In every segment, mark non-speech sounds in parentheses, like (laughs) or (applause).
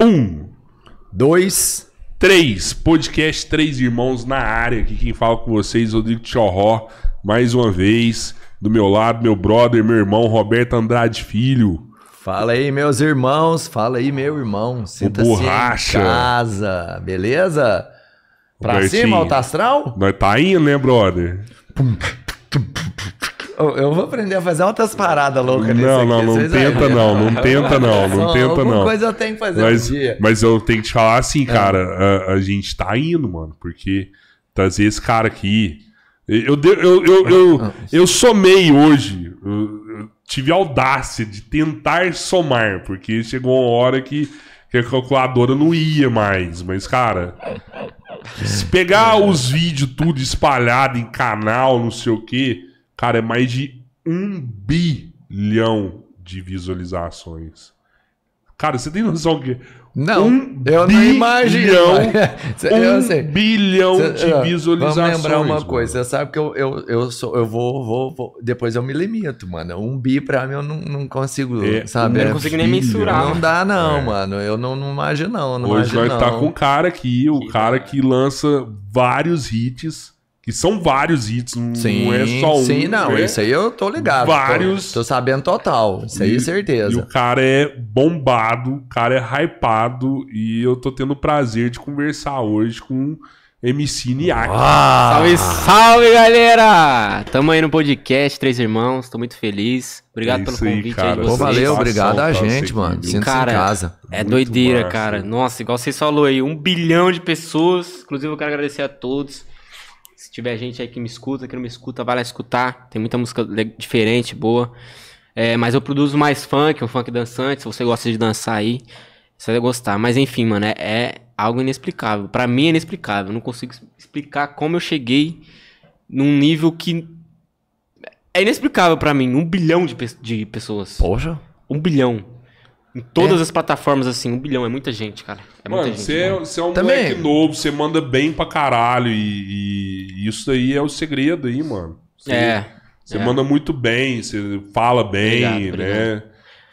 Um, dois, três. Podcast Três Irmãos na área. Aqui quem fala com vocês, Rodrigo Chorró, mais uma vez. Do meu lado, meu brother, meu irmão, Roberto Andrade Filho. Fala aí, meus irmãos. Fala aí, meu irmão. Sinta-se borracha. em casa, beleza? Pra Robertinho. cima, altastral Nós tá indo, né, brother? Pum, pum, pum, eu vou aprender a fazer outras paradas loucas nesse Não, não, aqui, não, não tenta não, não (laughs) tenta não, não tenta alguma não. coisa eu tenho que fazer mas, um dia. Mas eu tenho que te falar assim, é. cara, a, a gente tá indo, mano, porque trazer esse cara aqui... Eu, eu, eu, eu, eu, ah, somei hoje. Eu tive audácia de tentar somar, porque chegou uma hora que, que a calculadora não ia mais. Mas, cara, se pegar é. os vídeos tudo espalhado em canal, não sei o quê, Cara, é mais de um bilhão de visualizações. Cara, você tem noção que. Não, um eu bilhão, não imagino. um (laughs) sei. bilhão de visualizações. Vamos lembrar uma mano. coisa. Você sabe que eu, eu, eu, sou, eu vou, vou, vou, Depois eu me limito, mano. Um bi pra mim eu não, não consigo, é, sabe? Eu é não consigo nem mensurar. Não dá, não, é. mano. Eu não, não imagino, não. não Hoje imagino, estar tá com o cara aqui, o cara que lança vários hits e são vários hits, sim, não é só um. Sim, não, é isso aí eu tô ligado. Vários. Tô, tô sabendo total, isso aí e, certeza. E o cara é bombado, o cara é hypado, e eu tô tendo o prazer de conversar hoje com MC Niak. Ah! Salve, salve, galera! Tamo aí no podcast, Três Irmãos, tô muito feliz. Obrigado é pelo convite aí, cara. aí de vocês. Pô, valeu, obrigado a gente, mano. Sinto-se em casa. É doideira, massa. cara. Nossa, igual vocês falou aí, um bilhão de pessoas. Inclusive, eu quero agradecer a todos tiver gente aí que me escuta, que não me escuta, vai lá escutar. Tem muita música diferente, boa. É, mas eu produzo mais funk, um funk dançante. Se você gosta de dançar aí, você vai gostar. Mas enfim, mano, é, é algo inexplicável. Para mim é inexplicável. Eu não consigo explicar como eu cheguei num nível que. É inexplicável para mim. Um bilhão de, pe de pessoas. Poxa. Um bilhão. Em todas é. as plataformas, assim, um bilhão é muita gente, cara. É mano, muita gente. Você, é mano. você é um Também. moleque novo, você manda bem pra caralho. E, e isso aí é o segredo aí, mano. Você, é. Você é. manda muito bem, você fala bem, obrigado, né? Obrigado.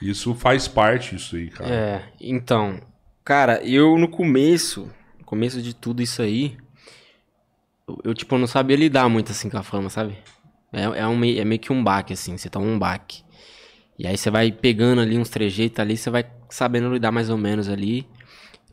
Isso faz parte isso aí, cara. É, então. Cara, eu no começo, no começo de tudo isso aí, eu, eu tipo, não sabia lidar muito assim com a fama, sabe? É, é, um, é meio que um baque, assim, você toma um baque. E aí você vai pegando ali uns trejeitos ali, você vai sabendo lidar mais ou menos ali.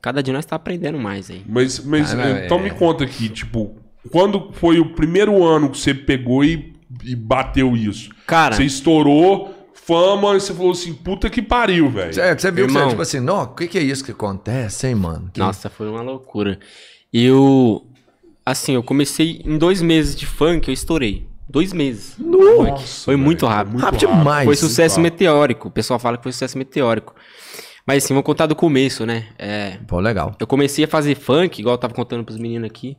Cada dia nós tá aprendendo mais aí. Mas, mas Cara, é, então é... me conta aqui, tipo, quando foi o primeiro ano que você pegou e, e bateu isso? Cara. Você estourou fama e você falou assim, puta que pariu, velho. É, você viu, Irmão, você, tipo assim, não, o que, que é isso que acontece, hein, mano? Que... Nossa, foi uma loucura. Eu, assim, eu comecei em dois meses de funk, eu estourei dois meses. Nossa, foi muito rápido. Muito rápido demais. Foi sucesso rápido. meteórico. O pessoal fala que foi sucesso meteórico. Mas sim, vou contar do começo, né? É, Pô, legal. Eu comecei a fazer funk, igual eu tava contando pros meninos aqui,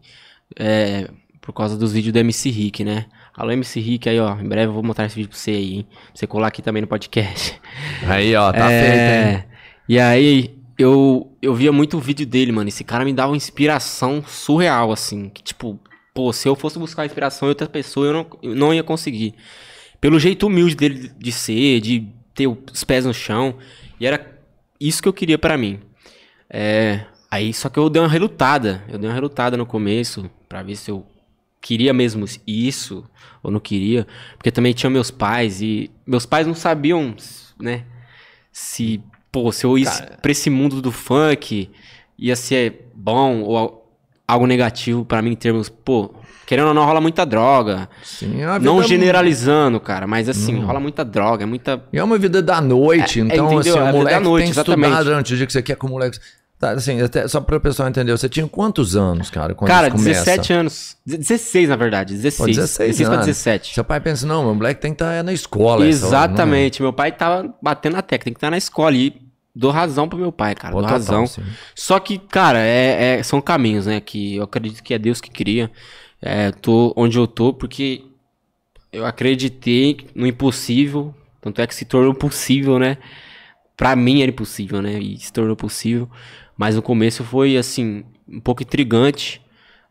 é, por causa dos vídeos do MC Rick, né? Alô, MC Rick, aí, ó. Em breve eu vou mostrar esse vídeo pra você aí, hein? Pra você colar aqui também no podcast. Aí, ó, tá é, feito, hein? E aí, eu, eu via muito o vídeo dele, mano. Esse cara me dava uma inspiração surreal, assim. Que, tipo, pô, se eu fosse buscar inspiração em outra pessoa, eu não, eu não ia conseguir. Pelo jeito humilde dele de ser, de ter os pés no chão. E era isso que eu queria para mim. É, aí, só que eu dei uma relutada. Eu dei uma relutada no começo, para ver se eu queria mesmo isso ou não queria. Porque também tinha meus pais e meus pais não sabiam, né? Se, pô, se eu ia pra esse mundo do funk, ia ser bom ou algo negativo para mim em termos, pô, querendo ou não, rola muita droga. Sim, é Não generalizando, cara, mas assim, hum. rola muita droga, é muita. E é uma vida da noite, é, é então, assim, é, assim, o moleque da noite, tem exatamente. estudar durante o dia que você quer com o moleque. Tá, assim, até, só pra pessoal entender, você tinha quantos anos, cara? Quando cara, começa? 17 anos. 16, na verdade. 16. Pô, 16, 16 pra 17. Seu pai pensa, não, meu moleque tem que estar tá na escola. Exatamente. Hora, é? meu pai tava batendo na tecla, tem que estar tá na escola. E Dou razão pro meu pai, cara. Pô, dou total, razão. Sim. Só que, cara, é, é, são caminhos, né? Que eu acredito que é Deus que cria. É, tô onde eu tô porque eu acreditei no impossível. Tanto é que se tornou possível, né? Pra mim era impossível, né? E se tornou possível. Mas no começo foi, assim, um pouco intrigante.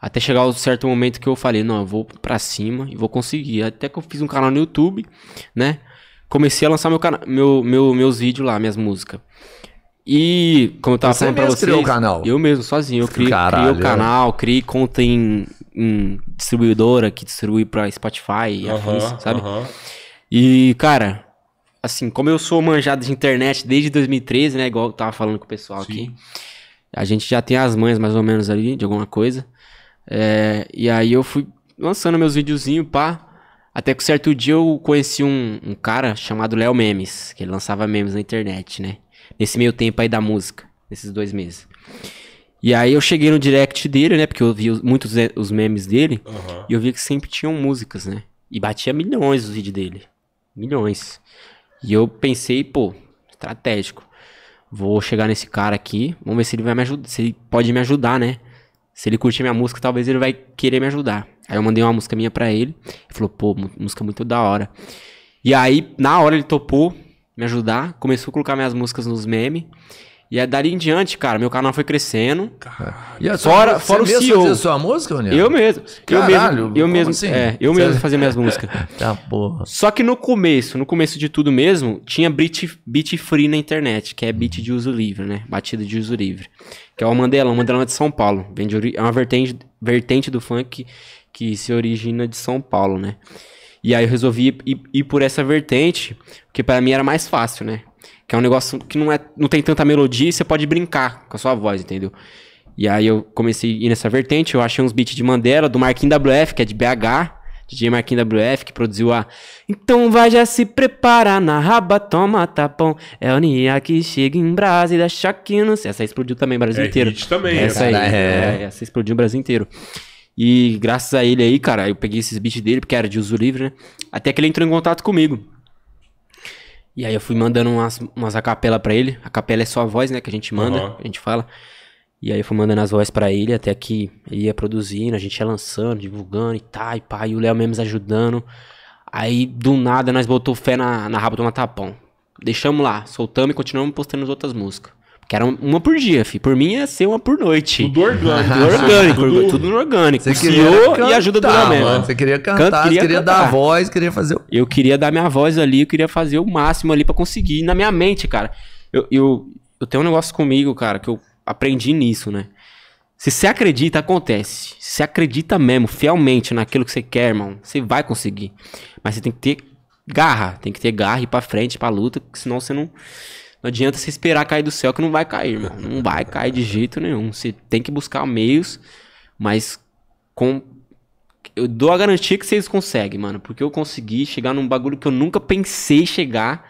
Até chegar um certo momento que eu falei, não, eu vou pra cima e vou conseguir. Até que eu fiz um canal no YouTube, né? comecei a lançar meu meu, meu, meus vídeos lá, minhas músicas. E, como eu tava você falando pra vocês... Você criou o canal? Eu mesmo, sozinho. Eu criei, criei o é. canal, criei conta em, em distribuidora que distribui pra Spotify e uh -huh, afins, sabe? Uh -huh. E, cara, assim, como eu sou manjado de internet desde 2013, né? Igual eu tava falando com o pessoal Sim. aqui. A gente já tem as mães mais ou menos ali de alguma coisa. É, e aí eu fui lançando meus videozinhos, pá. Até que certo dia eu conheci um, um cara chamado Léo Memes, que ele lançava memes na internet, né? Nesse meio tempo aí da música, nesses dois meses. E aí eu cheguei no direct dele, né? Porque eu vi muitos é, os memes dele. Uhum. E eu vi que sempre tinham músicas, né? E batia milhões os vídeos dele. Milhões. E eu pensei, pô, estratégico. Vou chegar nesse cara aqui, vamos ver se ele vai me ajudar, se ele pode me ajudar, né? Se ele a minha música, talvez ele vai querer me ajudar. Aí eu mandei uma música minha pra ele. Ele falou, pô, música muito da hora. E aí, na hora ele topou me ajudar, começou a colocar minhas músicas nos memes. E aí, dali em diante, cara, meu canal foi crescendo. E fora, sua, fora o CEO. Fazer sua música, Daniel? Eu mesmo. Caralho, eu mesmo, eu mesmo, assim? é, eu mesmo fazia minhas músicas. (laughs) tá porra. Só que no começo, no começo de tudo mesmo, tinha beat, beat free na internet, que é beat de uso livre, né? Batida de uso livre. Que é o Mandelão, o Mandelão é de São Paulo. Vem de, é uma vertente, vertente do funk que se origina de São Paulo, né? E aí eu resolvi ir, ir por essa vertente, porque para mim era mais fácil, né? Que é um negócio que não, é, não tem tanta melodia e você pode brincar com a sua voz, entendeu? E aí eu comecei a ir nessa vertente, eu achei uns beats de Mandela, do Marquinhos WF, que é de BH, DJ Marquinhos WF, que produziu a Então vai já se preparar na raba, toma tapão. É o Nia que chega em Brasília, e dá no... Essa explodiu também o Brasil é inteiro. também. Essa né? é, é. aí, essa explodiu o Brasil inteiro. E graças a ele aí, cara, eu peguei esses beats dele, porque era de uso livre, né? Até que ele entrou em contato comigo. E aí eu fui mandando umas, umas acapela pra ele. A capela é só a voz, né? Que a gente manda, uhum. a gente fala. E aí eu fui mandando as vozes para ele, até que ele ia produzindo, a gente ia lançando, divulgando e tá, e pá, e o Léo mesmo ajudando. Aí, do nada, nós botou fé na, na raba do matapão. Deixamos lá, soltamos e continuamos postando as outras músicas. Que era uma por dia, fi. Por mim ia ser uma por noite. Tudo orgânico. tudo orgânico, tudo, tudo orgânico. Você queria cantar, e ajuda do Você queria cantar, Canto, queria, queria cantar. dar voz, queria fazer... Eu queria dar minha voz ali, eu queria fazer o máximo ali para conseguir. Na minha mente, cara, eu, eu, eu tenho um negócio comigo, cara, que eu aprendi nisso, né? Se você acredita, acontece. Se você acredita mesmo, fielmente naquilo que você quer, irmão, você vai conseguir. Mas você tem que ter garra, tem que ter garra e ir pra frente, pra luta, senão você não não adianta você esperar cair do céu que não vai cair, mano. Não vai cair de jeito nenhum. Você tem que buscar meios, mas com eu dou a garantia que vocês conseguem, mano, porque eu consegui chegar num bagulho que eu nunca pensei chegar,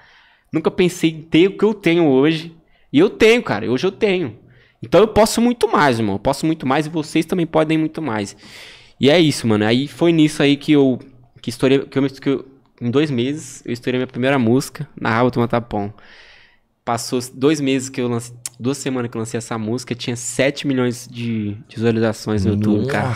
nunca pensei em ter o que eu tenho hoje. E eu tenho, cara, hoje eu tenho. Então eu posso muito mais, irmão. Eu posso muito mais e vocês também podem muito mais. E é isso, mano. Aí foi nisso aí que eu que estourei, que eu, que eu em dois meses eu estourei minha primeira música na Rabo do Passou dois meses que eu lancei. Duas semanas que eu lancei essa música, tinha 7 milhões de visualizações no Nossa, YouTube, cara.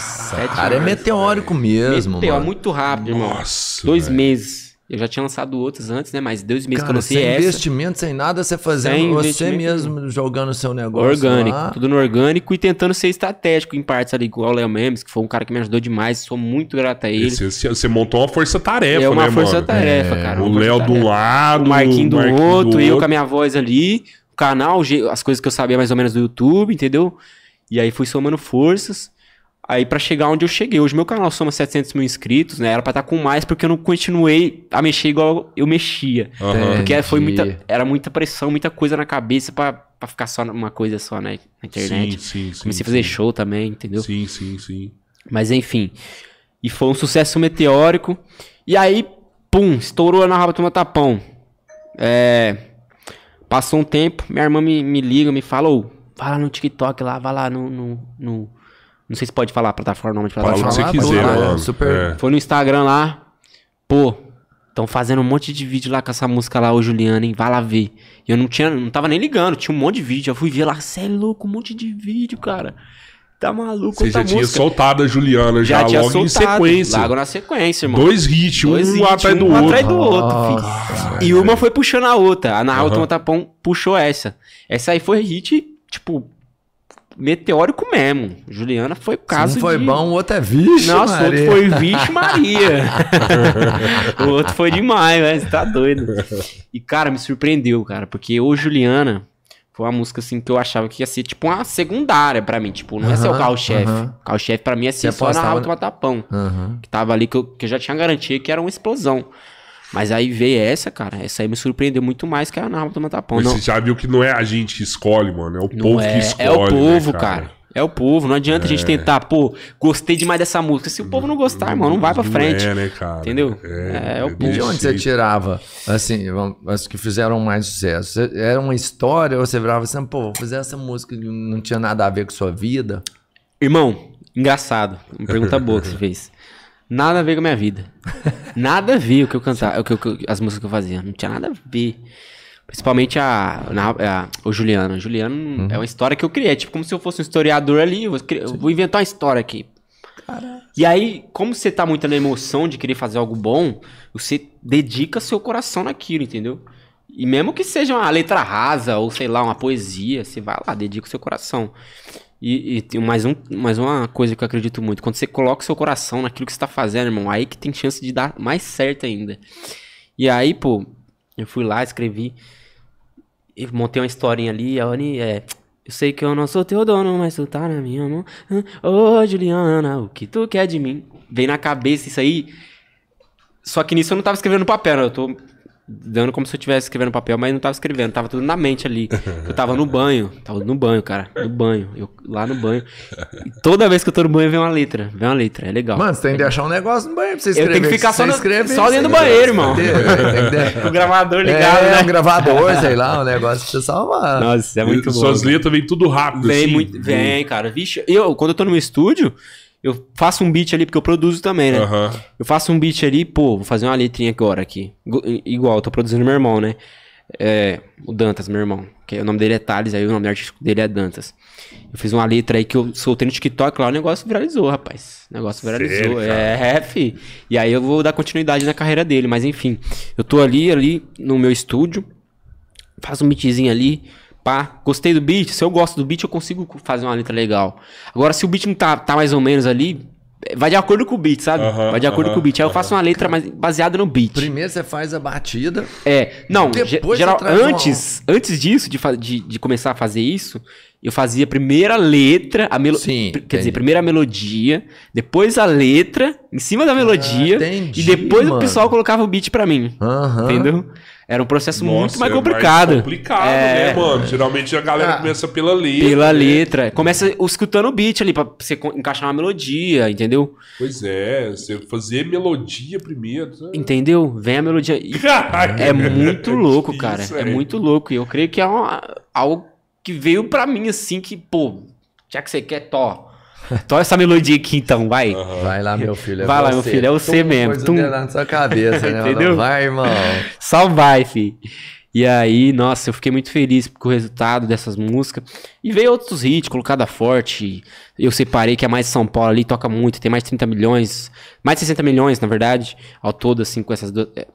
Cara, é milhões, é meteórico velho. mesmo, Meteor, mano. muito rápido, Nossa, irmão. Dois velho. meses. Eu já tinha lançado outros antes, né? Mas dois meses Cara, que eu lancei sem essa. Sem investimento, sem nada, você fazendo sem você mesmo jogando o seu negócio. Orgânico, lá. tudo no orgânico e tentando ser estratégico em partes ali, igual o Léo Memes, que foi um cara que me ajudou demais, sou muito grato a ele. Você, você montou uma força-tarefa, né? É uma né, força-tarefa, é, cara. O Léo do lado, o Marquinho do, Marquinho outro, do eu com a minha voz ali, o canal, as coisas que eu sabia mais ou menos do YouTube, entendeu? E aí fui somando forças. Aí para chegar onde eu cheguei. Hoje meu canal soma 700 mil inscritos, né? Era pra estar tá com mais, porque eu não continuei a mexer igual eu mexia. Uhum. Porque é, foi muita, era muita pressão, muita coisa na cabeça para ficar só uma coisa só né? na internet. Sim, sim, Comecei sim, a fazer show também, entendeu? Sim, sim, sim. Mas enfim. E foi um sucesso meteórico. E aí, pum, estourou na raba do tapão. É... Passou um tempo, minha irmã me, me liga, me fala, ô, vai lá no TikTok lá, vai lá no, no, no não sei se pode falar plataforma, nome de plataforma. É pode o que você quiser, lá, mano. Super... É. Foi no Instagram lá. Pô, estão fazendo um monte de vídeo lá com essa música lá, o Juliana, hein? Vai lá ver. E eu não tinha, não tava nem ligando, tinha um monte de vídeo. Eu fui ver lá, cê é louco, um monte de vídeo, cara. Tá maluco, Você já música. tinha soltado a Juliana, já, já tinha logo soltado, em sequência. Logo na sequência, irmão. Dois hits, um, hit, atrás um do um outro. atrás do outro, ah, E uma foi puxando a outra. A Naruto uhum. Tapão puxou essa. Essa aí foi hit, tipo, meteórico mesmo. Juliana foi o caso. Se um foi de... bom, o outro é vixe. Nossa, Maria. o outro foi vixe (laughs) Maria. o outro foi demais, mas tá doido. E, cara, me surpreendeu, cara, porque o Juliana foi uma música assim que eu achava que ia ser tipo uma secundária para mim. Tipo, não uhum, é ser o carro-chefe. Uhum. Carro-chefe pra mim é ser Você só na Rádio né? Matapão. Uhum. Que tava ali que eu, que eu já tinha garantia que era uma explosão. Mas aí veio essa, cara. Essa aí me surpreendeu muito mais que a Narva do Matapão. Mas não. você já viu que não é a gente que escolhe, mano. É o não povo é, que escolhe. É o né, povo, né, cara? cara. É o povo, não adianta é. a gente é. tentar, pô, gostei demais dessa música. Se o povo não gostar, irmão, não vai pra frente. É, né, cara? Entendeu? É, é, é o é povo. De onde você tirava, assim, as que fizeram mais sucesso? Era uma história, ou você virava assim, pô, vou fazer essa música que não tinha nada a ver com sua vida? Irmão, engraçado. Uma pergunta boa que você fez. Nada a ver com a minha vida. nada a ver o que eu cantava, o que, as músicas que eu fazia. Não tinha nada a ver. Principalmente a, a, a o Juliano. O Juliano uhum. é uma história que eu criei. É tipo como se eu fosse um historiador ali. Eu vou, eu vou inventar uma história aqui. Caraca. E aí, como você tá muito na emoção de querer fazer algo bom, você dedica seu coração naquilo, entendeu? E mesmo que seja uma letra rasa ou sei lá, uma poesia, você vai lá, dedica o seu coração. E, e mais, um, mais uma coisa que eu acredito muito: quando você coloca seu coração naquilo que você tá fazendo, irmão, aí que tem chance de dar mais certo ainda. E aí, pô, eu fui lá, escrevi, montei uma historinha ali, a Oni é. Eu sei que eu não sou teu dono, mas tu tá na minha mão. Ô, oh, Juliana, o que tu quer de mim? Vem na cabeça isso aí. Só que nisso eu não tava escrevendo no papel, né? eu tô dando como se eu estivesse escrevendo papel, mas não tava escrevendo, tava tudo na mente ali. Eu tava no banho, tava no banho, cara, no banho, eu lá no banho. E toda vez que eu tô no banho vem uma letra, vem uma letra, é legal. Mano, você tem que achar um negócio no banheiro pra você escrever. Eu tenho que ficar só, no, escreve, só dentro do banheiro, irmão. Com (laughs) o gravador ligado, é, né? um gravador, sei lá, um negócio pra você salvar. Nossa, é muito e, bom. Suas letras vêm tudo rápido, vem assim. Muito, vem, cara, vixe, eu, quando eu tô no meu estúdio, eu faço um beat ali, porque eu produzo também, né? Uhum. Eu faço um beat ali, pô, vou fazer uma letrinha agora aqui. Igual, eu tô produzindo meu irmão, né? É, o Dantas, meu irmão. Que é, o nome dele é Thales, aí o nome artístico dele é Dantas. Eu fiz uma letra aí que eu soltei no TikTok lá, o negócio viralizou, rapaz. O negócio viralizou. Sério, é, é, fi. E aí eu vou dar continuidade na carreira dele, mas enfim. Eu tô ali, ali no meu estúdio, faço um beatzinho ali. Pá, gostei do beat. Se eu gosto do beat, eu consigo fazer uma letra legal. Agora, se o beat não tá, tá mais ou menos ali, vai de acordo com o beat, sabe? vai de acordo com o beat. Aí eu faço uma letra mais baseada no beat. Primeiro você faz a batida. É, não, geral, antes, uma... antes disso, de, de, de, começar a fazer isso, eu fazia a primeira letra, a melo... Sim, quer entendi. dizer, primeira melodia, depois a letra, em cima da ah, melodia, ah, entendi, e depois mano. o pessoal colocava o beat pra mim. Entendeu? Era um processo Nossa, muito mais é complicado. Mais complicado, é... né, mano? Geralmente a galera ah, começa pela letra. Pela né? letra. Começa escutando o beat ali, pra você encaixar uma melodia, entendeu? Pois é, você fazer melodia primeiro. Né? Entendeu? Vem a melodia. Caraca, é muito (laughs) é louco, é cara. É muito louco. E eu creio que é uma, algo que veio para mim, assim, que, pô, já que você quer, top. Então (laughs) essa melodia aqui então, vai. Uhum. Vai lá, meu filho. É vai lá, meu filho, é você Tum, mesmo. Tum. na sua cabeça, né? (laughs) Entendeu? Vai, irmão. (laughs) Só vai, filho. E aí, nossa, eu fiquei muito feliz com o resultado dessas músicas. E veio outros hits, Colocada Forte. Eu separei que é mais de São Paulo ali, toca muito, tem mais de 30 milhões. Mais de 60 milhões, na verdade, ao todo, assim, com essas duas, eh,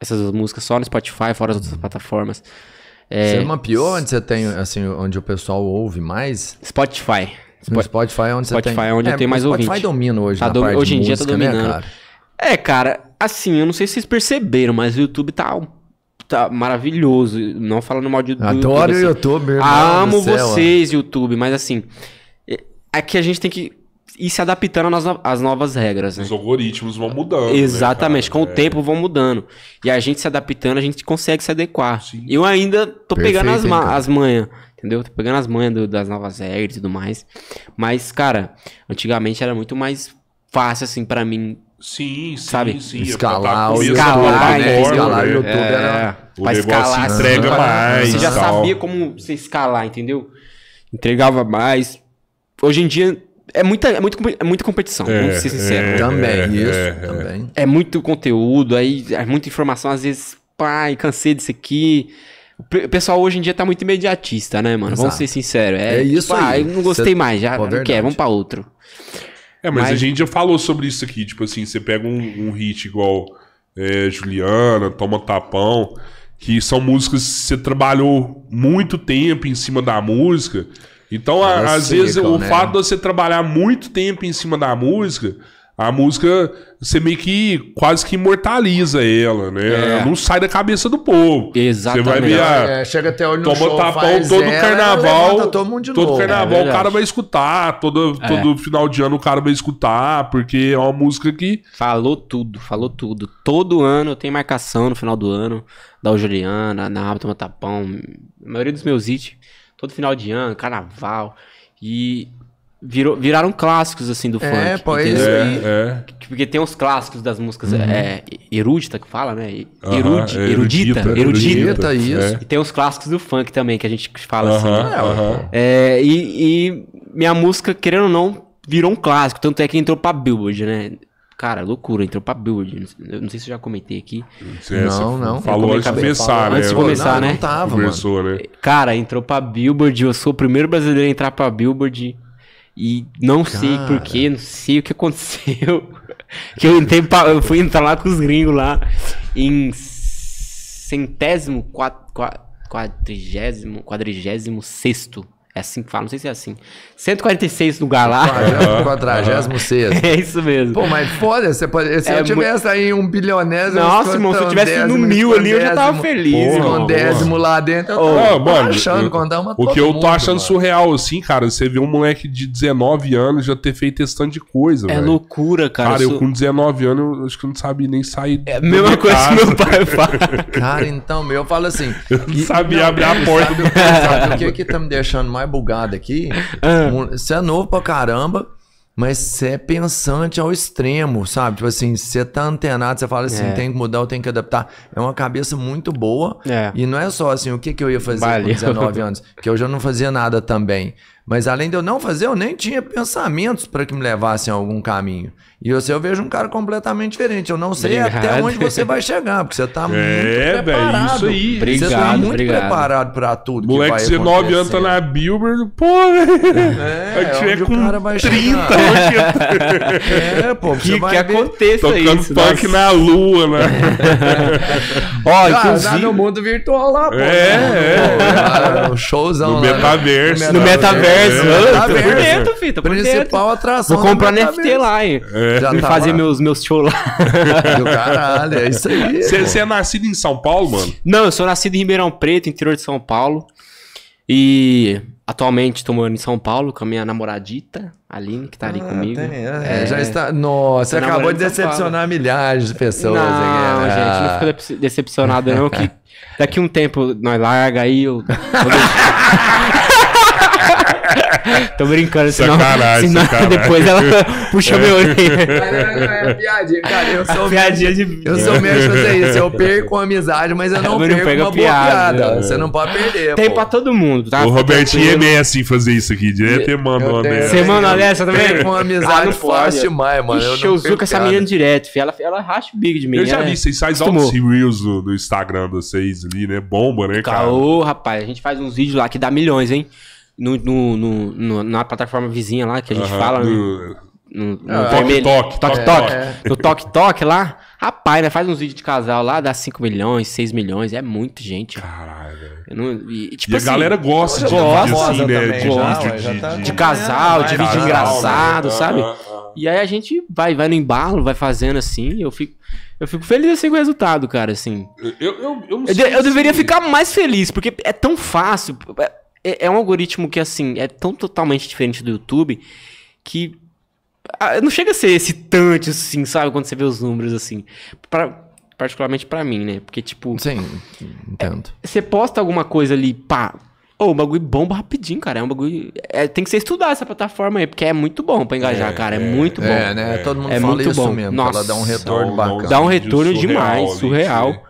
essas duas músicas só no Spotify, fora as outras plataformas. É, você mapeou onde você tem, assim, onde o pessoal ouve mais? Spotify. No Spotify é onde Spotify você tem... é onde é, tem mais Spotify ouvinte. Spotify domina hoje tá Hoje em música, dia tá né, dominando. Né, cara? É, cara, assim, eu não sei se vocês perceberam, mas o YouTube tá, tá maravilhoso. Não falando mal de assim, do Adoro YouTube, o YouTube, irmão Amo céu, é. vocês, ó. YouTube, mas assim... É, é que a gente tem que ir se adaptando às, no... novas regras, né? Os algoritmos vão mudando. Né, Exatamente, né, com o é. tempo vão mudando. E a gente se adaptando, a gente consegue se adequar. Sim. Eu ainda tô Perfeito, pegando as, ma então. as manhas entendeu? Tô pegando as manhas do, das novas regras e tudo mais. Mas, cara, antigamente era muito mais fácil, assim, para mim Sim, sim, sabe? Sim, escalar, né? escalar, né? escalar o YouTube é, era o pra escalar, se assim, entrega assim, mais. Você já tal. sabia como você escalar, entendeu? Entregava mais. Hoje em dia é muita, é muito, é muita competição, é, vamos ser sincero. É, também, é, isso, é, é. também. É muito conteúdo, aí é muita informação, às vezes, pai, cansei disso aqui o pessoal hoje em dia tá muito imediatista, né, mano? Exato. Vamos ser sinceros. É, é isso tipo, ah, aí. Ah, não gostei mais, já Pô, não quer vamos pra outro. É, mas, mas, a gente já falou sobre isso aqui. Tipo assim, você pega um, um hit igual é, Juliana, Toma Tapão, que são músicas que você trabalhou muito tempo em cima da música. Então, a, às vezes, né? o fato de você trabalhar muito tempo em cima da música a música você meio que quase que imortaliza ela, né? É. Ela não sai da cabeça do povo. Exatamente. Você vai ver a, é, é chega até olho toma show, tapão todo ela, carnaval, todo, mundo todo novo. carnaval é, o cara vai escutar, todo é. todo final de ano o cara vai escutar, porque é uma música que falou tudo, falou tudo. Todo ano tem marcação no final do ano da Juliana, na Aba toma tapão, a maioria dos meus hits, todo final de ano, carnaval. E virou, viraram clássicos, assim, do é, funk. Pois é, é, é. Porque tem os clássicos das músicas uhum. é, erudita, que fala, né? Erud, é, uhum, erudita, erudita, erudita. erudita isso. É. E tem os clássicos do funk também, que a gente fala uhum, assim. É, é, e, e, minha música, querendo ou não, virou um clássico. Tanto é que entrou pra Billboard, né? Cara, loucura, entrou pra Billboard. Eu não sei se eu já comentei aqui. Sim, não, não. Falou antes de começar, né? Antes de começar, não, né? Não tava, Começou, mano. né? Cara, entrou pra Billboard. Eu sou o primeiro brasileiro a entrar pra Billboard e não Cara. sei porquê, não sei o que aconteceu. (laughs) que eu entrei pra, eu fui entrar lá com os gringos lá em centésimo, quatro, quatro, quadrigésimo, quadrigésimo sexto é assim que fala, não sei se é assim. 146 no lá. Quadragésimo (laughs) É isso mesmo. Pô, mas foda, você pode, se é eu tivesse aí um bilionésimo... Nossa, irmão, se eu tivesse no mil ali, eu já tava feliz. Porra, o décimo lá dentro, eu tava, oh, mano, achando eu, contar uma O que eu tô mundo, achando mano. surreal, assim, cara, você vê um moleque de 19 anos já ter feito esse tanto de coisa, É véio. loucura, cara. Cara, eu sou... com 19 anos, eu acho que eu não sabia nem sair É a mesma coisa casa. que meu pai (laughs) fala. cara, então, meu, eu falo assim... Eu não sabia abrir a porta do que que tá me deixando mais mais bugado aqui. Ah. Você é novo pra caramba. Mas você é pensante ao extremo, sabe? Tipo assim, você tá antenado, você fala assim, é. tem que mudar, eu tenho que adaptar. É uma cabeça muito boa. É. E não é só assim, o que, que eu ia fazer Valeu. com 19 (laughs) anos? Que eu já não fazia nada também. Mas além de eu não fazer, eu nem tinha pensamentos para que me levassem a algum caminho. E você, eu vejo um cara completamente diferente. Eu não sei obrigado. até onde você vai chegar, porque você tá é, muito preparado. É, isso aí. Obrigado, você tá muito obrigado. preparado pra tudo Moleque que vai 19 anos tá na Bilber, pô, é, é onde com o cara vai 30, chegar. é, pô, que, que aconteça ver... isso. Tocando punk na lua, né? (laughs) Ó, tá inclusive... no mundo virtual lá, pô. É, né? é. O é showzão no lá. Né? Metaverso. No metaverso. No metaverso. Por dentro, fita, por dentro. Principal atração. Vou comprar NFT lá, hein. É. É. Já tá fazia meus, meus shows lá. Meu (laughs) caralho, é isso aí. Você é nascido em São Paulo, mano? Não, eu sou nascido em Ribeirão Preto, interior de São Paulo. E Atualmente estou morando em São Paulo com a minha namoradita, Aline, que está ali ah, comigo. Tem, é, é, já está. Nossa, você acabou de decepcionar milhares de pessoas. Não, é. gente, não fica decepcionado não, que (laughs) daqui um tempo nós larga aí eu. (laughs) (laughs) Tô brincando, senão, sacanagem, senão sacanagem. depois ela (laughs) puxa meu é. olho. É piadinha, cara. Eu sou, piadinha de... eu sou mesmo fazer isso. Eu perco a amizade, mas eu não, eu perco não uma piada. piada. Você não pode perder. Tem pô. pra todo mundo, tá? O Robertinho é meio assim fazer isso aqui. Direto e manda uma merda. Você manda uma dessa também? Perco uma ah, amizade ah, fácil demais, mano. Ixi, eu com essa menina direto, filho. Ela, ela racha o bico de mim. Eu já né? vi, vocês fazem uns reels do Instagram de vocês ali, né? Bomba, né, cara? Caô, rapaz. A gente faz uns vídeos lá que dá milhões, hein? no, no, no, na plataforma vizinha lá que a gente uhum, fala. Do... No, no ah, vermelho. Toque, toque, toque. toque. (laughs) É. No toque, lá. Rapaz, né, faz uns vídeos de casal lá, dá 5 milhões, 6 milhões. É muita gente. Caralho. e, tipo e assim, a galera gosta de vídeo assim, né? De, gosta, de, tá... de, de, casal, de vídeo né? engraçado, né? sabe? Uh -huh. E aí a gente vai, vai no embalo, vai fazendo assim. Eu fico, eu fico feliz assim com o resultado, cara, assim. Eu, eu, eu, eu, eu deveria ficar mais feliz, porque é tão fácil. É, é, é um algoritmo que, assim, é tão totalmente diferente do YouTube que ah, não chega a ser excitante, assim, sabe? Quando você vê os números, assim. Pra, particularmente para mim, né? Porque, tipo. Sim, entendo. É, você posta alguma coisa ali, pá. Ô, oh, o bagulho bomba rapidinho, cara. É um bagulho. É, tem que ser estudar essa plataforma aí, porque é muito bom pra engajar, é, cara. É, é muito bom. É, né? Todo mundo é fala muito isso bom. mesmo. Nossa, ela dá um retorno bacana. Dá um retorno surreal, demais, surreal.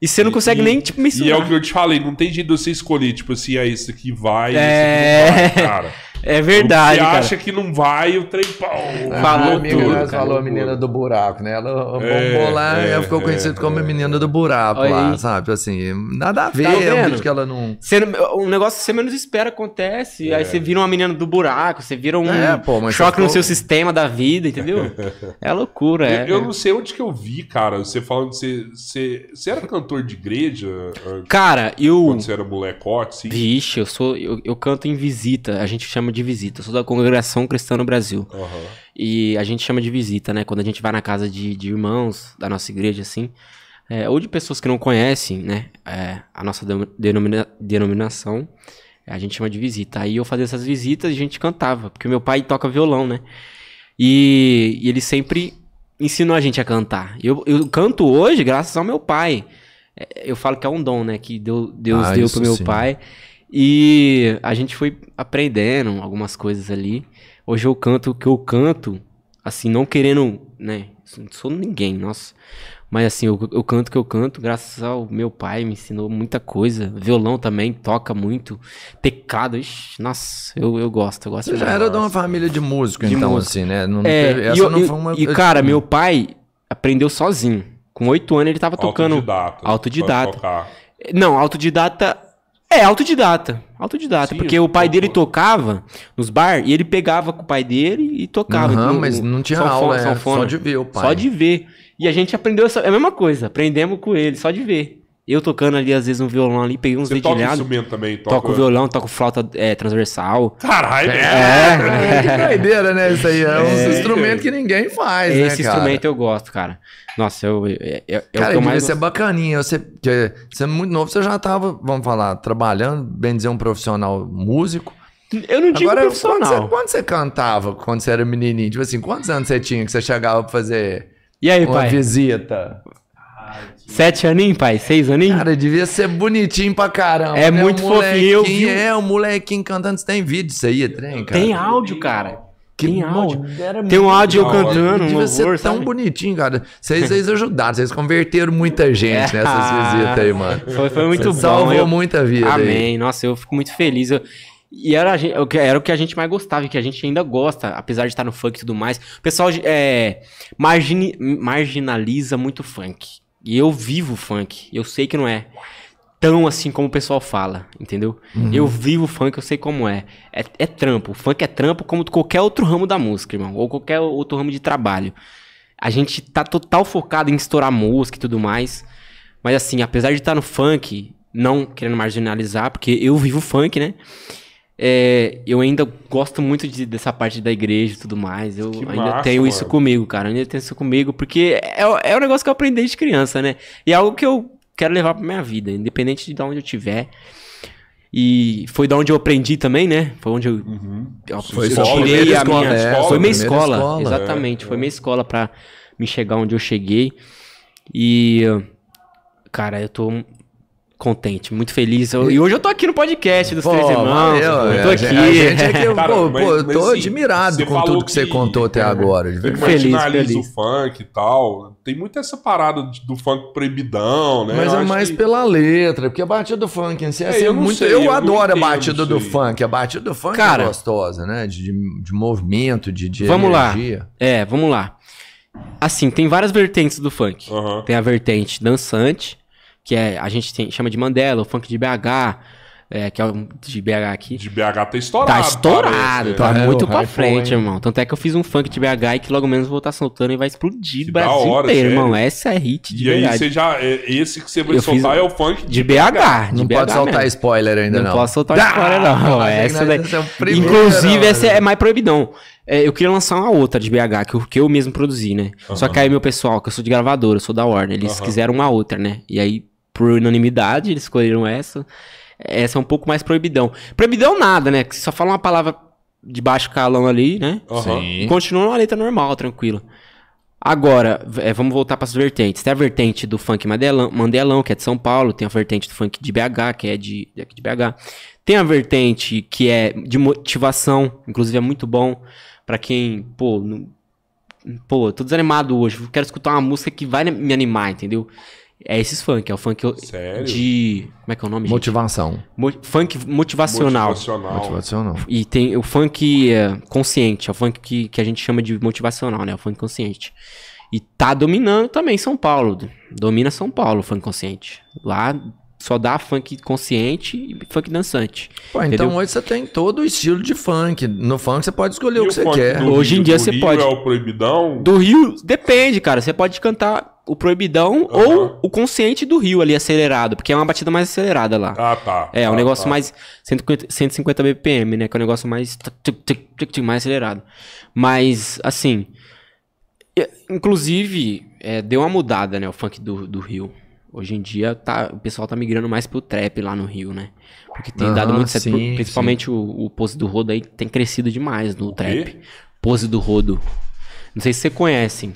E você não consegue e, nem, tipo, mensurar. E é o que eu te falei, não tem jeito de você escolher, tipo assim, é isso que vai, é... esse não vai, cara. É verdade. Você acha que não vai, o trem pau. Ah, falou tudo. falou a menina do buraco, né? Ela é, lá é, ela ficou conhecida é, como a é. menina do buraco Olha lá, aí. sabe? Tipo assim, nada a tá ver. Tá vendo? que ela não. Você, um negócio que você menos espera acontece. Aí é. você vira uma menina do buraco, você vira um pô, choque ficou... no seu sistema da vida, entendeu? (laughs) é loucura, é. Eu, eu, não sei onde que eu vi, cara. Você falando que você. Você, você era cantor de igreja? Cara, eu. Quando você era molecote, sim. Vixe, eu sou. Eu, eu canto em visita. A gente chama de visita. Eu sou da Congregação Cristã no Brasil. Uhum. E a gente chama de visita, né? Quando a gente vai na casa de, de irmãos da nossa igreja, assim. É, ou de pessoas que não conhecem, né? É, a nossa denomina denominação. A gente chama de visita. Aí eu fazia essas visitas e a gente cantava. Porque meu pai toca violão, né? E, e ele sempre ensinou a gente a cantar. Eu, eu canto hoje graças ao meu pai. É, eu falo que é um dom, né? Que Deus, Deus ah, deu pro meu sim. pai. E a gente foi aprendendo algumas coisas ali. Hoje eu canto o que eu canto, assim, não querendo, né? Assim, não sou ninguém, nossa. Mas assim, eu, eu canto o que eu canto, graças ao meu pai, me ensinou muita coisa. Violão também, toca muito. Teclado, ixi, nossa, eu, eu gosto, eu gosto. Você já era de uma família de músico, de então, música. assim, né? Não, é, essa não foi uma... E, cara, meu pai aprendeu sozinho. Com oito anos ele tava tocando. Autodidata. Autodidata. Não, autodidata é, autodidata. Autodidata. Sim, porque o pai dele tocava nos bar e ele pegava com o pai dele e tocava. Aham, uhum, mas não tinha aula, é, só de ver o pai. Só de ver. E a gente aprendeu essa, é a mesma coisa, aprendemos com ele, só de ver. Eu tocando ali, às vezes, um violão ali, peguei uns Você Toca instrumento também, Toco, Toco violão, toco flauta é, transversal. Caralho, é. é. Que doideira, né? Isso aí é um é. instrumento que ninguém faz, Esse né, Esse instrumento eu gosto, cara. Nossa, eu. eu, eu cara, mais. mais. Isso é bacaninha. Você, você é muito novo, você já tava, vamos falar, trabalhando, bem dizer, um profissional músico. Eu não digo Agora, profissional. Quando você, quando você cantava, quando você era menininho, tipo assim, quantos anos você tinha que você chegava pra fazer. E aí, uma pai? visita. Sete aninhos, pai? Seis aninhos? Cara, devia ser bonitinho pra caramba. É né? muito o fofinho. Viu? É, o molequinho cantando. Você tem vídeo isso aí, é trem, cara? Tem áudio, cara. Que tem áudio. Tem um áudio eu cantando. Devia ser tão sabe? bonitinho, cara. Vocês, ajudaram, vocês converteram muita gente (laughs) nessas visitas aí, mano. Foi, foi muito Cê bom. Salvou eu... muita vida. Amém. Aí. Nossa, eu fico muito feliz. Eu... E era, era o que a gente mais gostava e que a gente ainda gosta, apesar de estar no funk e tudo mais. O pessoal é, marginaliza muito o funk. E eu vivo funk. Eu sei que não é tão assim como o pessoal fala, entendeu? Uhum. Eu vivo funk, eu sei como é. é. É trampo. O funk é trampo como qualquer outro ramo da música, irmão. Ou qualquer outro ramo de trabalho. A gente tá total focado em estourar música e tudo mais. Mas assim, apesar de estar tá no funk, não querendo marginalizar, porque eu vivo funk, né? É, eu ainda gosto muito de, dessa parte da igreja e tudo mais. Eu que ainda massa, tenho mano. isso comigo, cara. Eu ainda tenho isso comigo, porque é, é um negócio que eu aprendi desde criança, né? E é algo que eu quero levar pra minha vida, independente de onde eu estiver. E foi da onde eu aprendi também, né? Foi onde eu, uhum. eu, foi eu escola, tirei a escola, minha. É, escola, foi minha escola, escola exatamente. É, foi minha escola pra me chegar onde eu cheguei. E. Cara, eu tô contente, muito feliz. Eu, e hoje eu tô aqui no podcast dos pô, Três Irmãos. Valeu, eu tô aqui. A gente é que, (laughs) Cara, pô, mas, pô, tô assim, admirado com tudo que, que, você contou até agora. Tem que feliz, feliz. o funk e tal. Tem muito essa parada do funk proibidão, né? Mas eu é mais que... pela letra, porque a batida do funk em si é, assim, é eu muito... Sei, eu, eu adoro entendo, a batida do funk. A batida do funk é Cara, é gostosa, né? De, de, de movimento, de, de vamos energia. Lá. É, vamos lá. Assim, tem várias vertentes do funk. Uhum. Tem a vertente dançante, que é, a gente tem, chama de Mandela, o funk de BH, é, que é um de BH aqui. De BH tá estourado. Tá estourado, parece, tá é, muito é, pra frente, irmão. Tanto é que eu fiz um funk de BH e que logo menos vou estar tá soltando e vai explodir que o Brasil hora, inteiro, sério? irmão. Essa é hit de E verdade. aí você já. É, esse que você vai eu soltar é o funk de, de BH. BH. não pode soltar mesmo. spoiler ainda, não. Não posso soltar Dá! spoiler, não. (laughs) essa é daí... é Inclusive, não, essa é mais proibidão. É, eu queria lançar uma outra de BH, que eu, que eu mesmo produzi, né? Uhum. Só que aí meu pessoal, que eu sou de gravadora, eu sou da Warner, eles uhum. quiseram uma outra, né? E aí por unanimidade, eles escolheram essa. Essa é um pouco mais proibidão. Proibidão nada, né? Que só fala uma palavra de baixo calão ali, né? Uhum. E continua uma letra normal, tranquila. Agora, é, vamos voltar para as vertentes. Tem a vertente do funk Mandelão, Mandelão, que é de São Paulo. Tem a vertente do funk de BH, que é de, é de BH. Tem a vertente que é de motivação, inclusive é muito bom para quem, pô, não, pô, tô desanimado hoje, quero escutar uma música que vai me animar, entendeu? É esses funk, é o funk Sério? de. Como é que é o nome? Motivação. Mo funk motivacional. motivacional. Motivacional. E tem o funk é, consciente, é o funk que, que a gente chama de motivacional, né? O funk consciente. E tá dominando também São Paulo. Domina São Paulo o funk consciente. Lá só dá funk consciente e funk dançante. Pô, então entendeu? então hoje você tem todo o estilo de funk. No funk você pode escolher e o que o você quer. Hoje Rio, em dia você Rio pode. É o proibidão? Do Rio, depende, cara. Você pode cantar o proibidão uhum. ou o consciente do Rio ali acelerado, porque é uma batida mais acelerada lá. Ah, tá. É, é um ah, negócio tá. mais 150, BPM, né? Que é um negócio mais mais acelerado. Mas assim, inclusive, é, deu uma mudada, né, o funk do, do Rio. Hoje em dia tá, o pessoal tá migrando mais pro trap lá no Rio, né? Porque tem ah, dado muito certo, sim, principalmente O, o Pose do Rodo aí tem crescido demais no o trap. Quê? Pose do Rodo. Não sei se você conhecem.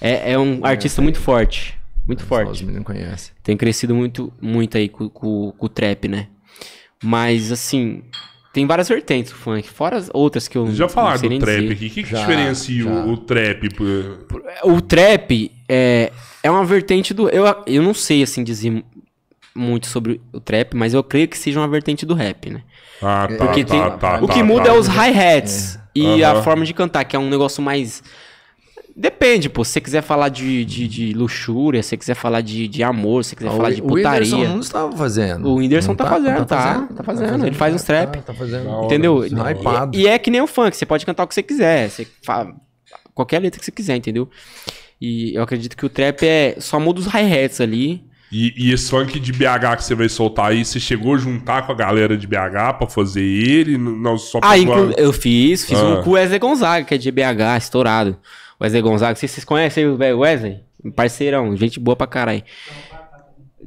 É, é um artista muito forte. Muito forte. Os meninos conhecem. Tem crescido muito, muito aí com, com, com o trap, né? Mas, assim, tem várias vertentes do funk, fora as outras que eu já falaram do trap aqui. O que, que já, diferencia já. O, o, trap? O trap é, é uma vertente do. Eu, eu não sei assim dizer muito sobre o trap, mas eu creio que seja uma vertente do rap, né? Ah, tá, Porque tá, tem, tá, tá, o que tá, muda tá. é os hi-hats é. e uhum. a forma de cantar, que é um negócio mais Depende, pô. Se você quiser falar de, de, de luxúria, se você quiser falar de, de amor, se você quiser ah, falar o, de putaria. Tá o Whindersson não estava tá tá? fazendo. O Whindersson tá, tá, fazendo, tá, fazendo, tá. Tá fazendo. Ele faz uns trap. Tá, fazendo. Entendeu? Hora, e, e, é que nem o funk. Você pode cantar o que você quiser. Você fala, qualquer letra que você quiser, entendeu? E eu acredito que o trap é só muda os hi-hats ali. E, e, esse funk de BH que você vai soltar aí, você chegou a juntar com a galera de BH pra fazer ele? Não, só pra Ah, inclu... eu fiz, fiz ah. um com o Wesley Gonzaga, que é de BH, estourado. Wesley Gonzaga. Vocês, vocês conhecem o velho Wesley? Parceirão, gente boa pra caralho.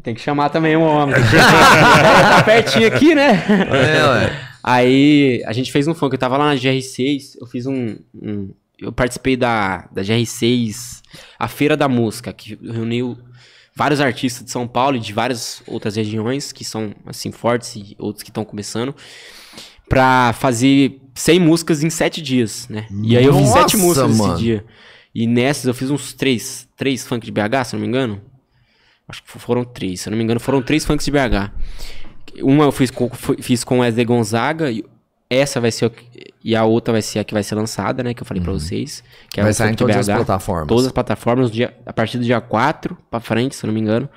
Tem que chamar também um homem. (laughs) tá pertinho aqui, né? É, ué. Aí a gente fez um funk. Eu tava lá na GR6, eu fiz um. um eu participei da, da GR6, a Feira da Música, que reuniu vários artistas de São Paulo e de várias outras regiões que são assim fortes e outros que estão começando para fazer 100 músicas em 7 dias, né? E aí eu fiz 7 músicas mano. nesse dia. E nessas eu fiz uns 3, 3 funk de BH, se não me engano. Acho que foram 3, se não me engano, foram 3 funks de BH. Uma eu fiz com, fiz com Wesley Gonzaga, e essa vai ser a, e a outra vai ser a que vai ser lançada, né? Que eu falei uhum. pra vocês. Que é vai sair em todas BH, as plataformas. Todas as plataformas, dia, a partir do dia 4 pra frente, se não me engano.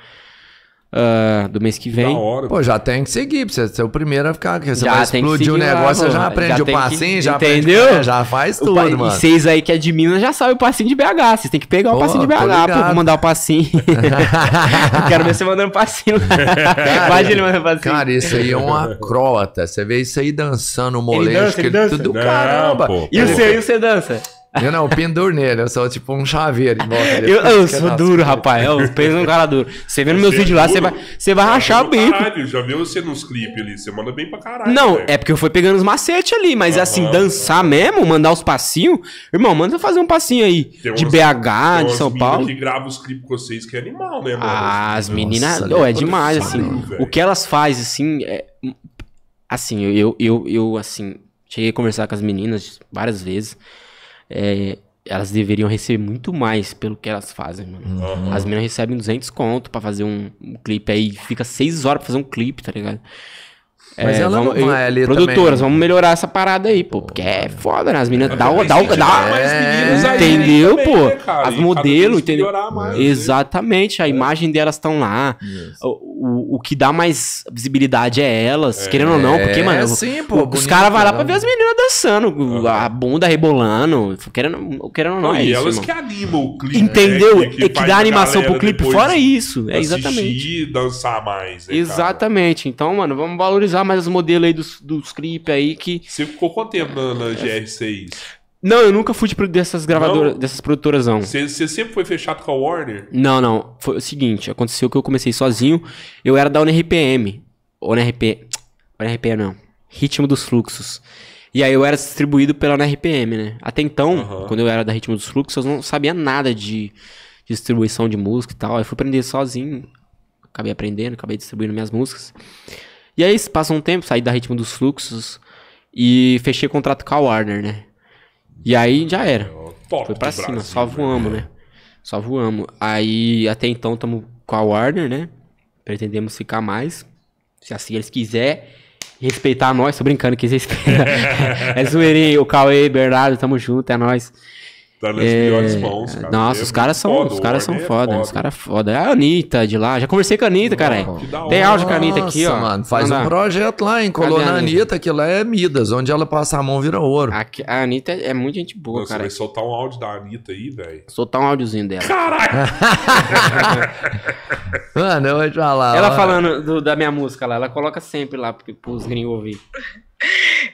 Uh, do mês que vem. Hora, Pô, já tem que seguir, pra você ser o primeiro a ficar. você já vai explodir o negócio, lá, você já aprende já o passinho, que... já Entendeu? aprende. Já faz tudo, pa... mano. E vocês aí que é de Minas já sabem o passinho de BH. Vocês têm que pegar o passinho de BH, pra mandar o passinho. (laughs) quero ver você mandando o passinho. (laughs) Cara, Imagina ele mandando passinho. Cara, isso aí é um acróbata. Você vê isso aí dançando o molejo. Ele dança, ele dança. Tudo, Não, caramba. Pô, e o seu, e o seu dança? Eu não, eu penduro nele, eu sou tipo um chaveiro. Volta, eu, eu sou duro, rapaz. Eu penso um cara duro. Você vê no meu é lá, você vai, você vai rachar é o bico. Caralho, já viu você nos clipes ali, você manda bem pra caralho. Não, é porque eu fui pegando os macetes ali, mas Aham, assim, dançar mesmo, mandar os passinhos. Irmão, manda eu fazer um passinho aí. de umas, BH, de São Paulo. que grava os clipes com vocês, que é animal, né, mano? Ah, as meninas. Oh, é demais, assim. O que elas fazem, assim. É, assim, eu, eu, eu, eu, assim. Cheguei a conversar com as meninas várias vezes é, elas deveriam receber muito mais pelo que elas fazem, mano. Uhum. As meninas recebem 200 conto pra fazer um, um clipe aí, fica 6 horas pra fazer um clipe, tá ligado? É, Mas é, ela vamos, não vai é ali Produtoras, também. vamos melhorar essa parada aí, pô. Porque é foda, né? As meninas dá o. Dá, dá, é, né, entendeu, pô? Né, as modelos, entendeu? Mais, né? Exatamente, né? a é. imagem delas estão lá. O, o, o, que dá mais visibilidade é elas, é. querendo ou não, porque, mano. Sim, pô, os caras vão lá pra ver as meninas dançando, uhum. a bunda rebolando, querendo, querendo ou não. Ah, é e isso, elas irmão. que animam o clipe. Entendeu? É que, que, que dá animação pro clipe, fora isso. É exatamente. dançar mais. Exatamente. Então, mano, vamos valorizar mais os modelos aí dos, dos clipes aí que. Você ficou quanto tempo na, na GR6? Não, eu nunca fui de, dessas gravadoras, não? dessas produtoras, não. Você sempre foi fechado com a Warner? Não, não. Foi o seguinte, aconteceu que eu comecei sozinho. Eu era da UNRPM. UNRP. UNRPM não. Ritmo dos Fluxos. E aí eu era distribuído pela UNRPM, né? Até então, quando eu era da Ritmo dos Fluxos, eu não sabia nada de distribuição de música e tal. eu fui aprender sozinho. Acabei aprendendo, acabei distribuindo minhas músicas. E aí, passa um tempo, saí da ritmo dos fluxos e fechei contrato com a Warner, né? E aí já era. Top Foi pra cima, Brasil, só voamos, né? né? Só voamos. Aí até então estamos com a Warner, né? Pretendemos ficar mais. Se assim eles quiserem respeitar nós, tô brincando que eles (laughs) respeitam. é zoeirinho, o Cauê, Bernardo, tamo junto, é nós. Tá nas é... mãos, cara. Nossa, os caras é são, foda, os caras são foda, é foda, os caras foda. É a Anitta de lá, já conversei com a Anitta, cara. Tem áudio com a Anitta aqui, ó. mano, faz um projeto lá, Colou na Anitta, que lá é Midas, onde ela passa a mão vira ouro. Aqui, a Anitta é, muito gente boa, Nossa, cara. Você vai soltar um áudio da Anitta aí, velho? Soltar um áudiozinho dela. Caralho! (laughs) mano, eu vou te falar. Ela falando do, da minha música lá, ela coloca sempre lá pros gringos ouvir.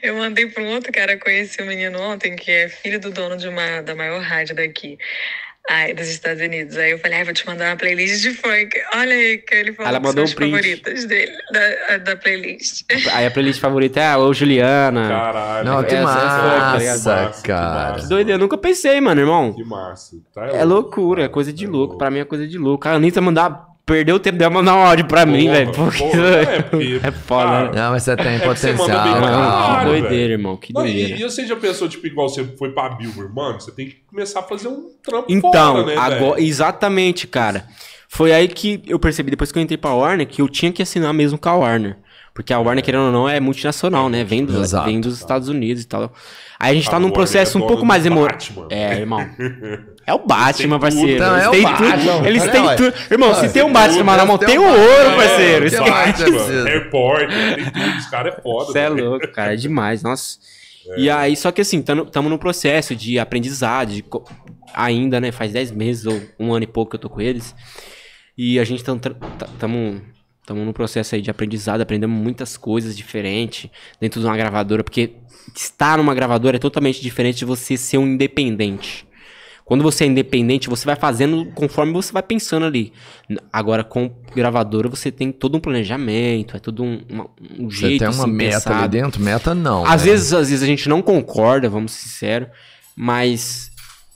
Eu mandei para um outro cara conhecer um menino ontem que é filho do dono de uma da maior rádio daqui. Ai, dos Estados Unidos. Aí eu falei, ah, vou te mandar uma playlist de funk. Olha aí que ele falou Ela mandou um print. favoritas dele, da, da playlist. Aí a playlist favorita é a ah, Juliana. Caralho. Não, que, é, tá massa, tá massa, cara. Que, doideira, eu nunca pensei, mano, irmão. Que massa. Tá é loucura, é coisa de tá louco. louco. Pra mim é coisa de louco. A Anitta mandar perdeu o tempo dela mandar um áudio pra mim, é velho. Porque... É, é foda. né? Não, mas você tem é potencial. Você manda bem que doideira, irmão. Que não, doideira. E, e você já pensou, tipo, igual você foi pra Billboard, mano? Você tem que começar a fazer um trampo Então, foda, né, agora, véio? exatamente, cara. Foi aí que eu percebi, depois que eu entrei pra Warner, que eu tinha que assinar mesmo com a Warner. Porque a Warner, é. querendo ou não, é multinacional, é né? Vem, vem dos Estados Unidos e tal. Aí a gente a ah, tá num processo é um pouco mais demorado. É, irmão. (laughs) É o Batman, parceiro. Então é o Batman. Eles têm tudo. Irmão, se tem um Batman na mão, tem o ouro, parceiro. Isso é Batman, Airport, é tem tudo. Os caras é foda. Você é louco, cara. É demais, nossa. E aí, só que assim, estamos num processo de aprendizado, de ainda, né? Faz 10 meses ou um ano e pouco que eu tô com eles. E a gente estamos Estamos num processo aí de aprendizado, aprendemos muitas coisas diferentes dentro de uma gravadora, porque estar numa gravadora é totalmente diferente de você ser um independente. Quando você é independente, você vai fazendo conforme você vai pensando ali. Agora, com gravadora, você tem todo um planejamento, é todo um, um você jeito. Você tem uma assim, meta pensado. ali dentro? Meta não. Às, né? vezes, às vezes a gente não concorda, vamos ser sinceros, mas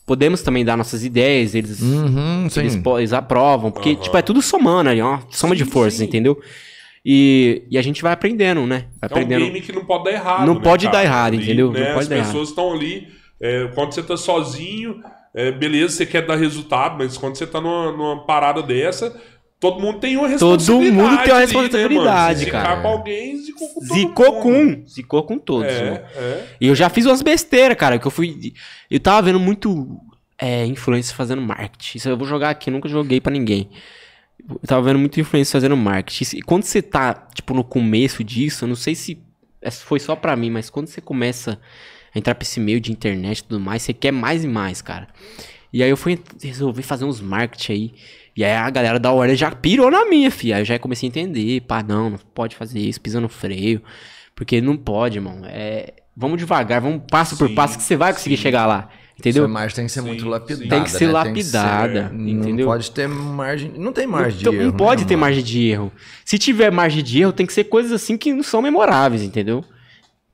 podemos também dar nossas ideias, eles, uhum, eles, eles, aprovam, porque, uhum. tipo, é tudo somando ali, ó, soma sim, de forças, sim. entendeu? E, e a gente vai aprendendo, né? Vai é aprendendo. um game que não pode dar errado. Não né, pode cara? dar errado, entendeu? E, né, não pode as dar pessoas estão ali, é, quando você tá sozinho, é, beleza, você quer dar resultado, mas quando você tá numa, numa parada dessa, Todo mundo tem uma responsabilidade. Todo mundo tem uma responsabilidade, ali, né, cara. Zicar com alguém, zicou com todo Zicou com, zicou com todos. É, é. E eu já fiz umas besteiras, cara, que eu fui... Eu tava vendo muito é, influencer fazendo marketing. Isso eu vou jogar aqui, nunca joguei para ninguém. Eu tava vendo muito influencer fazendo marketing. E quando você tá, tipo, no começo disso, eu não sei se é, foi só para mim, mas quando você começa a entrar pra esse meio de internet e tudo mais, você quer mais e mais, cara. E aí eu fui resolver fazer uns marketing aí. E aí a galera da hora já pirou na minha, filha. Aí eu já comecei a entender, pá, não, não pode fazer isso, pisando freio. Porque não pode, mano. É, vamos devagar, vamos passo sim, por passo que você vai conseguir sim. chegar lá. Entendeu? Sua margem tem que ser sim, muito lapidada. Tem que né? ser né? lapidada. Que ser, entendeu? Não pode ter margem. Não tem margem então, não, de erro. Não pode né, ter mano? margem de erro. Se tiver margem de erro, tem que ser coisas assim que não são memoráveis, entendeu?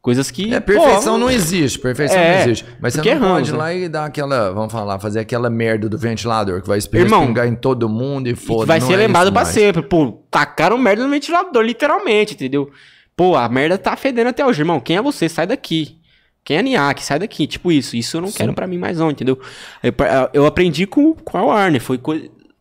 Coisas que. É, perfeição pô, não existe, perfeição é, não existe. Mas você não é pode ir lá e dar aquela, vamos falar, fazer aquela merda do ventilador que vai espingar em todo mundo e foda. se vai ser é lembrado pra mais. sempre. Pô, tacaram merda no ventilador, literalmente, entendeu? Pô, a merda tá fedendo até hoje, irmão. Quem é você? Sai daqui. Quem é Niak? Sai daqui. Tipo isso. Isso eu não Sim. quero para mim mais não, entendeu? Eu, eu aprendi com, com a Warner. Foi co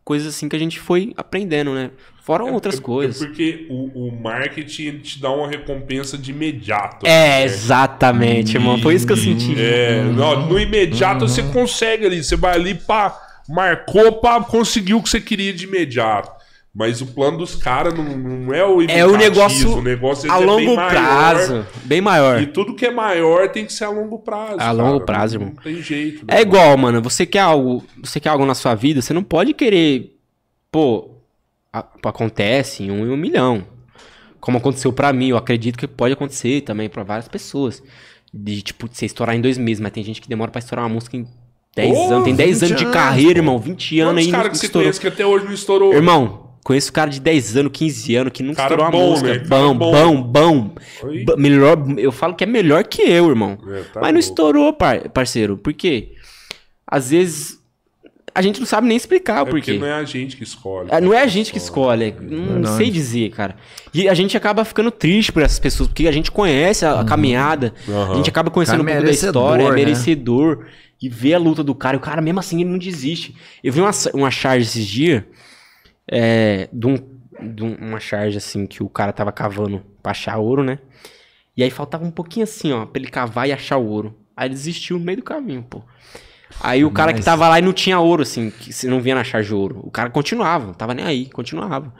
coisas assim que a gente foi aprendendo, né? Fora é, outras é, coisas. É porque o, o, marketing te dá uma recompensa de imediato. É, né? exatamente, e... mano. Foi isso que eu uhum. senti. É, no, uhum. no imediato você uhum. consegue ali. Você vai ali, pá, marcou, pá, conseguiu o que você queria de imediato. Mas o plano dos caras não, não, é o É o negócio, o negócio é a longo é bem maior, prazo, bem maior. E tudo que é maior tem que ser a longo prazo. A cara. longo prazo, irmão. Não, não tem jeito. É né? igual, mano. Você quer algo, você quer algo na sua vida, você não pode querer, pô, acontece em um em um milhão. Como aconteceu para mim, eu acredito que pode acontecer também para várias pessoas. De, tipo, você estourar em dois meses, mas tem gente que demora pra estourar uma música em 10 oh, anos. Tem 10 anos, de carreira, pô. irmão. 20 anos Quantos aí. cara que você conhece que até hoje não estourou? Irmão, conheço cara de 10 anos, 15 anos, que nunca cara estourou bom, a música. Meu, bom, bom, bom, bom. Melhor, eu falo que é melhor que eu, irmão. É, tá mas não louco. estourou, par parceiro. Por quê? Às vezes a gente não sabe nem explicar o é porquê. Porque não é a gente que escolhe. É, não é a gente que escolhe. É, não, sei dizer, cara. E a gente acaba ficando triste por essas pessoas, porque a gente conhece a, a uhum. caminhada, uhum. a gente acaba conhecendo um pouco da história, né? é merecedor. E vê a luta do cara, e o cara, mesmo assim, ele não desiste. Eu vi uma, uma charge esses dias, é, de, um, de uma charge assim, que o cara tava cavando pra achar ouro, né? E aí faltava um pouquinho assim, ó, pra ele cavar e achar ouro. Aí ele desistiu no meio do caminho, pô. Aí o cara Mas... que tava lá e não tinha ouro, assim, que você não vinha na charge de ouro. O cara continuava, não tava nem aí, continuava.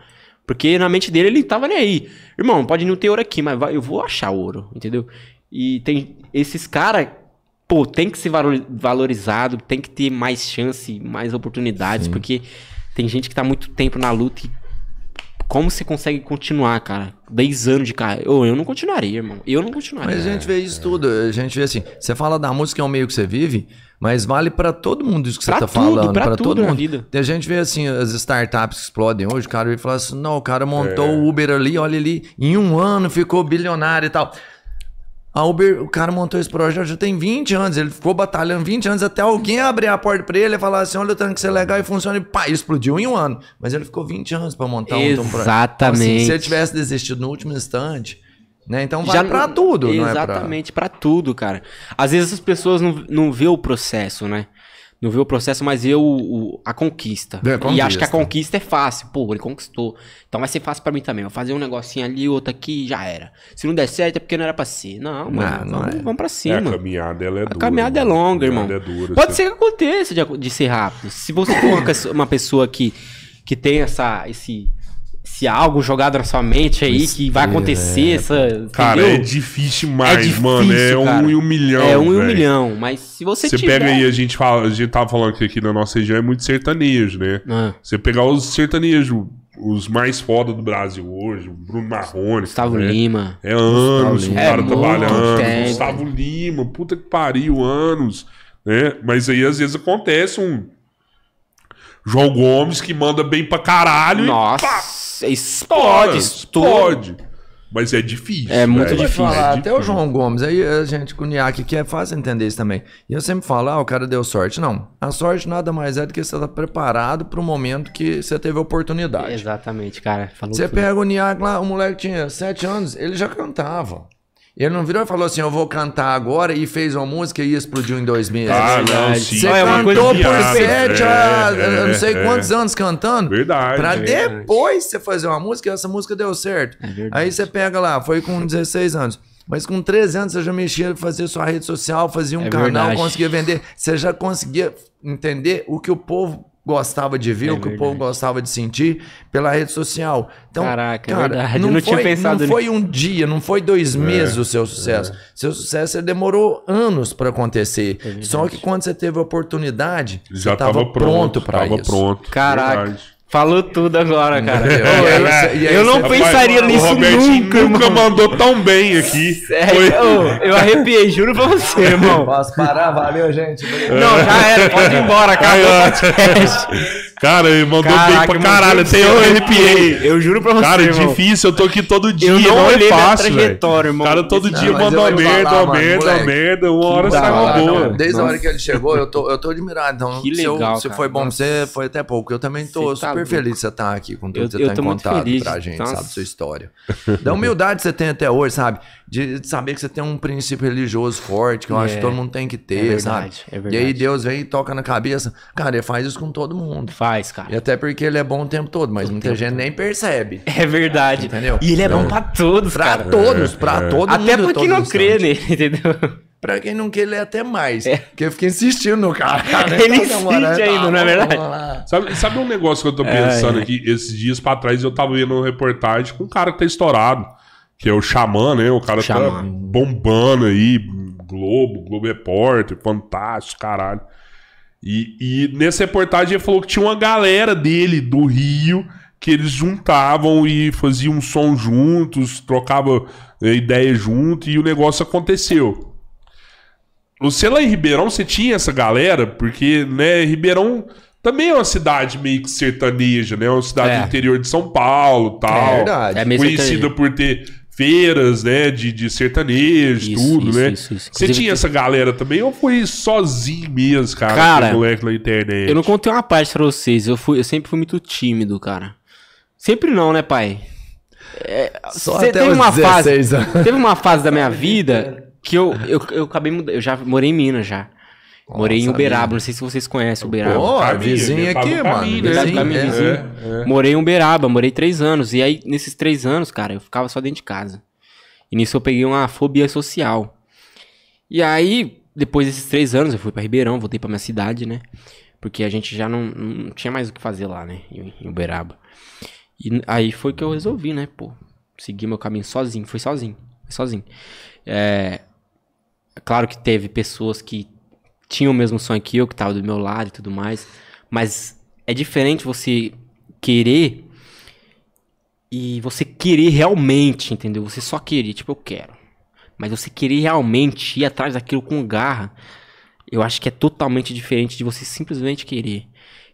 Porque na mente dele ele tava nem aí. Irmão, pode não ter ouro aqui, mas vai, eu vou achar ouro, entendeu? E tem esses caras, pô, tem que ser valorizado, tem que ter mais chance, mais oportunidades, Sim. porque tem gente que tá muito tempo na luta e como você consegue continuar, cara? Dez anos de cara, Eu, eu não continuaria, irmão. Eu não continuaria. Mas a gente vê isso tudo. A gente vê assim. Você fala da música, é o meio que você vive. Mas vale para todo mundo isso que pra você está falando. Para todo mundo. Vida. A gente vê assim, as startups que explodem hoje, o cara falar assim: não, o cara montou é. o Uber ali, olha ali, em um ano ficou bilionário e tal. A Uber, o cara montou esse projeto já tem 20 anos, ele ficou batalhando 20 anos até alguém abrir a porta para ele e falar assim: olha, o tenho que ser legal e funciona. E pá, explodiu em um ano. Mas ele ficou 20 anos para montar Exatamente. um projeto. Exatamente. Então, assim, se ele tivesse desistido no último instante né? Então vai Já pra não, tudo, é Exatamente, para pra... tudo, cara. Às vezes as pessoas não, não vê o processo, né? Não vê o processo, mas vê o, o a conquista. É, conquista. E acho que a conquista é fácil. Pô, ele conquistou. Então vai ser fácil para mim também. Vou fazer um negocinho ali, outro aqui, já era. Se não der certo é porque não era pra ser. Não, mano. Não, vamos, é. vamos pra cima. É, a caminhada ela é a dura. A caminhada é mano. é longa, irmão. É dura, Pode ser que aconteça de, de ser rápido. Se você for uma pessoa que, que tem essa, esse se há algo jogado na sua mente aí que vai acontecer. É. Essa, cara, entendeu? é difícil é mais, é difícil, mano. É cara. um em um milhão. É um e em um milhão. Mas se você Você tiver... pega aí, a gente fala, a gente tava falando que aqui na nossa região é muito sertanejo, né? Ah. Você pegar os sertanejos, os mais foda do Brasil hoje, o Bruno Marrone. Gustavo né? Lima. É anos, o cara é trabalhando. Gustavo Lima, puta que pariu, anos. Né? Mas aí às vezes acontece um. João Gomes que manda bem pra caralho. Nossa. E pá, é estoura, explode, Mas é difícil. É muito é difícil. Falar, é até o João Gomes, aí a gente com o NIAC que é fácil entender isso também. E eu sempre falo, ah, o cara deu sorte. Não, a sorte nada mais é do que você estar tá preparado para o momento que você teve a oportunidade. Exatamente, cara. Falou você tudo. pega o NIAC lá, o moleque tinha 7 anos, ele já cantava. Ele não virou e falou assim, eu vou cantar agora e fez uma música e explodiu em dois meses. Ah, não, sim. Você ah, é cantou por sete, é, é, não sei é. quantos anos cantando. Verdade. Pra é. depois você fazer uma música, e essa música deu certo. É Aí você pega lá, foi com 16 anos. Mas com 13 anos você já mexia, fazer sua rede social, fazia um canal, verdade. conseguia vender. Você já conseguia entender o que o povo gostava de ver, é o que verdade. o povo gostava de sentir pela rede social. Então, Caraca, é cara, é verdade. Não, não foi, não foi um dia, não foi dois é, meses o seu sucesso. É. Seu sucesso demorou anos para acontecer. É Só que quando você teve a oportunidade, já estava pronto para isso. pronto. Caraca. Verdade. Falou tudo agora, cara. eu, (laughs) eu, eu não pensaria nisso nunca, nunca mandou tão bem aqui. Sério, Foi... eu arrepiei, juro pra você, (laughs) irmão. Posso parar? Valeu, gente. Não, já era. Pode ir embora, cara. o podcast. (laughs) Cara, ele mandou Caraca, bem pra caralho. Até eu arrepiei. Eu, eu juro pra você. Cara, é difícil. Eu tô aqui todo dia. Eu não, não é olhei é fácil, velho. Cara, todo não, dia manda uma merda, uma merda, uma merda. Uma hora sai uma boa. Desde Nossa. a hora que ele chegou, eu tô, eu tô admirado. Então, que legal, se, eu, se foi bom pra você, foi até pouco. Eu também tô você tá super tá feliz de você estar tá aqui com tudo que você tá em contato pra gente, sabe? Sua história. Da humildade que você tem até hoje, sabe? de saber que você tem um princípio religioso forte, que eu é, acho que é. todo mundo tem que ter, é verdade, sabe? É verdade. E aí Deus vem e toca na cabeça. Cara, ele faz isso com todo mundo. Faz, cara. E até porque ele é bom o tempo todo, mas o muita gente todo. nem percebe. É verdade. Entendeu? E ele é bom é. pra todos, pra cara. Pra todos, pra é. todo até mundo. Até (laughs) pra quem não crê nele, entendeu? Pra quem não quer ler até mais. É. Porque eu fiquei insistindo no cara. cara (laughs) Ele tá insiste ainda, ah, não é verdade? Sabe, sabe um negócio que eu tô pensando é, aqui? Esses dias pra trás eu tava vendo uma reportagem com um cara que tá estourado. Que é o Xamã, né? O cara tá Xamã. tá bombando aí, Globo, Globo Repórter, fantástico, caralho. E, e nessa reportagem ele falou que tinha uma galera dele do Rio que eles juntavam e faziam som juntos, trocavam né, ideia junto e o negócio aconteceu. Você lá em Ribeirão, você tinha essa galera? Porque, né, Ribeirão também é uma cidade meio que sertaneja, né? É uma cidade é. do interior de São Paulo tal. É verdade. É conhecida por ter feiras, né? De, de sertanejo, isso, tudo, isso, né? Isso, isso. Você tinha que... essa galera também ou foi sozinho mesmo, cara? Cara, moleque na internet? eu não contei uma parte pra vocês. Eu, fui, eu sempre fui muito tímido, cara. Sempre não, né, pai? É, Só cê, teve uma 16 fase, anos. Teve uma fase da minha (laughs) vida é. que eu, eu, eu acabei mudando. Eu já morei em Minas já. Morei Nossa, em Uberaba, não sei se vocês conhecem Uberaba. Pô, a vizinha aqui, mano. Caminho, verdade, vizinho. É, é. Morei em Uberaba, morei três anos. E aí, nesses três anos, cara, eu ficava só dentro de casa. E nisso eu peguei uma fobia social. E aí, depois desses três anos, eu fui para Ribeirão, voltei para minha cidade, né? Porque a gente já não, não tinha mais o que fazer lá, né? Em Uberaba. E aí foi que eu resolvi, né? Pô, seguir meu caminho sozinho. Foi sozinho. Foi sozinho. É. Claro que teve pessoas que tinha o mesmo sonho que eu, que tava do meu lado e tudo mais. Mas é diferente você querer e você querer realmente, entendeu? Você só querer, tipo, eu quero. Mas você querer realmente ir atrás daquilo com garra, eu acho que é totalmente diferente de você simplesmente querer.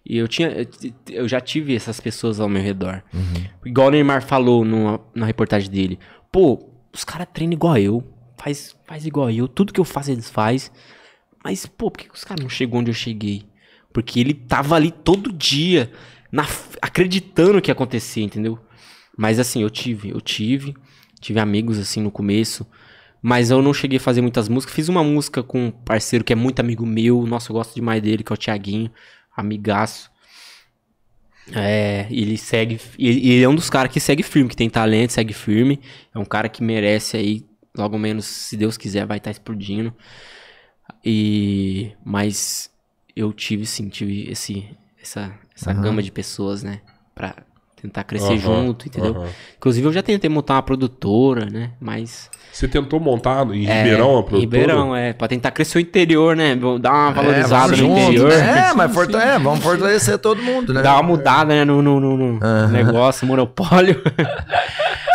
E eu tinha. Eu já tive essas pessoas ao meu redor. Uhum. Igual o Neymar falou numa, na reportagem dele. Pô, os caras treinam igual eu. Faz, faz igual eu. Tudo que eu faço, eles fazem. Mas, pô, por que, os caras não chegou onde eu cheguei? Porque ele tava ali todo dia, na, acreditando o que acontecer, entendeu? Mas assim, eu tive, eu tive, tive amigos assim no começo, mas eu não cheguei a fazer muitas músicas. Fiz uma música com um parceiro que é muito amigo meu, nossa, eu gosto demais dele, que é o Tiaguinho, amigaço. É, ele segue, ele, ele é um dos caras que segue firme, que tem talento, segue firme. É um cara que merece aí, logo menos, se Deus quiser, vai estar tá explodindo. E mas eu tive sim, tive esse essa essa uhum. gama de pessoas, né, para tentar crescer uhum. junto, entendeu? Uhum. Inclusive eu já tentei montar uma produtora, né, mas Você tentou montar em é, Ribeirão é, uma produtora? Ribeirão, é, para tentar crescer o interior, né, dar uma é, valorizada é, no junto, interior. Né? É, mas é, vamos fortalecer todo mundo, né? Dar uma mudada, né, no, no, no, no negócio, monopólio. (laughs)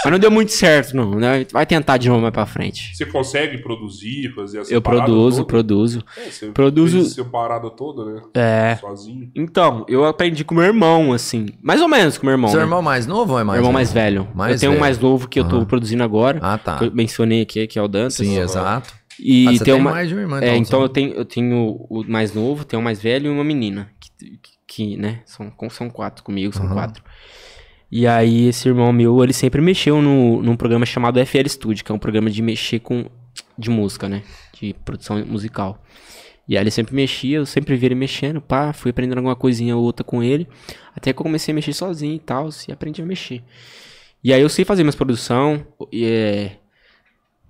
Mas não deu muito certo, não. Né? Vai tentar de novo mais pra frente. Você consegue produzir, fazer essa Eu produzo, toda? produzo. É, você produzo. Você parada toda, né? É. Sozinho. Então, eu aprendi com meu irmão, assim. Mais ou menos com meu irmão. Seu né? irmão mais novo ou é mais? Meu irmão mais velho. Mais eu tenho velho. um mais novo que eu tô produzindo agora. Ah, tá. Que eu mencionei aqui, que é o Dantas. Sim, exato. E ah, tem, tem uma... mais de uma irmã, é, então. então eu tenho, eu tenho o mais novo, tenho o mais velho e uma menina. Que, que, que né? São, são quatro comigo, são uhum. quatro. E aí esse irmão meu, ele sempre mexeu no, num programa chamado FL Studio, que é um programa de mexer com de música, né? De produção musical. E aí ele sempre mexia, eu sempre vi ele mexendo, pá, fui aprendendo alguma coisinha ou outra com ele, até que eu comecei a mexer sozinho e tal, e aprendi a mexer. E aí eu sei fazer minhas produção, e é,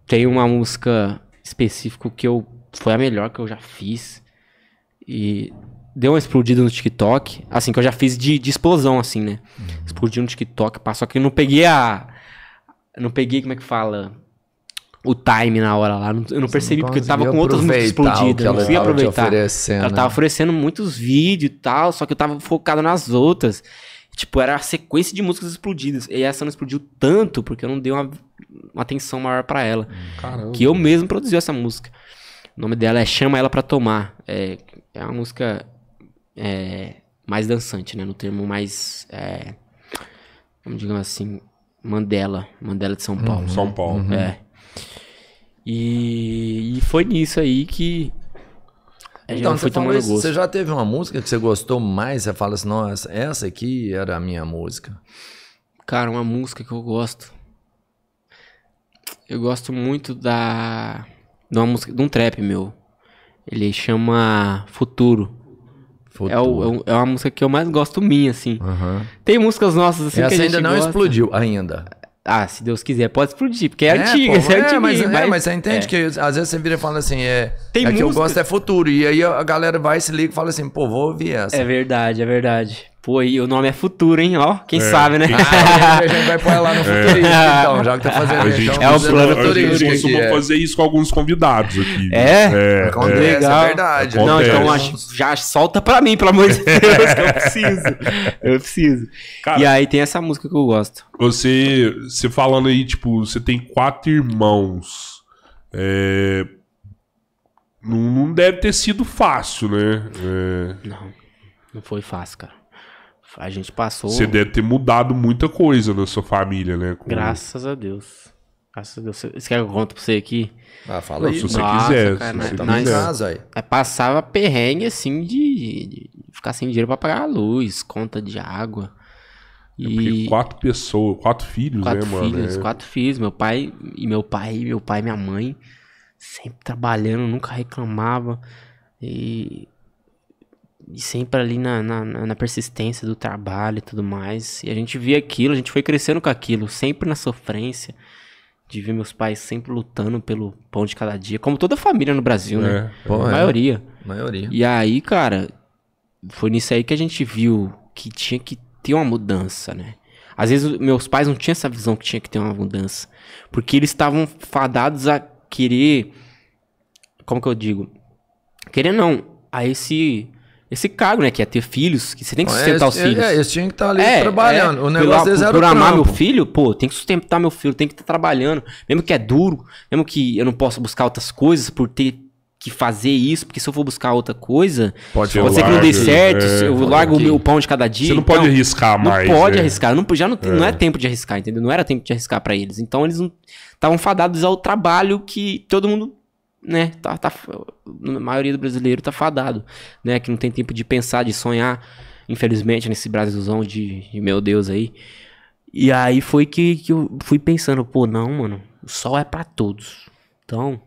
tem uma música específica que eu foi a melhor que eu já fiz. E deu uma explodida no TikTok, assim, que eu já fiz de, de explosão, assim, né? Uhum. Explodiu no TikTok, só que eu não peguei a. Não peguei, como é que fala? O time na hora lá. Eu não percebi, não porque eu tava com outras músicas explodidas. Eu não fui aproveitar. Ela tava né? oferecendo muitos vídeos e tal, só que eu tava focado nas outras. Tipo, era a sequência de músicas explodidas. E essa não explodiu tanto, porque eu não dei uma, uma atenção maior para ela. Hum, caramba. Que eu mesmo produzi essa música. O nome dela é Chama Ela Pra Tomar. É, é uma música é, mais dançante, né? No termo mais, é, vamos dizer assim, Mandela, Mandela de São uhum. Paulo. Uhum, São Paulo. Uhum. É. E, e, foi nisso aí que então, você, isso, você já teve uma música que você gostou mais? Você fala assim, nossa, essa aqui era a minha música. Cara, uma música que eu gosto. Eu gosto muito da. De uma música. De um trap meu. Ele chama Futuro. É, é o, é uma música que eu mais gosto minha, assim. Uhum. Tem músicas nossas assim Essa que a gente ainda não gosta. explodiu, ainda. Ah, se Deus quiser, pode explodir, porque é, é antiga, pô, é, é antiga. Mas, é, mas... É, mas você entende é. que às vezes você vira falando assim, é, Tem é música... que eu gosto é futuro. E aí a galera vai, se liga e fala assim, pô, vou ouvir essa. É verdade, é verdade. Pô, e o nome é Futuro, hein? Ó, quem é. sabe, né? (laughs) Ah, a gente vai pôr lá no futuro, é. (laughs) então, já que tá fazendo. é o plano futuro. A gente é. fazer isso com alguns convidados aqui. É? É, é? é, Acontece, é. Legal. é verdade. Acontece. então acho, já solta pra mim, pelo amor de (laughs) Deus, que eu preciso. Eu preciso. Cara, e aí tem essa música que eu gosto. Você, você falando aí, tipo, você tem quatro irmãos. É... Não, não deve ter sido fácil, né? É... Não, não foi fácil, cara. A gente passou. Você deve ter mudado muita coisa na sua família, né? Com... Graças a Deus. Graças a Deus. Você quer que eu conte pra você aqui? Ah, fala aí. se você Nossa, quiser. Cara, se você tá quiser. Casa, passava perrengue assim de, de, ficar sem dinheiro pra pagar a luz, conta de água. É, e... quatro pessoas, quatro filhos, quatro né, mano? Filhos, é. Quatro filhos, meu pai e meu pai, meu pai e minha mãe. Sempre trabalhando, nunca reclamava. E e sempre ali na, na, na, persistência do trabalho e tudo mais. E a gente via aquilo, a gente foi crescendo com aquilo, sempre na sofrência, de ver meus pais sempre lutando pelo pão de cada dia, como toda família no Brasil, né? é, né? Pô, é, maioria. Maioria. E aí, cara, foi nisso aí que a gente viu que tinha que ter uma mudança, né? Às vezes meus pais não tinham essa visão que tinha que ter uma mudança, porque eles estavam fadados a querer, como que eu digo? Querer não, a esse esse cargo, né? Que é ter filhos, que você tem que sustentar é, os é, filhos. É, eles tinham que estar tá ali é, trabalhando. É, o negócio pelo, deles por, amar meu filho, pô, tem que sustentar meu filho, tem que estar tá trabalhando. Mesmo que é duro, mesmo que eu não possa buscar outras coisas por ter que fazer isso, porque se eu for buscar outra coisa, pode, ser largo, que não dê certo, é, eu largo o meu pão de cada dia. Você não então, pode arriscar mais. Não pode é. arriscar, não, já não, é. não é tempo de arriscar, entendeu? Não era tempo de arriscar para eles. Então eles estavam fadados ao trabalho que todo mundo né, tá, tá, a maioria do brasileiro tá fadado, né, que não tem tempo de pensar, de sonhar, infelizmente, nesse Brasilzão de, de meu Deus aí. E aí foi que, que eu fui pensando, pô, não, mano, o sol é para todos. Então,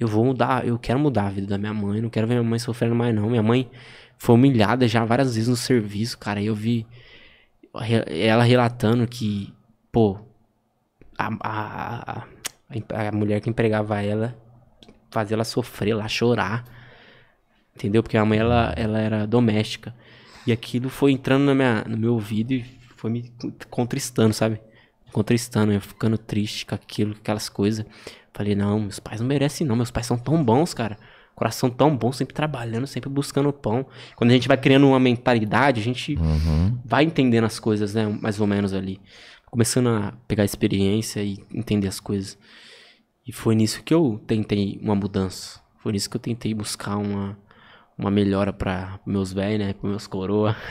eu vou mudar, eu quero mudar a vida da minha mãe, não quero ver minha mãe sofrendo mais não. Minha mãe foi humilhada já várias vezes no serviço, cara, e eu vi ela relatando que, pô, a, a, a, a mulher que empregava ela fazer ela sofrer lá, chorar. Entendeu? Porque a mãe, ela, ela era doméstica. E aquilo foi entrando na minha, no meu ouvido e foi me contristando, sabe? Contristando, eu ficando triste com aquilo, com aquelas coisas. Falei, não, meus pais não merecem não, meus pais são tão bons, cara. Coração tão bom, sempre trabalhando, sempre buscando pão. Quando a gente vai criando uma mentalidade, a gente uhum. vai entendendo as coisas, né? Mais ou menos ali. Começando a pegar experiência e entender as coisas. E foi nisso que eu tentei uma mudança. Foi nisso que eu tentei buscar uma, uma melhora para meus velhos, né? Para meus coroa. (laughs)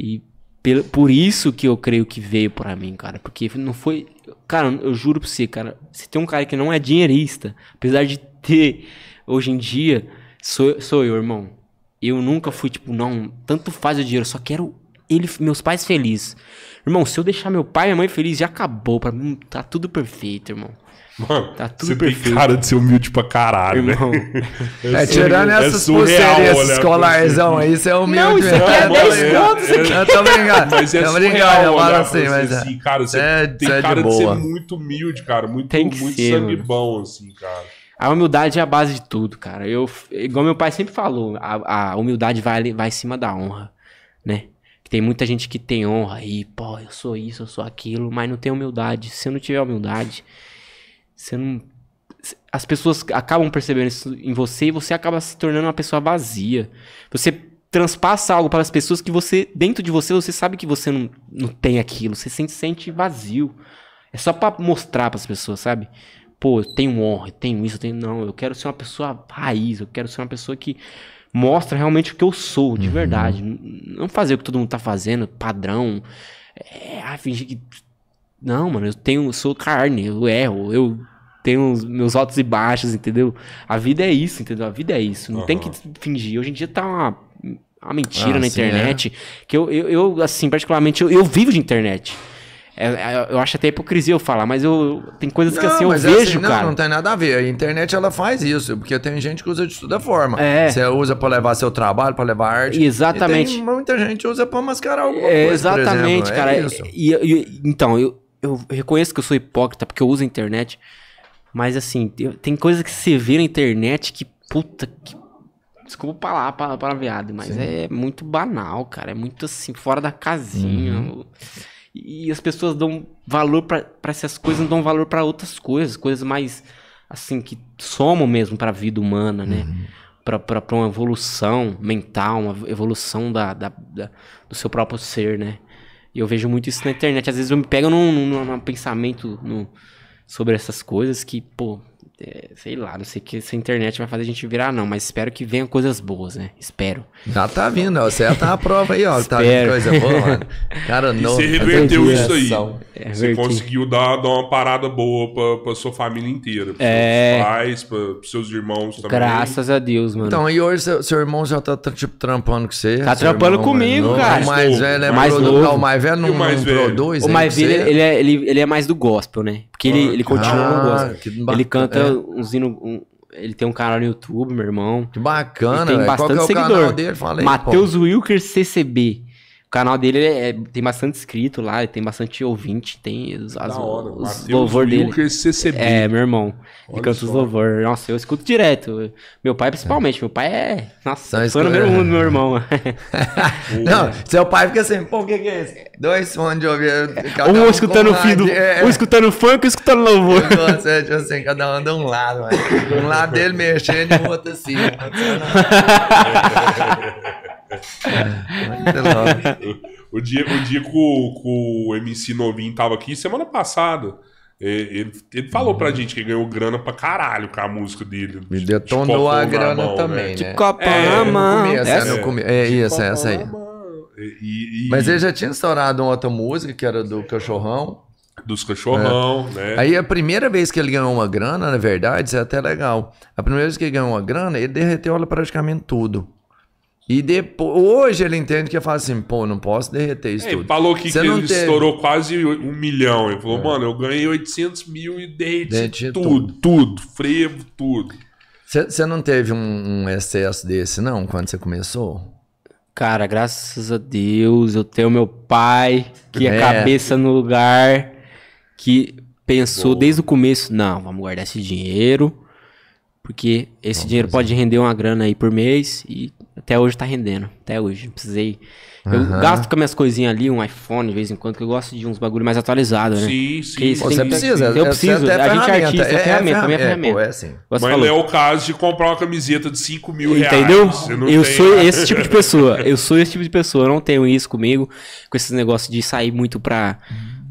E pelo, por isso que eu creio que veio para mim, cara. Porque não foi. Cara, eu juro pra você, cara. Se tem um cara que não é dinheirista, apesar de ter hoje em dia, sou, sou eu, irmão. Eu nunca fui tipo, não, tanto faz o dinheiro, só quero ele, meus pais felizes. Irmão, se eu deixar meu pai e minha mãe felizes, já acabou. Pra mim tá tudo perfeito, irmão. Mano, tá tudo você perfeito. tem cara de ser humilde pra caralho, né? (laughs) É, é tirando é essas pulseirinhas escolarzão aí, você é humilde. Não, isso aqui é 10 é, é. pontos. Isso aqui. tô brincando. Mas é surreal eu olhar pra assim, assim cara. Você é, tem cara de, de, ser muito humilde, cara. Muito, tem muito ser, sangue mano. bom, assim, cara. A humildade é a base de tudo, cara. Eu, igual meu pai sempre falou, a, a humildade vai, vai em cima da honra, né? tem muita gente que tem honra aí pô, eu sou isso, eu sou aquilo, mas não tem humildade. Se eu não tiver humildade, você não. As pessoas acabam percebendo isso em você e você acaba se tornando uma pessoa vazia. Você transpassa algo para as pessoas que você, dentro de você, você sabe que você não, não tem aquilo. Você se sente, vazio. É só para mostrar para as pessoas, sabe? Pô, eu tenho honra, eu tenho isso, eu tenho. Não, eu quero ser uma pessoa raiz, eu quero ser uma pessoa que mostra realmente o que eu sou, de uhum. verdade. Não fazer o que todo mundo tá fazendo, padrão. É, ah, fingir que não, mano, eu tenho, sou carne, eu erro, eu tenho meus altos e baixos, entendeu? A vida é isso, entendeu? A vida é isso. Não uhum. tem que fingir. Hoje em dia tá uma, uma mentira ah, na internet. É? Que eu, eu, eu, assim, particularmente, eu, eu vivo de internet. É, é, eu acho até hipocrisia eu falar, mas eu tem coisas não, que assim eu é assim, vejo, assim, não, cara. Não, não tem nada a ver. A internet ela faz isso, porque tem gente que usa de toda forma. É. Você usa para levar seu trabalho, para levar arte. Exatamente. muita gente usa para mascarar alguma é, coisa. Exatamente, cara. E, e, então, eu, eu reconheço que eu sou hipócrita porque eu uso a internet. Mas assim, eu, tem coisas que você vê na internet que puta que. Desculpa falar para palavreado, mas Sim. é muito banal, cara. É muito assim, fora da casinha. Uhum. E, e as pessoas dão valor para essas coisas, não dão valor para outras coisas, coisas mais assim que somam mesmo para a vida humana, né? Uhum. Para uma evolução mental, uma evolução da, da, da do seu próprio ser, né? E eu vejo muito isso na internet. Às vezes eu me pego num, num, num pensamento no, sobre essas coisas que, pô, é, sei lá, não sei que essa internet vai fazer a gente virar, não, mas espero que venham coisas boas, né? Espero. Já tá vindo, ó. Você já tá na prova aí, ó. tá vindo coisa boa, mano. Cara, não. Você é reverteu isso aí. É, você conseguiu dar, dar uma parada boa pra, pra sua família inteira. Pra é. seus pais, pra, pros seus irmãos também. Graças a Deus, mano. Então, e hoje seu, seu irmão já tá, tá, tipo, trampando com você? Tá trampando comigo, cara. O mais velho é mais pro... Não, o mais velho não, mais não velho? produz. O é mais velho, ele é, ele, ele é mais do gospel, né? Porque ah, ele, ele continua ah, no gospel. Ele canta é, um hino, um, ele tem um canal no YouTube, meu irmão. Que bacana, ele tem bastante Qual que é seguidor. Dele, Matheus Wilker CCB. O canal dele é, tem bastante inscrito lá, tem bastante ouvinte, tem os, as, hora, os louvor dele. CCB. É, meu irmão. Ele canta os louvor. Nossa, eu escuto direto. Meu pai, principalmente. É. Meu pai é. Nossa, foi fã número um do meu irmão. (laughs) (laughs) Não, seu pai fica assim, pô, o que, que, é isso? Dois fãs de ouvir. É, um, um escutando um do, é. um escutando funk e escutando louvor. Nossa, é, tipo assim, cada um de um lado, mano. Um lado dele mexendo e o outro assim. (laughs) É, é (laughs) o dia, o dia que, o, o MC Novinho tava aqui, semana passada, ele, ele falou uhum. pra gente que ganhou grana pra caralho com a música dele. Me detonou a grana mão, né? também, né? De copa é, na mão. Essa, é, é isso, é essa aí. E, e... Mas ele já tinha estourado uma outra música, que era do Cachorrão. Dos Cachorrão, é. né? Aí a primeira vez que ele ganhou uma grana, na verdade, isso é até legal. A primeira vez que ele ganhou uma grana, ele derreteu praticamente tudo. E depois, hoje ele entende que eu falo assim, pô, não posso derreter isso é, tudo. Ele falou que, que ele teve... estourou quase um milhão. Ele falou, é. mano, eu ganhei 800 mil e derreti, tudo, tudo, tudo, frevo, tudo. Você não teve um, um, excesso desse, não, quando você começou? Cara, graças a Deus, eu tenho meu pai, que é, é, cabeça no lugar, que pensou Boa. desde o começo, não, vamos guardar esse dinheiro, porque esse vamos dinheiro fazer. pode render uma grana aí por mês e até hoje tá rendendo. Até hoje. Precisei. Eu gasto com minhas coisinhas ali, um iPhone de vez em quando, que eu gosto de uns bagulho mais atualizado, né? Sim, sim. Você tem... precisa. Eu é preciso. É a gente é artista, é, é, é ferramenta, é minha ferramenta. É, pô, assim. Mas falou. é o caso de comprar uma camiseta de 5 mil Entendeu? reais. Entendeu? Eu tem... sou (laughs) esse tipo de pessoa. Eu sou esse tipo de pessoa. Eu não tenho isso comigo, com esses negócios de sair muito pra.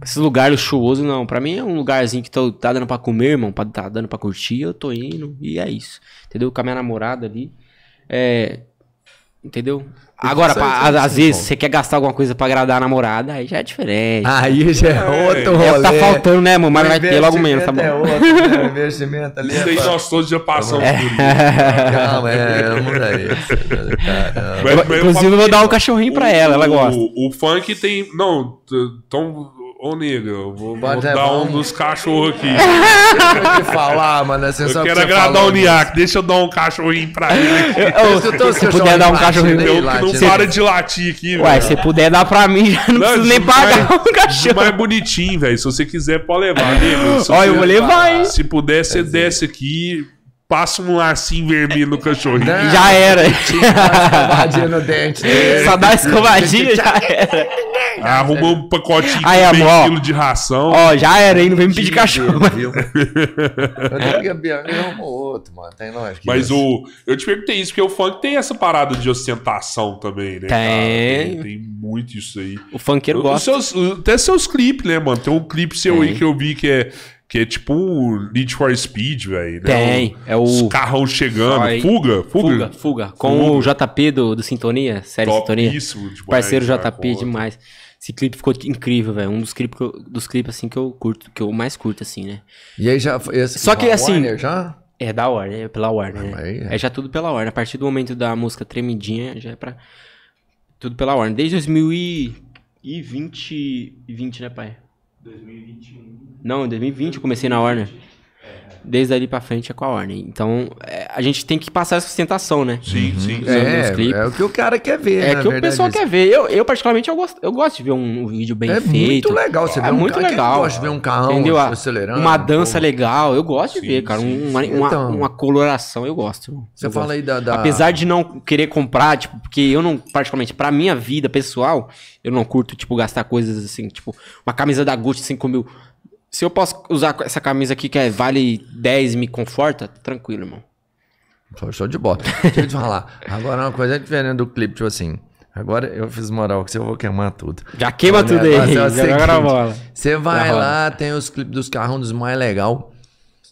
esses lugares luxuoso, não. Pra mim é um lugarzinho que tô, tá dando pra comer, irmão. Tá dando pra curtir, eu tô indo. E é isso. Entendeu? Com a minha namorada ali. É, Entendeu? Agora, pra, às é vezes, você quer gastar alguma coisa pra agradar a namorada, aí já é diferente. Aí já é, é outro é tá rolê. tá faltando, né, mano? Mas vai ter logo menos, tá bom? É outro, né? investimento ali. Isso aí nós todos já passamos é. por isso. Calma, é, eu Inclusive, eu vou dar um cachorrinho pra ela, ela gosta. O, funk tem... Não, então Ô, nego, eu vou é dar um dos cachorros aqui. (laughs) Eu que falar, mano. Assim, eu quero agradar o Niak. Deixa eu dar um cachorrinho pra ele. Eu, se, eu, se, puder dar um cachorrinho pra ele. Não para de latir aqui, Ué, velho. se puder dar pra mim, (laughs) já não, não preciso nem pagar é mais, um cachorro. é bonitinho, velho. Se você quiser, pode levar, nego. Olha, eu vou levar, hein. Se puder, você desce aqui passa um lacinho vermelho no cachorrinho. Não, já era. Escovadinha no dente. (laughs) Só dá escovadinha já era. Ah, arrumou um pacotinho aí, de amor, quilo de ração. Ó, já era, hein? Não vem me pedir cachorro. Viu? (laughs) eu arrumo outro, mano. Tem lógico. Mas o. Eu te perguntei isso, porque o funk tem essa parada de ostentação também, né? Tem. Cara? Tem, muito isso aí. O funkeiro eu, gosta. Seus, até seus clipes, né, mano? Tem um clipe seu tem. aí que eu vi que é que é tipo o Need for Speed, velho. Né? Tem, né? é o... Os carrão chegando. Fuga, fuga, fuga? Fuga, Com fuga. o JP do, do Sintonia, série Topíssimo Sintonia. tipo, Parceiro JP, demais. Esse clipe ficou incrível, velho. Um dos clipes, dos clipes, assim, que eu curto, que eu mais curto, assim, né? E aí já... Esse, Só que, assim... Warner, já? É da Warner, é pela Warner, né? é. é. já tudo pela Warner. A partir do momento da música Tremidinha, já é pra... Tudo pela Warner. Desde 2020... 20, né, pai? 2021. Não, em 2020 eu comecei na Warner. É. Desde ali pra frente é com a Warner. Então, é, a gente tem que passar essa sustentação, né? Sim, uhum. sim. É, é, o que o cara quer ver, É o que o pessoal quer ver. Eu, eu particularmente, eu gosto, eu gosto de ver um, um vídeo bem é feito. É muito legal você é ver é um muito legal. Eu gosto de ver um carro entendeu? acelerando. Uma dança legal, eu gosto sim, de ver, cara. Sim, uma, uma, então. uma, coloração, eu gosto. Você eu fala gosto. aí da, da, Apesar de não querer comprar, tipo, porque eu não, particularmente, pra minha vida pessoal, eu não curto, tipo, gastar coisas assim, tipo, uma camisa da Gucci, 5 mil... Se eu posso usar essa camisa aqui que é vale 10 e me conforta, tranquilo, irmão. Show, show de bola. (laughs) Deixa eu te falar. Agora é uma coisa diferente do clipe, tipo assim. Agora eu fiz moral que eu vou queimar tudo. Já queima tudo aí. É bola. Você vai lá, tem os clipes dos carros, um dos mais legais.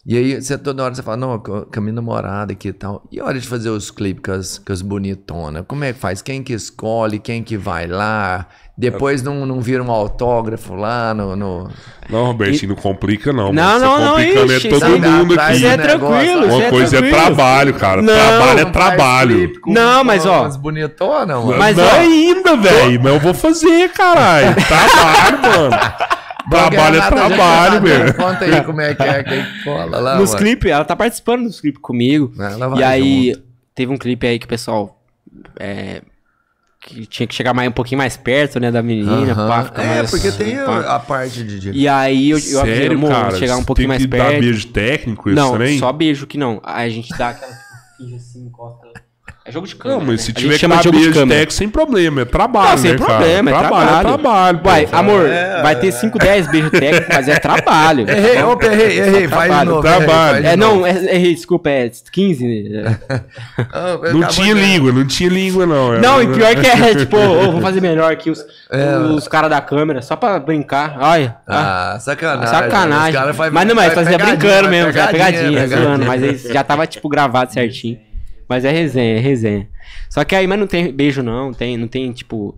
E aí você toda hora você fala, não, caminho namorado namorada aqui e tal. E a hora de fazer os clipes com as, com as bonitonas? Como é que faz? Quem que escolhe? Quem que vai lá? Depois não, não vira um autógrafo lá no. no... Não, Robertinho, não complica, não. Não, não, não, complicando é todo não, mundo aqui. é tranquilo. Uma é coisa é trabalho, cara. Não, trabalho é trabalho. Não, mas ó. Mas bonitona, mano. Mas não, ainda, velho. Mas eu vou fazer, caralho. (laughs) trabalho, mano. Trabalho é trabalho, meu. Conta aí como é que é que cola lá. Nos clipes, ela tá participando dos clipes comigo. Ela vai e aí, junto. teve um clipe aí que o pessoal. É, que tinha que chegar mais um pouquinho mais perto, né, da menina, uhum. pá, é, ficar É, mais, porque tem pá. a parte de... E aí eu, eu Sério, avisei, cara, chegar um pouquinho mais perto. Tem que dar beijo técnico, isso não, também? Não, só beijo que não. Aí a gente dá aquela (laughs) assim, encosta é jogo de câmera. Não, mas né? se né? tiver chama de, de câmera. Tech, sem problema, é trabalho. Não, sem né, problema, cara? É, é trabalho. Trabalho, é trabalho. Uai, pô, amor, é, vai ter 5, 10 beijos técnicos, mas é trabalho. Tá errei, opa, errei, é errei, vai de novo. Trabalho. É, não, é, errei, desculpa, é 15. Né? (laughs) Ah, não tinha língua, não tinha língua, não. Não, e pior que é, (laughs) tipo, oh, vou fazer melhor aqui os, os caras da câmera, só pra brincar. Olha. Ah, sacanagem. Sacanagem. Mas não, mas fazia brincando mesmo, já pegadinha, né? mas já tava, tipo, gravado certinho. Mas é resenha, é resenha. Só que aí, mas não tem beijo, não. Tem, não tem, tipo.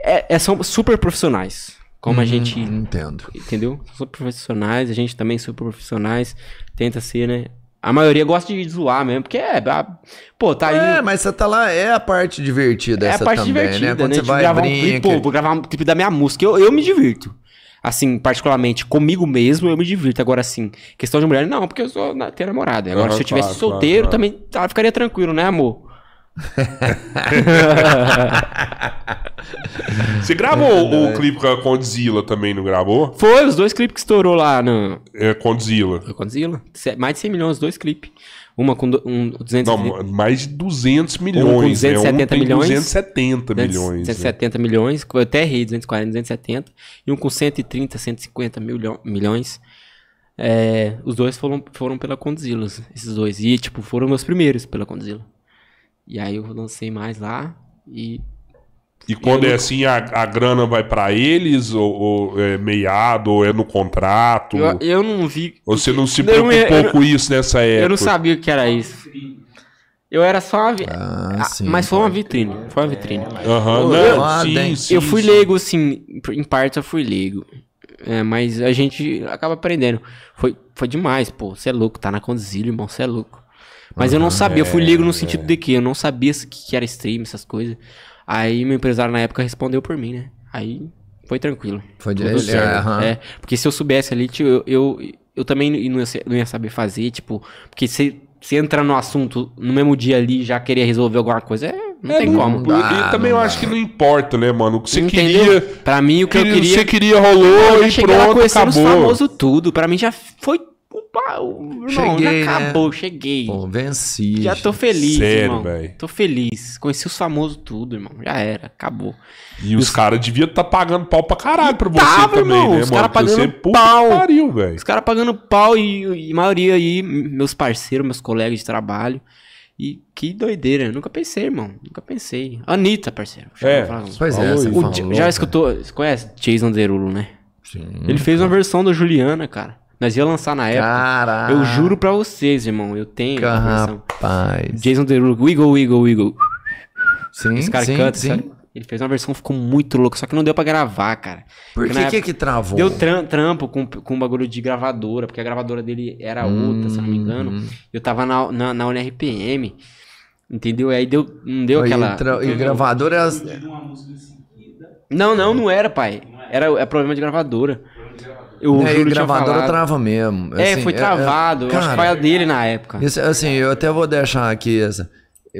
É, é são super profissionais. Como hum, a gente. Entendo. Entendeu? São profissionais, a gente também é super profissionais. Tenta ser, né? A maioria gosta de zoar mesmo, porque é. Pô, tá aí. É, mas você tá lá, é a parte divertida. É a parte também, né? divertida, né? Quando né? você vai gravar brinca. Um clipe, pô, vou gravar um clipe da minha música. Eu, eu me divirto assim, particularmente comigo mesmo, eu me divirto. Agora, assim, questão de mulher, não, porque eu sou na, tenho namorada. Agora, uhum, se eu tivesse claro, solteiro, claro, também tá, ficaria tranquilo, né, amor? (laughs) Você gravou é o, o clipe com a Condzilla também, não gravou? Foi, os dois clipes que estourou lá no. É, Condzilla. Condzilla. Mais de 100 milhões, os dois clipes. Uma com do, um, 200 Não, mais de 200 milhões. Uma com 270 né? um milhões. 270 milhões. 270 é. Né? milhões. Eu até errei, 240, 270. E um com 130, 150 milho, milhões. É, os dois foram, foram pela Condzilla, esses dois. E, tipo, foram meus primeiros pela Condzilla. E aí eu lancei mais lá e e quando é assim, a, a grana vai para eles, ou, ou, é meiado, ou é no contrato? Eu, eu não vi. Você não se preocupou eu, eu, com isso nessa época? Eu não sabia o que era isso. Eu era só uma. Vi... Ah, ah sim, mas foi uma vitrine. Foi uma vitrine. É, uhum, não, é sim, sim, eu fui leigo, assim. Em parte eu fui leigo. É, mas a gente acaba aprendendo. Foi, foi demais, pô. Você é louco, tá na conduzilha, irmão, você é louco. Mas uhum, eu não sabia, eu fui leigo no sentido de que eu não sabia o que era stream, essas coisas. Aí meu empresário na época respondeu por mim, né? Aí foi tranquilo. Foi de ele, certo. Uhum. É, porque se eu soubesse ali, tipo, eu, eu, eu, também não ia, não ia saber fazer, tipo, porque se se entrar no assunto no mesmo dia ali já queria resolver alguma coisa, é, não é, tem não, como. Dá, e ah, também eu dá. acho que não importa, né, mano? O que você Entendeu? queria. Pra mim, o que queria, eu queria. Você queria rolou eu e pronto, acabou. famoso tudo. Pra mim já foi culpar o irmão. Cheguei, já né? acabou, né? cheguei. Pô, venci. Já tô feliz, sério, irmão. Véio. Tô feliz. Conheci os famosos tudo, irmão. Já era, acabou. E, os, os caras deviam estar tá pagando pau pra caralho pra você tava, também, irmão. né, os mano? Cara pagando você é pau. Pariu, os caras pagando pau e, a maioria aí, meus parceiros, meus colegas de trabalho. E que doideira, eu nunca pensei, irmão. Nunca pensei. Anitta, parceiro. É, pois é, falou, já escutou, você conhece Jason Derulo, né? Sim. Ele fez uma versão da Juliana, cara. Nós ia lançar na época. Caraca. Eu juro pra vocês, irmão. Eu tenho. Rapaz. Jason Derulo, Wiggle, Wiggle, Wiggle. Sim, Esse cara sim, canta, sim. Sabe? Ele fez uma versão ficou muito louca, só que não deu para gravar, cara. Por que que, é que travou? Deu tram, trampo com, com um bagulho de gravadora, porque a gravadora dele era hum, outra, se não me engano. Hum. Eu tava na, na, na UNRPM, entendeu? E aí deu, não deu aquela... Entra, e gravadora... É não, não, não era, pai. Era, é problema de gravadora. O é, gravadora trava mesmo. É, assim, é, foi é, travado. É, cara, acho que foi a dele na época. Isso, assim, eu até vou deixar aqui essa.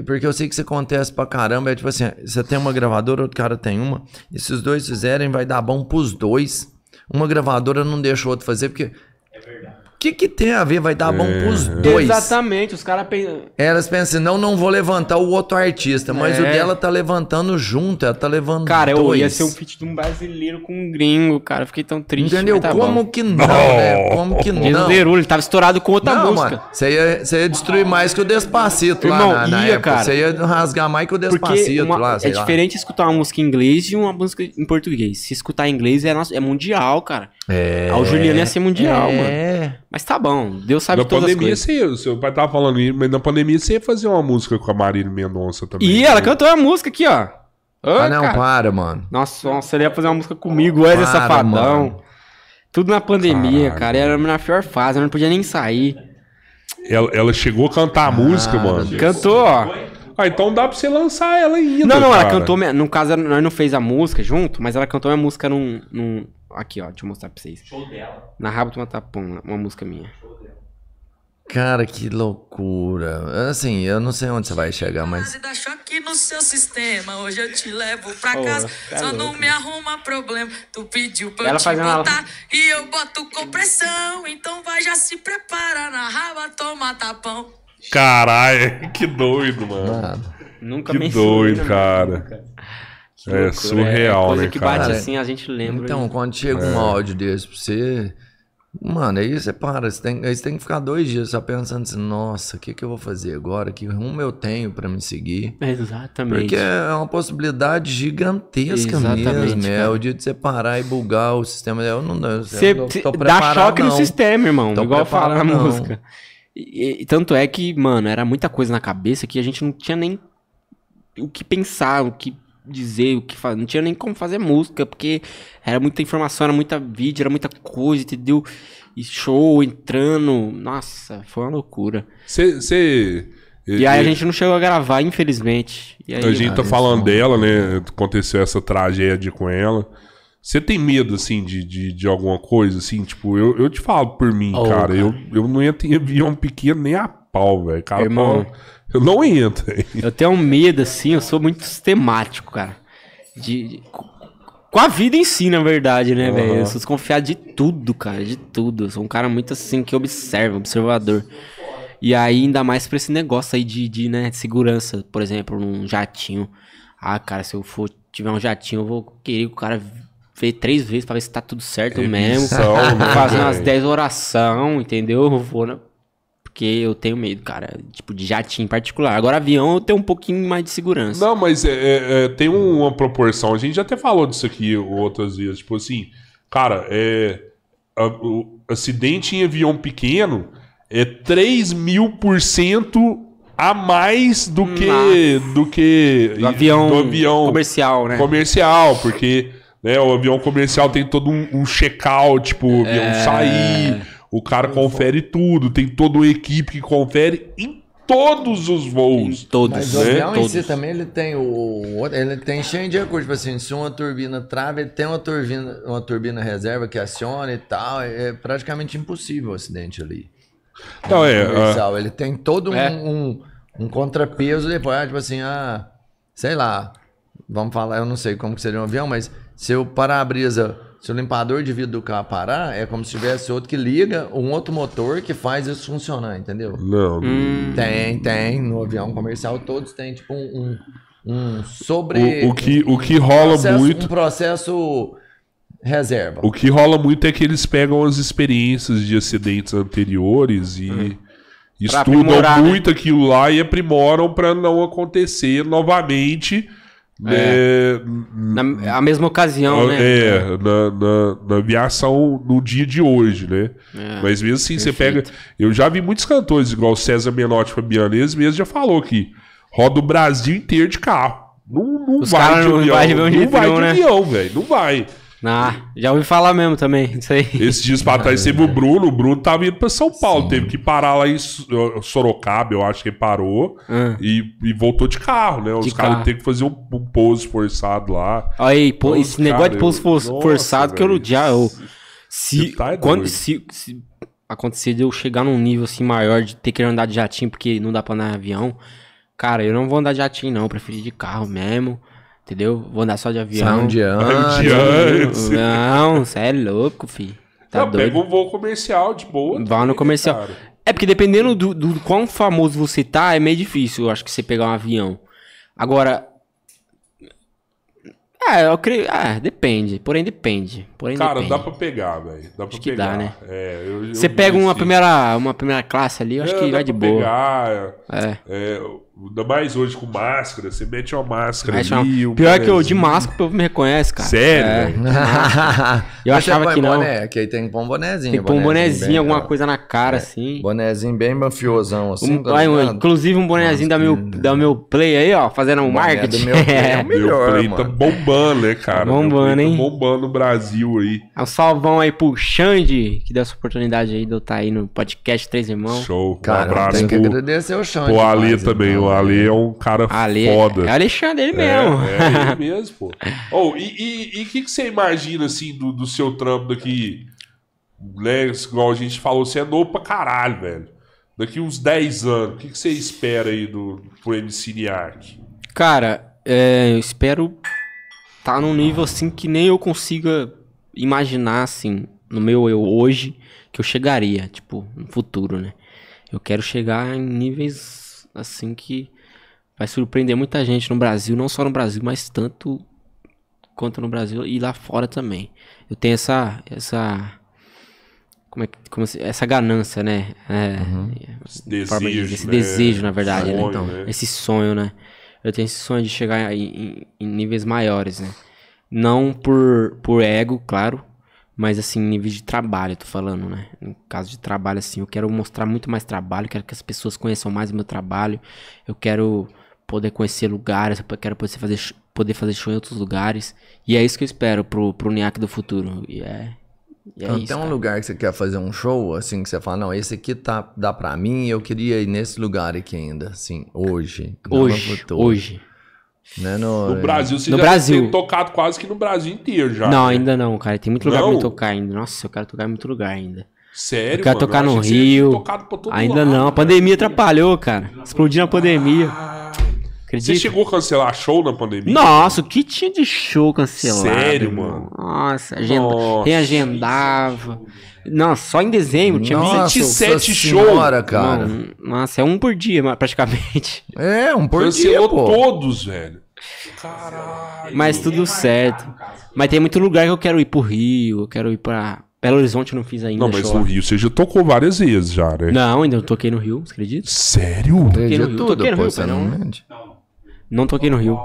Porque eu sei que isso acontece pra caramba. É tipo assim, você tem uma gravadora, outro cara tem uma. E se os dois fizerem, vai dar bom pros dois. Uma gravadora não deixa o outro fazer, porque que, que tem a ver? Vai dar bom é. pros dois. Exatamente, os caras pensam. Elas pensam, assim, não, não vou levantar o outro artista, mas é. o dela tá levantando junto, ela tá levantando. Cara, eu ia ser um feat de um brasileiro com um gringo, cara. Eu fiquei tão triste. Entendeu? Tá Como que não, né? Como que não? Brasileiro, ele tava estourado com outra não, música. Você ia, você ia destruir mais que o Despacito Irmão, lá na, na ia, época. Cara. Você ia rasgar mais que o Despacito uma, lá. é diferente escutar uma música em inglês e uma música em português. Se escutar em inglês é, nosso, é mundial, cara. É. O Juliano ia ser mundial, é. mano. É. Mas tá bom, Deus sabe na todas pandemia, as coisas. Na pandemia, você, seu pai tava falando, mas na pandemia você ia fazer uma música com a Marília Mendonça também. E ela cantou a música aqui, ó. Ô, ah, não, cara. para, mano. Nossa, você ia fazer uma música comigo, Wesley é Safadão. Mano. Tudo na pandemia, Caralho. cara. Era na pior fase, eu não podia nem sair. Ela, ela chegou a cantar a ah, música, ah, mano. Cantou, ó. Ah, então dá pra você lançar ela ainda. Não, não, cara. ela cantou. No caso, nós não fez a música junto, mas ela cantou a música num, num, Aqui, ó, deixa eu mostrar pra vocês. Show dela. Na Rabo de uma uma música minha. Show dela. Cara, que loucura. Assim, eu não sei onde você vai chegar, mas. Dá choque no seu sistema. Hoje eu te levo pra casa. Tá só não me arruma problema. Tu pediu pra Ela eu te botar uma... e eu boto compressão. Então vai já se prepara na raba, toma tapão. Caralho, (laughs) que doido, mano. mano. Nunca que doido, né? cara. Nunca. É surreal, é, é coisa né, que bate cara? assim, a gente lembra. Então, quando chega é. um áudio desse pra você, mano, aí você para, você tem, aí você tem que ficar dois dias só pensando assim, nossa, o que, que eu vou fazer agora? Que rumo eu tenho para me seguir? Exatamente. Porque é uma possibilidade gigantesca Exatamente, mesmo, cara. é o dia de você parar e bugar o sistema. Eu não, eu você tô, dá choque não. no sistema, irmão, tô igual fala na música. E, e, tanto é que, mano, era muita coisa na cabeça que a gente não tinha nem o que pensar, o que dizer o que fazer, não tinha nem como fazer música, porque era muita informação, era muita vídeo, era muita coisa, entendeu? E show entrando, nossa, foi uma loucura. Você. E, e, aí a gente não chegou a gravar, infelizmente. Aí, a gente tá ah, falando dela, né? Aconteceu essa tragédia com ela. Você tem medo, assim, de, de, de, alguma coisa, assim? Tipo, eu, eu te falo por mim, oh, cara, cara, Eu, eu não ia ter avião (laughs) pequeno nem a pau, velho. Cara, Irmão, pau... Eu não entro. Eu tenho um medo, assim, eu sou muito sistemático, cara. De, de com a vida em si, na verdade, né, uhum. velho? Eu sou desconfiado de tudo, cara, de tudo. Eu sou um cara muito assim, que observa, observador. E aí, ainda mais pra esse negócio aí de, de, né, de segurança, por exemplo, num jatinho. Ah, cara, se eu for tiver um jatinho, eu vou querer que o cara ver três vezes pra ver se tá tudo certo é mesmo. Né, Fazer umas dez orações, entendeu? Eu vou na né? Porque eu tenho medo, cara, tipo, de jatinho particular. Agora, avião eu tenho um pouquinho mais de segurança. Não, mas é, é, é tem uma proporção. A gente já até falou disso aqui outras vezes. Tipo assim, cara, é, a, o acidente em avião pequeno é 3 mil por cento a mais do hum, que do que do avião, do avião comercial, né? Comercial, porque né, o avião comercial tem todo um, um check-out, tipo, o avião é... sair, o cara confere tudo, tem toda uma equipe que confere em todos os voos. Em todos, Mas né? o avião em si também ele tem o ele tem cheio de acordo. tipo assim, se uma turbina trava, ele tem uma turbina, uma turbina reserva que aciona e tal, é praticamente impossível o acidente ali. Então é, é ele tem todo é. um, um, um, contrapeso depois, é, tipo assim, ah, sei lá, vamos falar, eu não sei como que seria um avião, mas se o para-brisa se o limpador de vidro do carro parar, é como se tivesse outro que liga um outro motor que faz isso funcionar, entendeu? Não. Hum. Tem, tem. No avião comercial todos têm tipo um, um sobre. O, o que o que rola um processo, muito. Um processo reserva. O que rola muito é que eles pegam as experiências de acidentes anteriores e hum. estudam né? muito né? aquilo lá e aprimoram para não acontecer novamente é. é, na, a mesma ocasião, né? É, na, na, na, minha ação no dia de hoje, né? É, Mas mesmo assim, perfeito. você pega. Eu já vi muitos cantores, igual o César Menotti Fabianese, mesmo já falou que roda o Brasil inteiro de carro. Não, não vai de avião. Não, vai de né? avião, velho. Não vai. Ah, já ouvi falar mesmo também, isso aí. Esses dias pra trás teve tá o Bruno, o Bruno tava indo pra São Paulo, Sim. teve que parar lá em Sorocaba, eu acho que ele parou, ah. e, e, voltou de carro, né? Os caras tem que fazer um, um pouso forçado lá. Aí, pô, esse negócio de pouso forçado que eu já... Eu, se, tá quando, se, se, acontecer de eu chegar num nível assim maior de ter que andar de jatinho porque não dá pra andar em avião, cara, eu não vou andar de jatinho não, eu prefiro de carro mesmo... Entendeu? Vou andar só de avião. Sai antes. Não, você é louco, fi. Tá não, doido. pega um voo comercial de boa. Tá Vá no comercial. Cara. É porque dependendo do, do quão famoso você tá, é meio difícil, eu acho, que você pegar um avião. Agora, É, eu creio. É, depende. Porém, depende. Porém, Cara, depende. dá pra pegar, velho. Dá acho pra pegar. Dá, né? É, eu, Você pega uma primeira, uma primeira classe ali, eu acho é, que vai de boa. Pegar, é. é. Ainda mais hoje com máscara, você mete uma máscara mete ali, uma... Pior é que eu de máscara o povo me reconhece, cara. Sério? É. eu Mas achava é que não. Boné, que aí tem que pôr um bonézinho. Tem que pôr um bonézinho, bem, alguma coisa na cara, é. assim. Bonézinho bem mafiosão, assim. Um, tá inclusive um bonézinho da meu, da meu play aí, ó, fazendo um marketing. meu play é o (laughs) melhor, meu play tá mano. tá bombando, né, cara? Tá bombando, tá hein? Tá bombando no Brasil aí. É um salvão aí pro Xande, que deu essa oportunidade aí de eu estar aí no podcast Três Irmãos. Show. Cara, um abraço. Tem que agradecer o Xande. Então, o Ali também, ó. O é um cara Ale, é foda. É Alexandre, ele é, mesmo. É, é ele (laughs) mesmo, pô. Oh, e o que, que você imagina, assim, do, do seu trampo daqui? Né, igual a gente falou, você é novo pra caralho, velho. Daqui uns 10 anos, o que, que você espera aí do, do MC Niak? Cara, é, eu espero tá num nível assim que nem eu consiga imaginar assim no meu eu hoje que eu chegaria, tipo, no futuro, né? Eu quero chegar em níveis assim que vai surpreender muita gente no Brasil, não só no Brasil, mas tanto quanto no Brasil e lá fora também. Eu tenho essa essa como é que, como se, essa ganância, né? É, uhum. É, esse desejo, de, esse né? desejo, na verdade, né? sonho, né? Então, né? esse sonho, né? Eu tenho esse sonho de chegar em, em, em níveis maiores, né? Não por, por ego, claro, mas assim, nível de trabalho, estou tô falando, né? No caso de trabalho, assim, eu quero mostrar muito mais trabalho, quero que as pessoas conheçam mais o meu trabalho, eu quero poder conhecer lugares, eu quero poder fazer, poder fazer show em outros lugares. E é isso que eu espero pro, pro NIAC do futuro. E é. E é então, isso, tem um cara. lugar que você quer fazer um show, assim, que você fala, não, esse aqui tá, dá pra mim, eu queria ir nesse lugar aqui ainda, assim, hoje. Hoje, hoje. Né, no, no é, Brasil, você no já Brasil. tem tocado quase que no Brasil inteiro já. Não, né? ainda não, cara. Tem muito lugar não? pra tocar ainda. Nossa, eu quero tocar em muito lugar ainda. Sério? Eu quero mano? tocar no Rio. Ainda lado, não. A né? pandemia atrapalhou, cara. Explodiu na pandemia. Ah. Você chegou a cancelar show na pandemia? Nossa, o que tinha de show cancelado? Sério, mano? Nossa, agenda, Nossa, reagendava. Não, só em dezembro tinha nossa, 27 shows. cara. nossa, é um por dia, praticamente. É, um por Cancelou dia. Cancelou todos, velho. Caralho. Mas tudo certo. Mas tem muito lugar que eu quero ir pro Rio, eu quero ir pra. Belo Horizonte eu não fiz ainda. Não, mas show. no Rio você já tocou várias vezes já, né? Não, ainda eu toquei no Rio, você acredita? Sério? Toquei no Rio, toquei no Rio, pô, não Não, não toquei no Rio.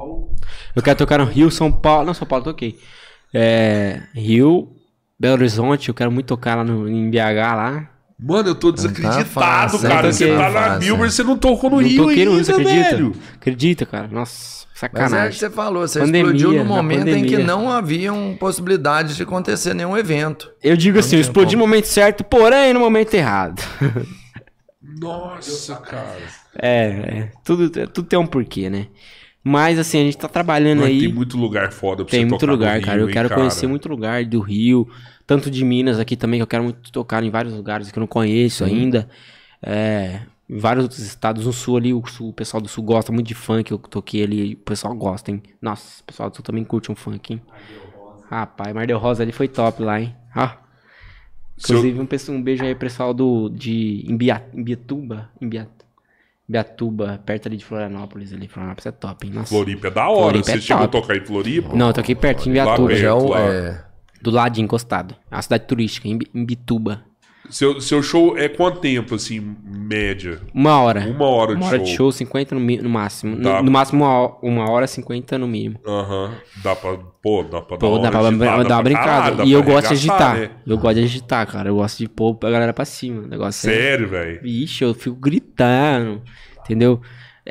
Eu quero tocar no Rio, São Paulo. Não, São Paulo toquei. É, Rio, Belo Horizonte, eu quero muito tocar lá no, em BH lá. Mano, eu tô então tá desacreditado, tá fácil, cara. Você tá, tá na e você não tocou no não Rio toquei no Rio, você acredita? Velho. Acredita, cara. Nossa, sacanagem. Mas é que você falou, você pandemia, explodiu no momento em que não havia possibilidades de acontecer nenhum evento. Eu digo assim, eu explodi no momento certo, porém no momento errado. (laughs) Nossa, cara. É, é, tudo, é, tudo tem um porquê, né? Mas assim, a gente tá trabalhando Mas aí. Tem muito lugar foda pra Tem muito lugar, Rio, cara. Eu hein, quero cara. conhecer muito lugar do Rio, tanto de Minas aqui também, que eu quero muito tocar em vários lugares que eu não conheço hum. ainda. É, vários outros estados. No sul ali, o, sul, o, pessoal do sul gosta muito de funk. Eu toquei ali, o pessoal gosta, hein? Nossa, o pessoal do sul também curte um funk, hein? Rapaz, Mardel Rosa ali foi top lá, hein? Ah. Inclusive, um, um beijo aí, pessoal do, de Imbia, Imbiatuba. Beatuba, perto ali de Florianópolis, ali. Florianópolis é top, hein? Nossa. Floripa é da hora. Floripa Você é chegou a tocar em Floripa? Não, eu toquei pertinho em Beatuba. Lá perto, já é, é... Do lado encostado. É uma cidade turística, em Bituba. Seu, seu show é quanto tempo, assim, média? Uma hora. Uma hora de show. Uma hora de show, 50 no, no máximo. Tá. No, no, máximo uma, uma hora, 50 no mínimo. Aham. Uhum. Dá pra. Pô, dá pra dar uma, dá agitar, dá, dá pra, brincada. e eu gosto de agitar. Né? Eu gosto de agitar, cara. Eu gosto de pôr a galera pra cima. Negócio é- Sério, é... velho? Vixe, eu fico gritando. Entendeu?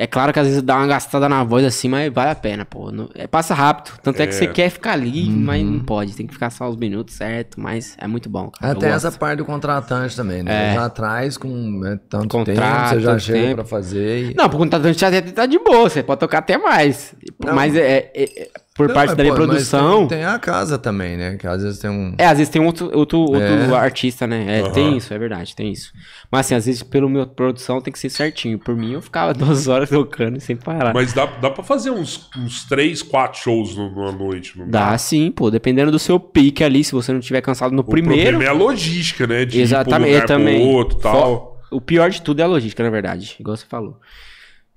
É claro que às vezes dá uma gastada na voz assim, mas vale a pena, pô. Não, é, passa rápido. Tanto é. é. que você é. quer ficar ali, uhum. mas não pode. Tem que ficar só os minutos certo, mas é muito bom. Cara. Até essa parte do contratante também, né? É. Já traz com né, tanto Contrato, tempo, você já chega tempo. pra fazer. E... Não, pro contratante já tá de boa, você pode tocar até mais. Não. Mas é, é, é por não, parte mas, da minha pô, produção. Tem, tem, a casa também, né? Que às vezes tem um. É, às vezes tem outro, outro, outro é. artista, né? É, uhum. tem isso, é verdade, tem isso. Mas assim, às vezes pela meu produção tem que ser certinho. Por mim, eu ficava (laughs) duas horas tocando sem parar. Mas dá, dá pra fazer uns, uns três, quatro shows numa noite, dá? sim, pô. Dependendo do seu pique ali, se você não tiver cansado no o primeiro. é a logística, né? De Exatamente, ir pro lugar, também. Pro outro, tal. O pior de tudo é a logística, na verdade, igual você falou.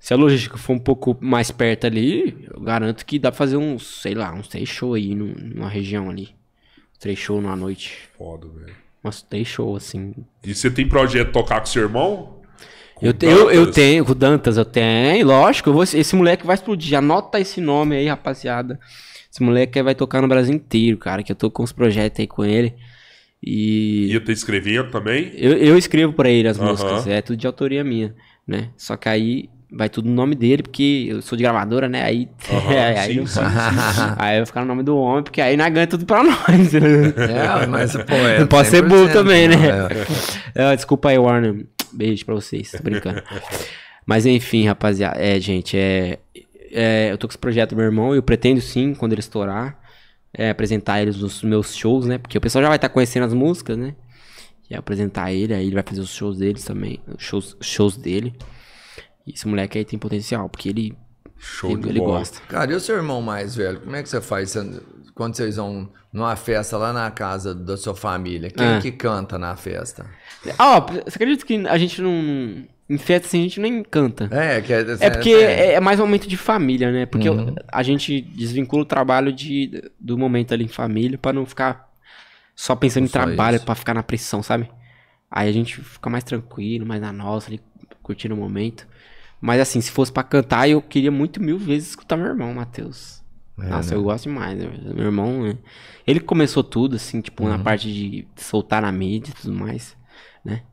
Se a logística for um pouco mais perto ali, eu garanto que dá pra fazer uns, sei lá, uns três shows aí numa região ali. Três shows numa noite. Foda, velho. Umas três shows, assim. E você tem projeto de tocar com seu irmão? Com eu, te, eu, eu, tenho, com o Dantas eu tenho, lógico. Eu vou, esse moleque vai explodir. Anota esse nome aí, rapaziada. Esse moleque vai tocar no Brasil inteiro, cara. Que eu tô com os projetos aí com ele. E. E eu tá tô escrevendo também? Eu, eu escrevo para ele as uh -huh. músicas, é tudo de autoria minha, né? Só que aí vai tudo no nome dele, porque eu sou de gravadora, né? Aí, uhum, é, (laughs) (laughs) aí, eu, vou ficar no nome do homem, porque aí na ganha tudo pra nós. É, mas, pô, é (laughs) Não pode ser burro também, né? né? É. É, desculpa aí, Warner. Beijo pra vocês, tô brincando. mas enfim, rapaziada. É, gente, é, é, eu tô com esse projeto do meu irmão e eu pretendo sim, quando ele estourar, é, apresentar eles nos meus shows, né? Porque o pessoal já vai estar tá conhecendo as músicas, né? E apresentar ele, aí ele vai fazer os shows deles também, os shows, shows dele esse moleque aí tem potencial, porque ele. Show ele, de ele bola. gosta. Cara, e o seu irmão mais velho, como é que você faz? Quando vocês vão numa festa lá na casa da sua família, quem ah. que canta na festa? Ah, ó, você acredita que a gente não. Em festa assim, a gente nem canta. É, que é, é porque é. é, é mais um momento de família, né? Porque uhum. a gente desvincula o trabalho de, do momento ali em família para não ficar só pensando não em só trabalho, para ficar na pressão, sabe? Aí a gente fica mais tranquilo, mais na nossa, ali, curtindo o momento. Mas assim, se fosse para cantar, eu queria muito mil vezes escutar meu irmão, Matheus. É, Nossa, né? eu gosto demais. Né, meu irmão, né? ele começou tudo, assim, tipo, uhum. na parte de soltar na mídia e tudo mais, né?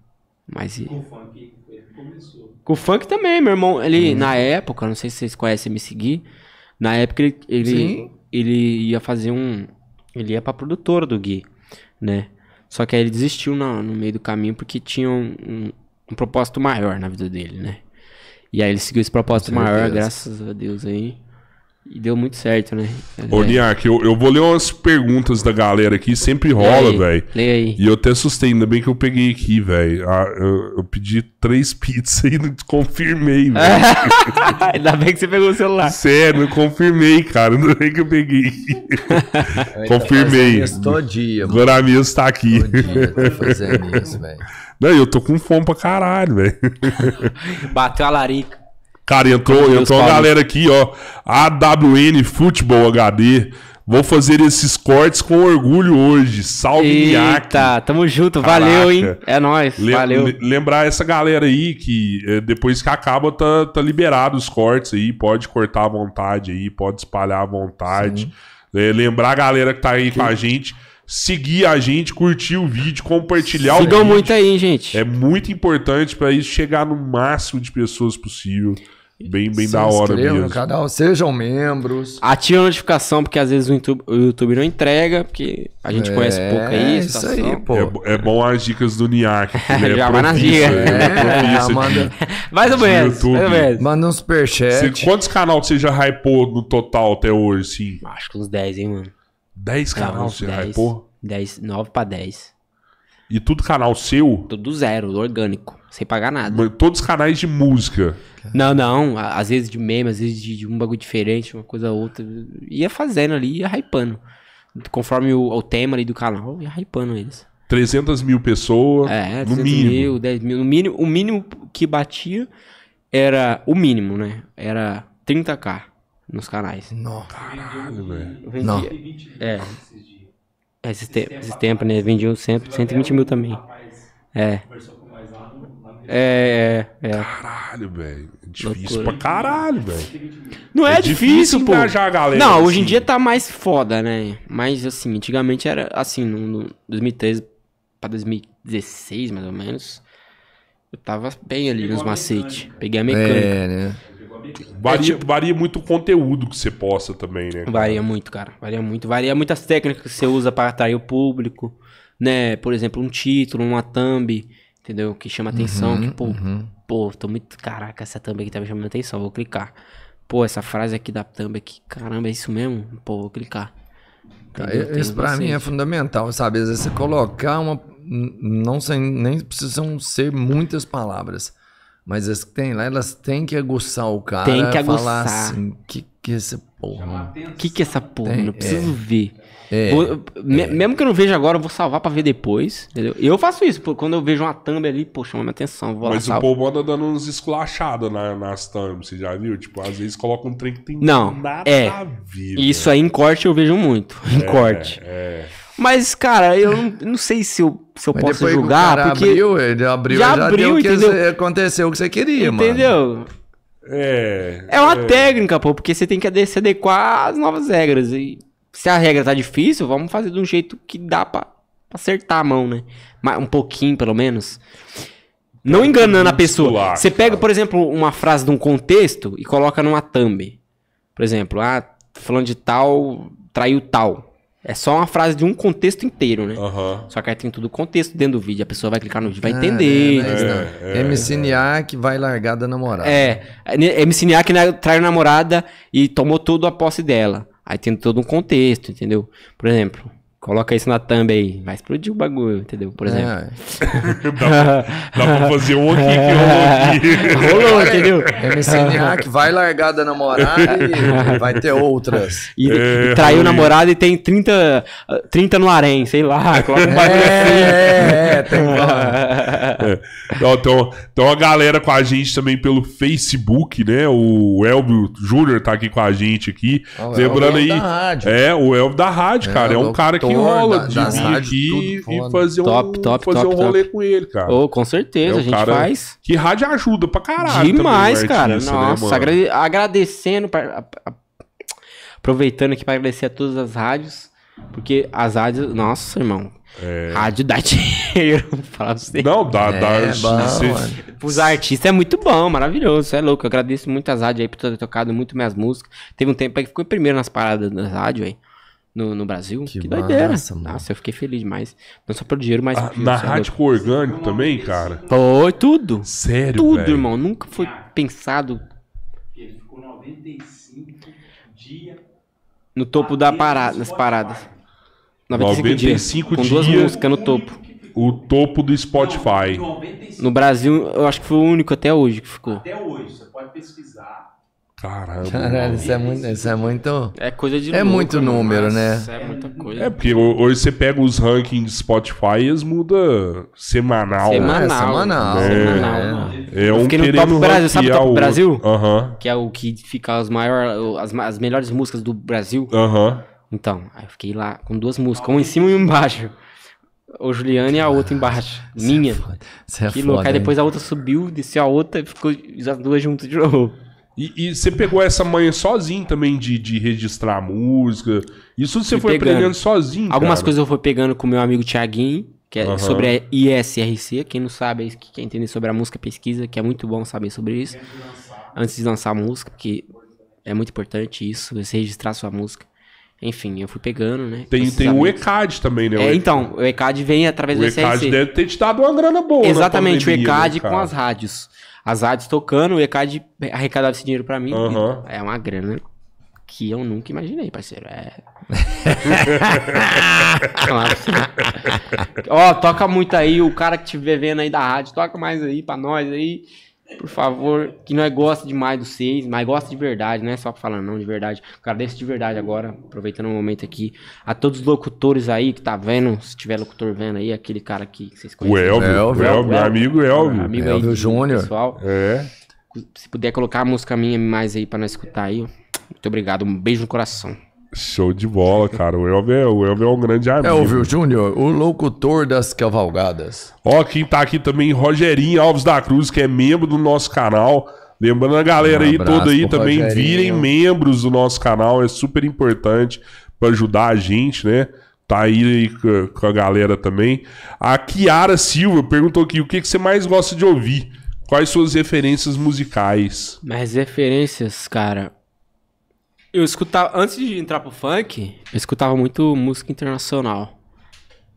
Mas... Com o funk, ele começou. Com o funk também, meu irmão. Ele, uhum. na época, não sei se vocês conhecem me seguir, na época ele, ele, ele, ia fazer um... Ele ia pra produtora do Gui, né? Só que aí ele desistiu no, no meio do caminho porque tinha um, um, um propósito maior na vida dele, né? E aí ele seguiu esse propósito Com maior, certeza. graças a Deus aí. E deu muito certo, né? Ô, é. Niak, eu, eu vou ler umas perguntas da galera aqui, sempre rola, velho. Leia aí. E eu até assustei, ainda bem que eu peguei aqui, velho. Ah, eu, eu pedi três (laughs) pizzas e não confirmei, velho. (laughs) Ainda bem que você pegou o celular. Sério, eu é, confirmei, cara. Ainda bem que eu peguei. (laughs) confirmei. Todo dia, mano. Goramia está aqui. Todo dia, tô fazendo isso, velho. Não, eu tô com fome pra caralho, velho. (laughs) Bateu a larica. Cara, entrou, entrou a galera aqui, ó. AWN Futebol HD. Vou fazer esses cortes com orgulho hoje. Salve, Eita, Miyake. tamo junto. Caraca. Valeu, hein? É nóis, valeu. Lembrar essa galera aí que eh, depois que acaba, tá, tá liberado os cortes aí. Pode cortar à vontade aí, pode espalhar à vontade. É, lembrar a galera que tá aí que... com a gente seguir a gente, curtir o vídeo, compartilhar Sigam o vídeo. Sigam muito aí, gente. É muito importante para isso chegar no máximo de pessoas possível. Bem, bem da hora mesmo. no canal, sejam membros. Ative a notificação, porque às vezes o YouTube, o YouTube não entrega, porque a gente é, conhece pouco aí. É isso aí, pô. É, é, bom as dicas do NIAC. (laughs) É já vai nas dicas. É, é manda... (laughs) Mais ou menos. Manda um superchat. quantos canal que você já hypou no total até hoje, sim? Acho que uns 10, hein, mano. 10 canal você vai, pô. 10, 9 pra 10. E tudo canal seu? Tudo zero, orgânico, sem pagar nada. Mas todos os canais de música. Não, não. Às vezes de meme, às vezes de, de um bagulho diferente, uma coisa ou outra. Ia fazendo ali, ia hypando. Conforme o, o tema ali do canal, ia hypando eles. 300 mil pessoas, é, no mínimo. mil, 10 mil. No mínimo, o mínimo que batia era... O mínimo, né? Era 30k nos canais. Nossa. Caralho, velho. Vendia. Não. É. é esses, te esses tempos, né? Vendi um sempre 120 mil também. É. É, é, é. Caralho, velho. difícil Loucura. pra caralho, velho. É Não é, é difícil, difícil, pô. engajar a galera. Não, assim. hoje em dia tá mais foda, né? Mas, assim, antigamente era assim, no, no 2013 pra 2016, mais ou menos. Eu tava bem ali Pegou nos macetes. Né? Peguei a mecânica. É, né? Varia, é, tipo- varia muito o conteúdo que você posta também, né? Cara? Varia muito, cara. Varia muito. Varia muitas técnicas que você usa para atrair o público, né? Por exemplo, um título, uma thumb, entendeu? Que chama atenção, uhum, que, pô, uhum. pô, tô muito. Caraca, essa thumb aqui tá me chamando atenção, vou clicar. Pô, essa frase aqui da thumb aqui, caramba, é isso mesmo? Pô, vou clicar. Entendeu? Isso para mim é fundamental, sabe? Às vezes você colocar uma. Não sei, nem precisam ser muitas palavras mas as que tem lá, elas têm que aguçar o cara. Tem que aguçar. Falar assim, que que é essa porra? Que que é essa porra? Tem, eu preciso é, ver. É, vou, me, é. mesmo que eu não veja agora, eu vou salvar pra ver depois, entendeu? Eu faço isso, quando eu vejo uma thumb ali, pô, chama minha atenção, vou Mas lá, o povo anda dando uns esculachados na, nas thumb, você já viu? Tipo, às vezes coloca um trem que tem não, nada é, a ver. Isso aí em corte eu vejo muito, (laughs) em é, corte. É, mas, cara, eu não, não sei se eu, se eu posso julgar. porque abriu, ele abriu, já, já abriu, entendeu? Que aconteceu o que você queria, entendeu? mano. Entendeu? É, é uma é. técnica, pô, porque você tem que se adequar às novas regras. E se a regra tá difícil, vamos fazer de um jeito que dá pra, pra acertar a mão, né? Mas um pouquinho, pelo menos. Não enganando a pessoa. Você pega, por exemplo, uma frase de um contexto e coloca numa thumb. Por exemplo, ah, falando de tal, traiu tal. É só uma frase de um contexto inteiro, né? Uhum. Só que aí tem todo o contexto dentro do vídeo. A pessoa vai clicar no vídeo, vai ah, entender. É, é, é, MCNA é. que vai largar da namorada. É. MCNA que trai a namorada e tomou toda a posse dela. Aí tem todo um contexto, entendeu? Por exemplo, Coloca isso na thumb aí. Vai explodir o bagulho, entendeu? Por é. exemplo. Ah. (laughs) dá, pra, dá, pra, fazer um aqui que rolou aqui. (laughs) Rolou, entendeu? MCNA que vai largar da namorada e vai ter outras. E, é, e traiu o namorado e tem 30, 30 no harém, sei lá. É, coloca um é, assim. É, é, tem é. Então, então, a galera com a gente também pelo Facebook, né? O Elbio Júnior tá aqui com a gente aqui. Ah, Lembrando aí. É, o Elbio da rádio, é, cara. É um cara que da, de vir aqui tudo, e fazer top, um, top, fazer top, um rolê com ele, cara. Oh, com certeza, é a gente faz. Que rádio ajuda pra caralho. Demais, também, cara. Artista, né, Nossa, né, agradecendo, pra, aproveitando aqui pra agradecer a todas as rádios. Porque as rádios. Nossa, irmão. É... Rádio dá (laughs) dinheiro, falar pra você. Não, dá, é, dá. Bom, Os artistas é muito bom, maravilhoso, é louco. Eu agradeço muito as rádios aí por ter tocado muito minhas músicas. Teve um tempo aí que ficou primeiro nas paradas das rádios aí no, no Brasil. Que, que doideira. Massa, mano. Nossa, eu fiquei feliz demais. Não só pelo dinheiro, mas. Ah, na é rádio orgânico também, cara? Foi tudo. Sério? Tudo, irmão. Nunca foi pensado. Ele ficou 95 dias. No topo da parada, nas paradas. 95, 95 dias. Com duas dias, músicas no topo. O topo do Spotify. No Brasil, eu acho que foi o único até hoje que ficou. Até hoje, você pode pesquisar. Caramba. Caralho, isso é, muito, isso é muito. É coisa de. É louco, muito né? número, né? É muita coisa. É, porque hoje você pega os rankings de Spotify e eles mudam semanal. Semanal. Né? semanal. É, semanal é, né? é um no Top Brasil. Sabe o Top Brasil? Aham. Uh -huh. Que é o que fica as maiores. As, as melhores músicas do Brasil. Aham. Uh -huh. Então, aí eu fiquei lá com duas músicas, uma em cima e uma embaixo. O Juliane e a outra embaixo. É Minha. Cê é foda. Cê é que louco. Aí depois a outra subiu, desceu a outra e ficou as duas juntas de novo. E, e você pegou essa manha sozinho também de, de registrar música. Isso você foi aprendendo sozinho. Algumas cara. coisas eu fui pegando com meu amigo Thiaguinho, que é uhum. sobre a ISRC. Quem não sabe, que quer entender sobre a música, pesquisa, que é muito bom saber sobre isso. Antes de lançar a música, porque é muito importante isso, você registrar sua música. Enfim, eu fui pegando, né? Tem, tem o ECAD também, né? É, então, o ECAD vem através o do ECAD O ECAD deve ter te dado uma grana boa né, Exatamente, pandemia, o ECAD né, com as rádios as rádios tocando, o ECAD arrecadava esse dinheiro para mim. Uhum. É uma grana que eu nunca imaginei, parceiro. É. (laughs) é Ó, toca muito aí, o cara que estiver vendo aí da rádio, toca mais aí pra nós aí. Por favor, que é gosta demais dos seis, mas gosta de verdade, não é só pra falar não, de verdade. Agradeço de verdade agora, aproveitando o momento aqui, a todos os locutores aí que tá vendo, se tiver locutor vendo aí, aquele cara que vocês conhecem. O Elvio, né? Elvio, Elvio, meu amigo Elvio. Amigo Elvio Júnior. Pessoal. É. Se puder colocar a música minha mais aí pra nós escutar aí. Muito obrigado, um beijo no coração. Show de bola, cara. O Elvio é, o é um grande amigo. É, Elvio Júnior, o locutor das cavalgadas. Ó, quem tá aqui também, Rogerinho Alves da Cruz, que é membro do nosso canal. Lembrando a galera um aí toda aí também, Rogerinho. virem membros do nosso canal, é super importante para ajudar a gente, né? Tá aí com a galera também. A Kiara Silva perguntou aqui: o que, que você mais gosta de ouvir? Quais suas referências musicais? Minhas referências, cara, eu escutava, antes de entrar pro funk, eu escutava muito música internacional.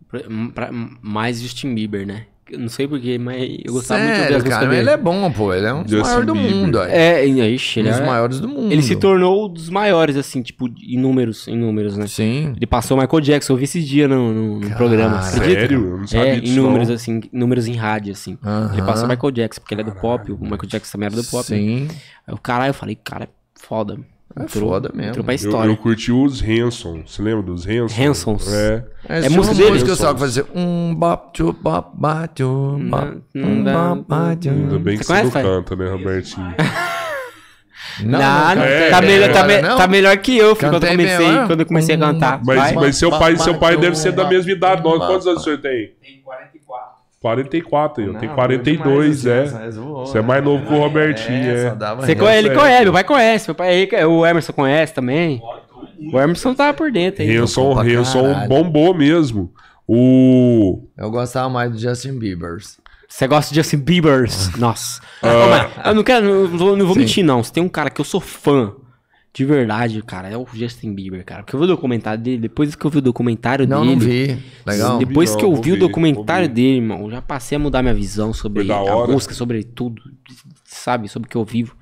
Pra, pra, mais Justin Bieber, né? Eu não sei porquê, mas eu gostava Sério, muito das músicas cara, dele. ele é bom, pô. Ele é um dos maiores do mundo. É, ixi, ele um dos é, maiores do mundo. Ele se tornou um dos maiores, assim, tipo, em números, em números, né? Sim. Ele passou o Michael Jackson, eu vi esse dia no, no, no programa. Sério? Eu não é, sabia é, em números, não. assim, números em rádio, assim. Uh -huh. Ele passou o Michael Jackson, porque ele é do pop, o Michael Jackson também era do pop. Né? Sim. Né? Aí, o caralho, eu falei, cara, é foda. É entrou, foda mesmo. Entrou pra história. Eu, eu curti os Hanson. Você lembra dos Hanson? Hanson É. É, é música deles. que eu sabe fazer. Um bap, tchu, bap, bap, hum, hum, um hum, bap, bap, Ainda bem que você, você não canta, né, Robertinho? Não, não, não é, tá, é, melhor, tá, me, tá, melhor que eu filho, quando, eu comecei, né? quando eu comecei a cantar. Mas, mas seu pai, seu pai deve ser da mesma idade. Quantos anos o senhor tem? 44, eu não, tenho 42, demais, assim, é. Você é né? mais novo que o é, Robertinho, é. Você é. conhece, ele conhece, meu pai conhece, meu pai, é, o Emerson conhece também. O Emerson tá por dentro aí. Wilson, Wilson né? bombou mesmo. O... Eu gostava mais do Justin Bieber. Você gosta de Justin Bieber? Ah. Nossa. Uh... Não, eu não quero, não, não vou Sim. mentir não. Você tem um cara que eu sou fã, de verdade, cara, é o Justin Bieber, cara. Porque eu vi o documentário dele, depois que eu vi o documentário não, dele. Não, vi. Legal. Depois não, que eu vi, o documentário dele, irmão, já passei a mudar minha visão sobre a música, sobre tudo, sabe? Sobre o que eu vivo.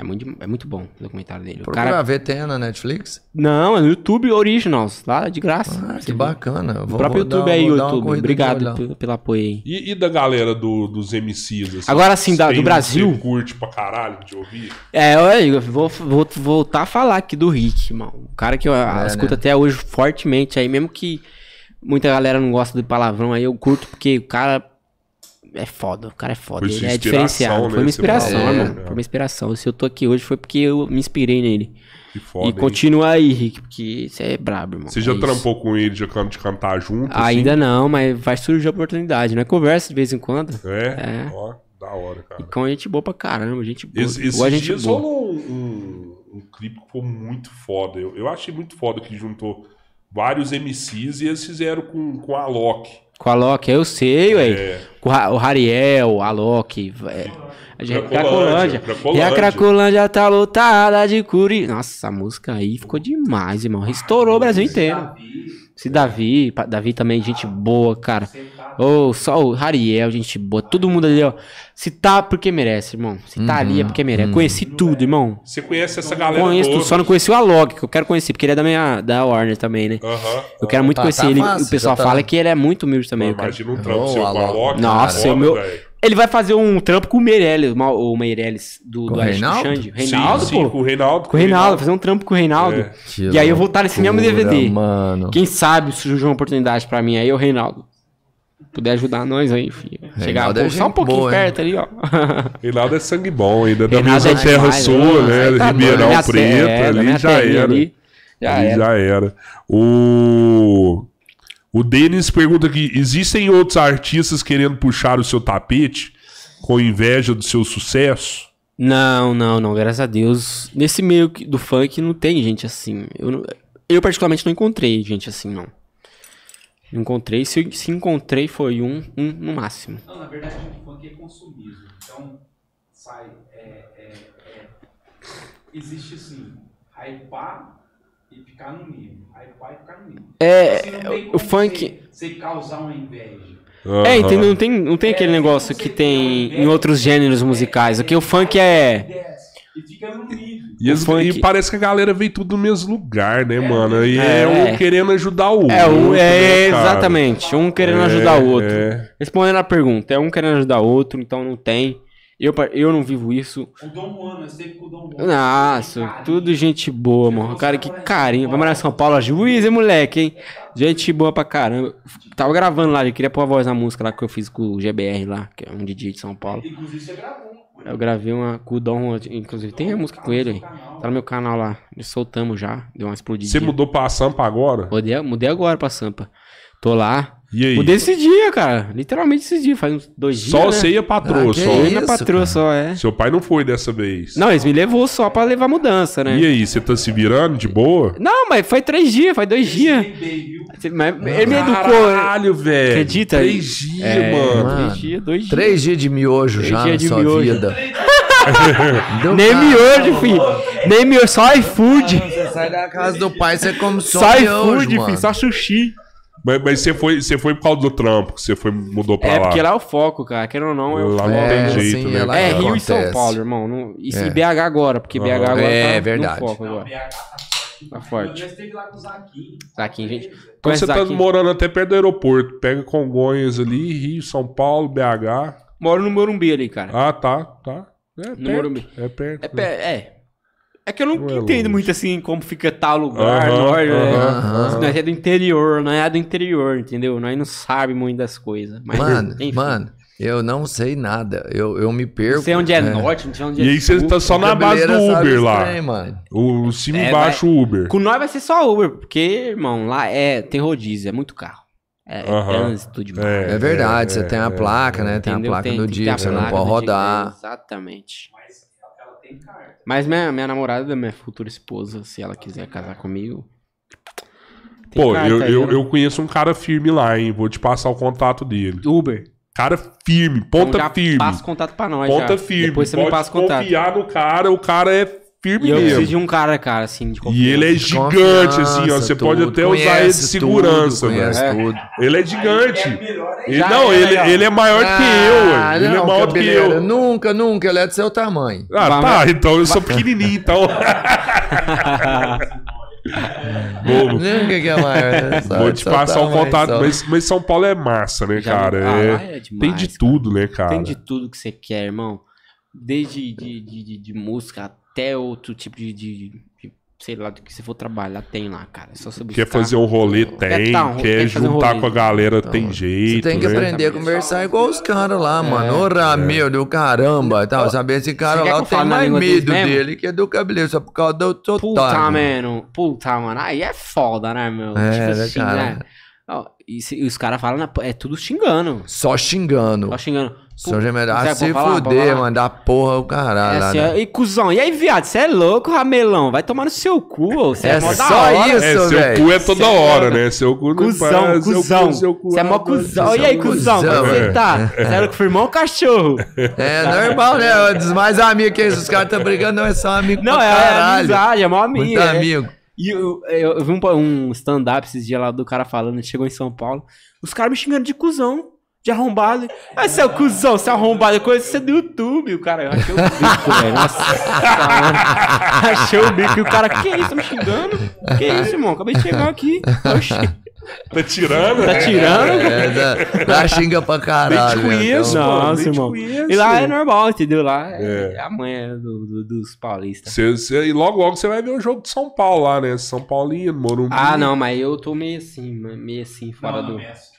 É muito, é muito bom o documentário dele. O Procura cara... ver, tem na Netflix? Não, é no YouTube Originals, lá de graça. Ah, que bacana. Vou, o próprio YouTube dar, é YouTube. Obrigado pelo, apoio aí. E, e da galera do, dos MCs? Assim, Agora sim, da, do Brasil. Você curte pra caralho de ouvir? É, eu vou, vou, voltar a falar aqui do Rick, mano. O cara que eu é, né? escuto né? até hoje fortemente aí, mesmo que muita galera não gosta do palavrão aí, eu curto porque o cara é foda, o cara é foda. Foi ele é diferenciado. Foi uma inspiração, fala, é, né? mano. Foi uma inspiração. Se eu tô aqui hoje foi porque eu me inspirei nele. Que foda. E continua aí, Rick, porque você é brabo, irmão. Você é já é trampou isso. com ele já de cantar junto? Assim? Ainda assim? não, mas vai surgir a oportunidade, né? Conversa de vez em quando. É? É. Ó, da hora, cara. E com gente boa pra caramba, gente boa. Esse, esses boa, gente rolou um, um, um clipe que foi muito foda. Eu, eu achei muito foda que juntou vários MCs e eles fizeram com, com a Loki. Com a Loki, eu sei, ué. É. Com o Hariel, a Loki. É. A gente, Cracolândia. Cracolândia. E a Cracolândia tá lotada de curi. Nossa, a música aí ficou demais, irmão. Estourou o Brasil inteiro. Se Davi, Davi também, gente boa, cara. Ô, oh, só o Rariel, gente boa. Todo mundo ali, ó. Se tá, porque merece, irmão. Se tá uhum, ali, é uhum, porque merece. Uhum. Conheci tudo, irmão. Você conhece essa galera Conheço toda. tudo. Só não conheci o Alok, que eu quero conhecer, porque ele é da minha da Warner também, né? Uhum, eu quero muito tá, tá conhecer tá ele. Massa, o pessoal tá... fala que ele é muito humilde também. o imagina um trampo seu Alok. o Alok. Nossa, o meu... Véio. Ele vai fazer um trampo com o Meirelles, o Meirelles do, com do, Reinaldo? Xande. Reinaldo, sim, pô. Sim, com o Reinaldo. Com o Reinaldo, fazer um trampo com o Reinaldo. É. E aí eu voltar nesse mesmo DVD. Mano. Quem sabe surgiu uma oportunidade para mim aí, o Reinaldo puder ajudar nós aí, filho. Chegar é só um pouquinho boa, perto ali, ó. (laughs) Reinaldo é sangue bom, ainda da mesma é terra sua, né? Tá Ribeirão Preto, terra, ali já era. Ali, já, ali era. já era. O. O Denis pergunta aqui: existem outros artistas querendo puxar o seu tapete com inveja do seu sucesso? Não, não, não, graças a Deus. Nesse meio do funk não tem gente assim. Eu, eu particularmente não encontrei gente assim, não. Encontrei, se, se encontrei foi um, um no máximo. Não, na verdade, o funk é consumismo. Então, sai. É, é, é. Existe assim, hypar e ficar no nível. Hypar e ficar no nível. É, então, assim, o funk. Você, causar uma inveja. Uhum. É, entendeu? Não tem, não tem é, aquele negócio que tem em outros gêneros musicais. É, Aqui o funk é, é e fica no nível. E, e parece que a galera veio tudo no mesmo lugar, né, é, mano? E é, é, um é. querendo ajudar o é, outro. É, um, né, é né, exatamente. Um querendo ajudar o é, outro. Respondendo a pergunta, é um querendo ajudar o outro, então não tem. Eu, eu não vivo isso. O Dom Juan, eu né? sempre com o Dom Juan. Nossa, tudo gente boa, mano. O cara que carinho. Vai morar em São Paulo, juiz, hein, moleque, hein? Gente boa pra caramba. Tava gravando lá, eu queria pôr a voz na música lá que eu fiz com o GBR lá, que é um DJ de São Paulo. Inclusive você gravou. Eu gravei uma com o Dom, inclusive tem a música com ele aí. Tá no meu canal lá. Soltamos já, deu uma explodida. Você mudou pra Sampa agora? Mudei, mudei agora pra Sampa. Tô lá. E aí? Mudei esse dia, cara. Literalmente esse dia, faz uns dois dias. Só né? você e a patroa, ah, só. É isso, patroa só, é. Seu pai não foi dessa vez. Não, eles me levou só pra levar mudança, né? E aí, você tá se virando de boa? Não, mas foi três dias, foi dois dias. Ele me educou. Caralho, né? velho. Acredita? Três dias, é, mano. Três dias, dois dias. Três dias de miojo três já dias de miojo. vida. (laughs) Nem miojo, filho. Nem miojo, só iFood. Você sai da casa do pai, você come só Só iFood, filho, só sushi. Mas, mas você, foi, você foi por causa do trampo, que você foi, mudou pra é, lá. É, porque lá é o foco, cara. Querendo ou não, eu... É lá não é, tem jeito, né? É, é Rio Acontece. e São Paulo, irmão. Não, e, é. BH agora, porque BH agora tá é, tá verdade. no foco agora. Não, BH tá Tá forte. Eu tá esteve lá com o Zaquim. Zaquim, gente. Então você tá Zaquim. tá morando até perto do aeroporto. Pega Congonhas ali, Rio, São Paulo, BH. Moro no Morumbi ali, cara. Ah, tá, tá. É no perto, Morumbi. É perto. É, é, é que eu não, não é entendo é muito assim como fica tal lugar, uhum, norte, uhum, né? uhum. Nós é do interior, nós é do interior, entendeu? Nós não sabe muito das coisas. Mas, mano, enfim. mano, eu não sei nada. Eu, eu me perco. Não sei onde é, é. norte, não sei onde é E aí você tá só na base do Uber lá. Trem, mano. O cima é, e baixo vai, Uber. Com nós vai ser só Uber, porque, irmão, lá é tem rodízio, é muito carro. É, uhum. trânsito demais. É, é verdade, você tem a é, placa, né? Tem a placa tem, no tem dia, que você não pode rodar. exatamente tem carta. Mas minha, minha namorada, minha futura esposa, se ela quiser casar comigo. Pô, carta, eu, eu, né? eu, conheço um cara firme lá, hein? Vou te passar o contato dele. Uber. Cara firme, ponta então já firme. Passa contato pra nós. Ponta já. firme. Depois você Pode me passa contato. confiar no cara, o cara é firme e mesmo. Eu preciso de um cara, cara, assim, de confiança. E ele é gigante, assim, ó. Você tudo, pode até usar ele de segurança, tudo, velho. Tudo. É. Ele é gigante. É ele, não, ele, ele é maior ah, que eu, ah, Ele não, é maior que eu. Nunca, nunca, ele é do seu tamanho. Ah, tá, então eu sou pequenininho, então. (laughs) Bobo. Nunca que é maior. Né? Vou te passar um contato. Mas, mas São Paulo é massa, né, Já cara? É... é demais, tem de tudo, né, cara? Tem de tudo que você quer, irmão. Desde de, de, de, de música até outro tipo de, de, de sei lá, do que você for trabalhar, tem lá, cara. É só você buscar. Quer fazer um rolê, tem. Tá, um, quer, juntar um com a galera, então, tem jeito. Você tem que né? aprender a conversar igual os caras lá, é, mano. Ô, Ramiro, é. do caramba. Tal. saber esse cara lá tem mais medo dele, que é do cabeleiro, só por causa do total. Puta, mano. Puta, mano. Aí é foda, né, meu? É, tipo né, assim, cara. né? E, se, e os caras falam, é tudo xingando. Só xingando. Só xingando. São Gemelho. Ah, se fuder, mandar porra o caralho. É assim, né? E cuzão, e aí, viado, você é louco, ramelão? Vai tomar no seu cu, você é, é mó só isso, é, Seu véio. cu é toda cê é hora, é né? Seu cu não cuzão, cusão, cuzão. Você é mó é cuzão. E aí, cuzão, cuzão como é você tá? Você (laughs) era que irmão ou cachorro? É normal, né? Dos mais amigos que esses caras estão brigando, não é só amigo Não, é amizade, é mó amigo. Muito amigo. E eu, eu, eu vi um, um stand-up esses dias lá do cara falando, ele chegou em São Paulo, os caras me xingando de cuzão de arrombado. Ah, seu cuzão, seu arrombado, coisa você do YouTube, o cara. Eu achei o bico, velho. Nossa, achei o bico. E o cara, que isso, tá me xingando? Que isso, irmão? Acabei de chegar aqui. Oxi. Tá tirando? Tá né? tirando? É, é, dá, dá xinga pra caralho. Bem te conheço, né, então. Nossa, Bem irmão. Conheço. E lá é normal, entendeu? Lá é, é a manhã do, do, dos paulistas. Cê, cê, e logo, logo você vai ver o jogo de São Paulo lá, né? São Paulinho, Morumbi. Ah, não, mas eu tô meio assim, meio assim, fora não, do... Não, é assim.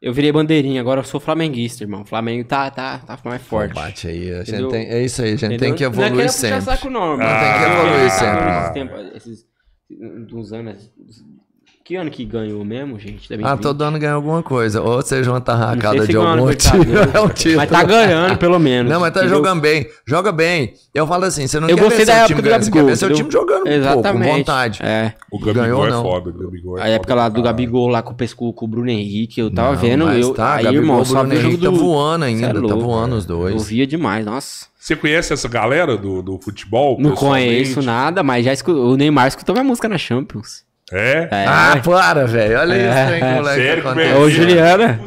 Eu virei bandeirinha, agora eu sou flamenguista, irmão. Flamengo tá, tá, tá mais forte. Combate aí, a gente tem, é isso aí, a gente Entendeu? É tem que ah, evoluir sempre. não é sempre. Saco, não, irmão. Ah, tem que evoluir ah, sempre. Esses tempos, esses, uns anos, que ano que ganhou mesmo, gente? Ah, todo ano ganha alguma coisa. Ou seja, uma tarracada se de algum outro (laughs) é um título. Mas tá ganhando, pelo menos. Não, mas tá jogando bem. Joga bem. Eu falo assim, você não eu quer ver seu time ganhando, você quer ver seu time jogando Exatamente. Um pouco, com vontade. É. O Gabigol ganhou, é foda. O Gabigol é a foda época lá do Gabigol, lá com o Pescu, com o Bruno Henrique, eu tava não, vendo. Mas eu, tá, aí, Gabigol, irmão, Bruno, Bruno Henrique tá voando ainda, é tá voando os dois. Eu via demais, nossa. Você conhece essa galera do, do futebol? Não conheço nada, mas já escuto, o Neymar escutou minha música na Champions. É? é. Ah, para, velho. Olha é. isso, hein, moleque. Sério, como é Ô, Juliana.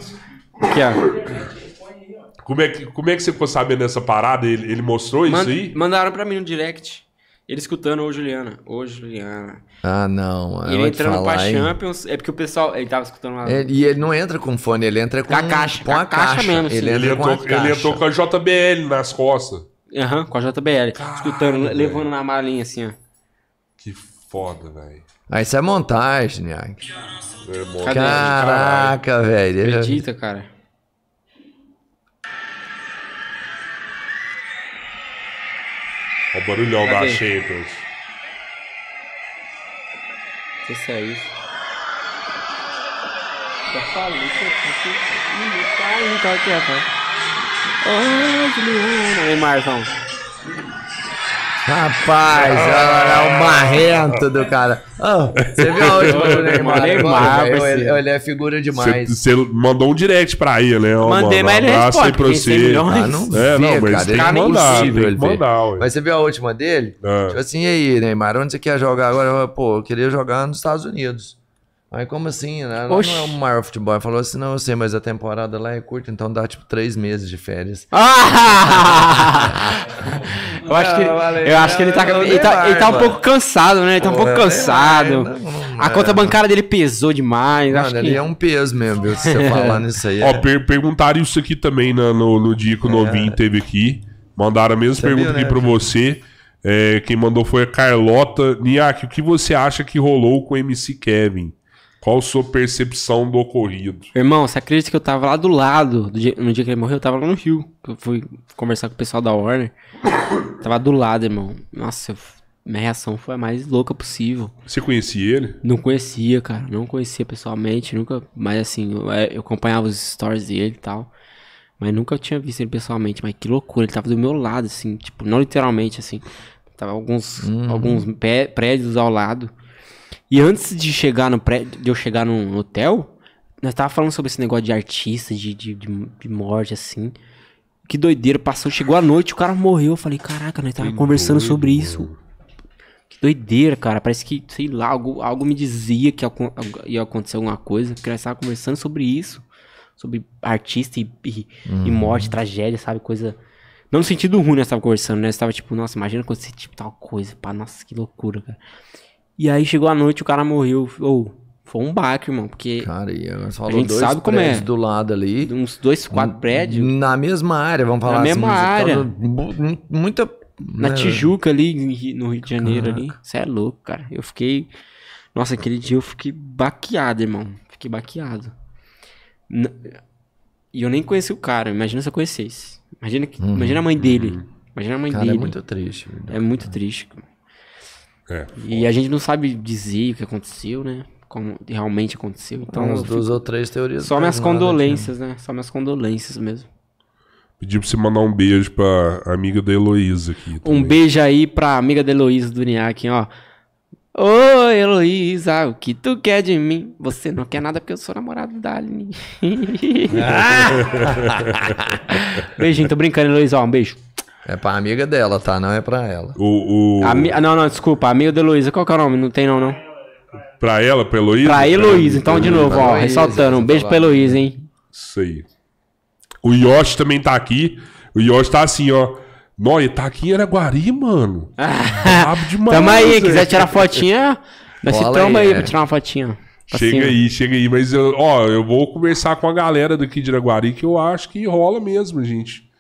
Aqui, ó. Como é, que, como é que você ficou sabendo dessa parada? Ele, ele mostrou Mand, isso aí? Mandaram pra mim no direct. Ele escutando ô Juliana. Ô Juliana. Ah, não. ele entrando falar, pra hein? Champions. É porque o pessoal. Ele tava escutando lá. e ele não entra com fone, ele entra com. a caixa. Com a, caixa, caixa mesmo. Ele, ele, entrou, com ele entrou com a JBL nas costas. Aham, uhum, com a JBL. escutando, véio. levando na malinha assim, ó. Que foda, velho. Ah, isso é montagem, né? É Caraca, velho. Acredita, cara. Olha o barulhão Cadê? da Shapers. Você saiu. Já falei que eu não tá, não tá aqui, rapaz. Ô, Juliana, aí, Marvão. Rapaz, é o marrento do cara. Oh, você viu a última do Neymar? Neymar ele, ele, é figura demais. Você mandou um direct pra aí, né? Oh, Mandei, mano, mas ele responde. Pra você. Ah, é não é, vê, não, mas cara, tem que é mandar, tem que mandar. Mas você viu a última dele? É. Tipo assim, e aí, Neymar, onde você quer jogar agora? Eu, Pô, eu queria jogar nos Estados Unidos. Aí como assim? não é o maior futebol. falou assim, não, eu sei, mas a temporada lá é curta, então dá tipo três meses de férias. Ah! (laughs) eu acho que, eu acho que ele tá, ele tá, ele tá um pouco cansado, né? Ele tá um pouco cansado. Né? A conta bancária dele pesou demais. Mano, acho ele que... é um peso mesmo, viu? Se você (laughs) falar nisso aí. Ó, é. per perguntaram isso aqui também no, no, dia que o é. Novinho é. teve aqui. Mandaram a mesma você pergunta viu, né, aqui pra você. É, quem mandou foi a Carlota. Niak, o que você acha que rolou com o MC Kevin? Qual a sua percepção do ocorrido? Irmão, você acredita que eu tava lá do lado, do dia, no dia que ele morreu, eu tava lá no Rio. Eu fui conversar com o pessoal da Warner. (coughs) tava do lado, irmão. Nossa, eu, minha reação foi a mais louca possível. Você conhecia ele? Não conhecia, cara. Não conhecia pessoalmente, nunca. Mas assim, eu, é, eu acompanhava os stories dele e tal. Mas nunca eu tinha visto ele pessoalmente. Mas que loucura, ele tava do meu lado, assim. Tipo, não literalmente, assim. Tava alguns, uhum. alguns prédios ao lado. E antes de chegar no prédio, de eu chegar num hotel, nós tava falando sobre esse negócio de artista, de, de, de, de morte, assim. Que doideira, passou, chegou a noite, o cara morreu. Eu falei, caraca, nós tava conversando doido, sobre isso. Que doideira, cara. Parece que, sei lá, algo, algo me dizia que ia acontecer alguma coisa, porque nós tava conversando sobre isso. Sobre artista e, e, hum. e uhum. morte, tragédia, sabe? Coisa. Não no sentido ruim nós tava conversando, né? Nós tava tipo, nossa, imagina acontecer tipo tal coisa, pá, nossa, que loucura, cara. E aí chegou a noite, o cara morreu. Ou, foi um baque, irmão, porque. Cara, e falou a gente dois sabe como é. do lado ali. Uns dois, quatro prédios. Na mesma área, vamos falar Na mesma assim, área. Tá muita. Na né? Tijuca ali, no Rio de Janeiro Caraca. ali. Você é louco, cara. Eu fiquei. Nossa, aquele dia eu fiquei baqueado, irmão. Fiquei baqueado. E eu nem conheci o cara. Imagina se eu conhecesse. Imagina, que, uhum, imagina a mãe dele. Uhum. Imagina a mãe cara, é dele. É muito triste. Verdade. É muito triste. Cara. É, e a gente não sabe dizer o que aconteceu, né? Como realmente aconteceu. Então, Uns duas ou três teorias. Só minhas né? condolências, né? Só minhas condolências mesmo. Pedi pra você mandar um beijo pra amiga da Heloísa aqui. Também. Um beijo aí pra amiga da Heloísa do Niak, ó. Ô, Heloísa, o que tu quer de mim? Você não quer nada porque eu sou namorado da Aline. (laughs) (laughs) Beijinho, tô brincando, Heloísa. Ó, um beijo. É pra amiga dela, tá? Não é pra ela. O, o... Ami... Não, não, desculpa. Amiga da Heloísa. Qual que é o nome? Não tem não, não. Pra ela, pra Heloísa? Pra Heloísa. Então, de novo, ó. Heloísa, ressaltando. Um beijo tá pra Heloísa, hein? Isso aí. O Yoshi também tá aqui. O Yoshi tá assim, ó. Nó, tá aqui em Araguari, mano. (laughs) Brabo demais. Tamo aí, é. quiser tirar fotinha, nós se tamo aí, é. pra tirar uma fotinha. Chega aí, chega aí. Mas, eu, ó, eu vou conversar com a galera daqui de Araguari que eu acho que rola mesmo, gente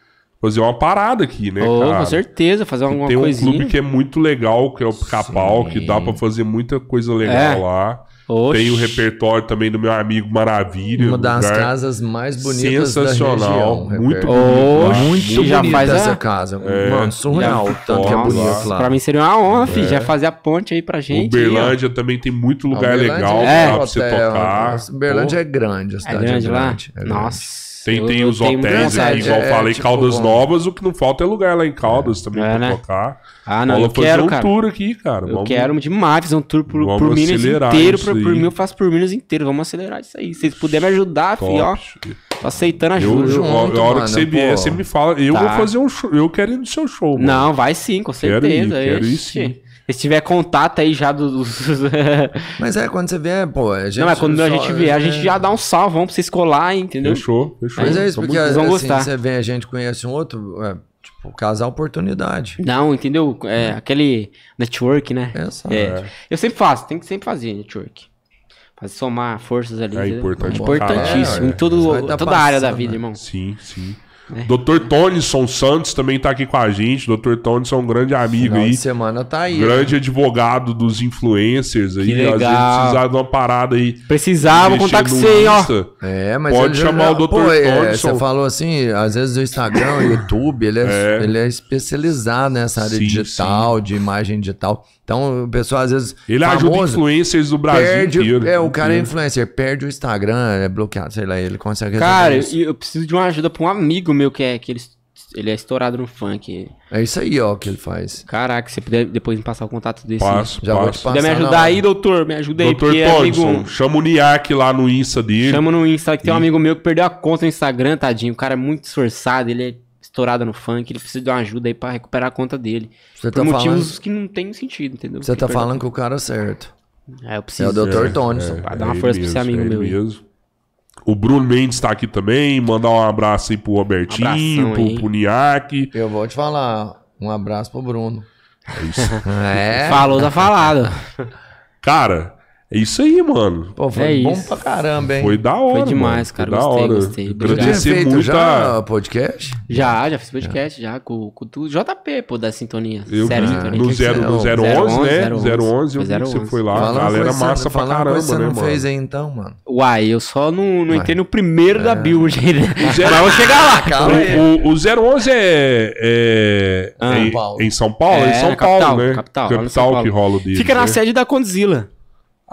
fazer uma parada aqui, né, oh, Com certeza, fazer alguma coisa. Tem um coisinha. clube que é muito legal, que é o Pica-Pau, que dá para fazer muita coisa legal é. lá. Oxi. Tem o repertório também do meu amigo Maravilha. Uma das casas mais bonitas Sensacional. da região. Muito bonito. Né? muito já faz essa casa. É, Mano, surreal. Tanto que é bonito lá. Pra mim seria uma honra, filho. É. Já fazer a ponte aí pra gente. Uberlândia aí, também tem muito lugar legal é. pra você tocar. Uberlândia é grande. A é cidade é grande, é grande lá? É grande. Nossa. Tem, eu, tem os hotéis aqui, igual eu é, falei, tipo, Caldas bom. Novas, o que não falta é lugar lá em Caldas é, também é, pra né? tocar. Ah, não, Bola eu quero, um cara. tour aqui, cara. Eu vamos, quero demais fazer um tour por, por Minas inteiro, por, por mim eu faço por Minas inteiro, vamos acelerar isso aí. Se vocês puderem me ajudar, Top. filho, ó, tô aceitando ajuda. Eu, junto, a hora mano, que você vier, você me fala, eu tá. vou fazer um show, eu quero ir no seu show, mano. Não, vai sim, com certeza. Quero ir, quero ir sim. Se tiver contato aí já dos. (laughs) mas é, quando você vier, pô. É a gente não, é quando só, a gente vier, é... a gente já dá um salve, vamos pra vocês colar, entendeu? Fechou, fechou. Mas é isso, porque vocês vão assim, gostar. você vem, a gente conhece um outro. É, tipo, casar é oportunidade. Não, entendeu? É, é. aquele network, né? Essa, é. é. Eu sempre faço, tem que sempre fazer network. Fazer somar forças ali. É entendeu? importante. Importantíssimo, em todo, toda a área da né? vida, irmão. Sim, sim. É. Dr. Tonisson Santos também está aqui com a gente. Dr. Tonisson, é um grande amigo Final aí. semana tá aí. Grande né? advogado dos influencers aí. legal. Às vezes precisava de uma parada aí. Precisava contar com você, ó. É, mas pode chamar já... o Dr. Pô, é, você falou assim, às vezes o Instagram, o (coughs) YouTube, ele é, é, ele é especializado nessa área sim, digital, sim. de imagem digital. Então, o pessoal às vezes. Ele famoso, ajuda influencers do Brasil perde, inteiro. É, o cara é influencer, perde o Instagram, é bloqueado, sei lá, ele consegue. Cara, eu, eu preciso de uma ajuda para um amigo meu meu que é que ele, ele é estourado no funk. É isso aí, ó, que ele faz. Caraca, se você puder depois me passar o contato desse. Passo, já passo. vou te passar. Puder me ajudar aí, doutor? Me ajuda aí, doutor porque é amigo... chama o Niak lá no Insta dele. Chama no Insta, que tem um amigo meu que perdeu a conta no Instagram, tadinho. O cara é muito esforçado, ele é estourado no funk, ele precisa de uma ajuda aí pra recuperar a conta dele. Você por tá motivos falando... que não tem sentido, entendeu? Você Porque tá falando que o cara certo. É, eu preciso. É o doutor Thompson. É, é, dar uma é força mesmo, pra esse amigo é meu. Mesmo. O Bruno Mendes tá aqui também. Mandar um abraço aí pro Robertinho, pro, pro Niak. Eu vou te falar. Um abraço pro Bruno. É isso. (laughs) é. Falou, da falado. Cara, é isso aí, mano. Pô, foi é bom isso. pra caramba, hein? Foi da hora. Foi demais, mano. cara. Foi gostei, hora. gostei. Agradecer muito já a... podcast? Já, já fiz podcast, já, com, com o JP, pô, da Sintonia. Eu Sério, vi, Sintonia. No, zero, no 011, né? 011, 011 eu vi que você foi lá. Falando galera coisa, massa pra caramba, coisa né, mano? você não fez aí então, mano? Uai, eu só não, não entrei no primeiro é. da Build. (laughs) Mas eu vou chegar lá. (laughs) Calma o, o, 011 é, é ah. em São Paulo? em São Paulo, é é, né? Capital, capital que rola o dia. Fica na né? sede da Condzilla.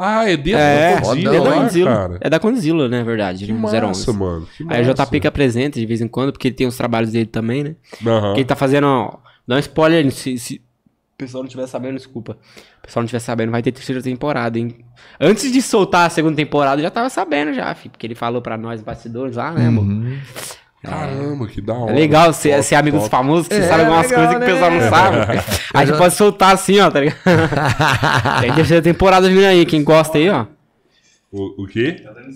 Ah, é dentro é, da é Condzilla, dentro da né, cara. É da Condzilla, né, na verdade. Que massa, 011. mano. Que massa. Aí o JP que apresenta é de vez em quando, porque ele tem os trabalhos dele também, né? Uhum. Que ele tá fazendo... Ó, dá um spoiler, se, se o pessoal não estiver sabendo, desculpa. O pessoal não estiver sabendo, vai ter terceira temporada, hein? Antes de soltar a segunda temporada, já tava sabendo já, filho, porque ele falou para nós, bastidores lá, né, amor? Uhum. Ah. Caramba, que da hora. É legal ser, top, ser amigo top. dos famosos, que você é, sabe algumas coisas né? que o né? pessoal não é. sabe. A gente pode soltar assim, ó, tá ligado? (laughs) Tem terceira temporada vindo aí, quem gosta aí, ó. O, o quê? Tá dando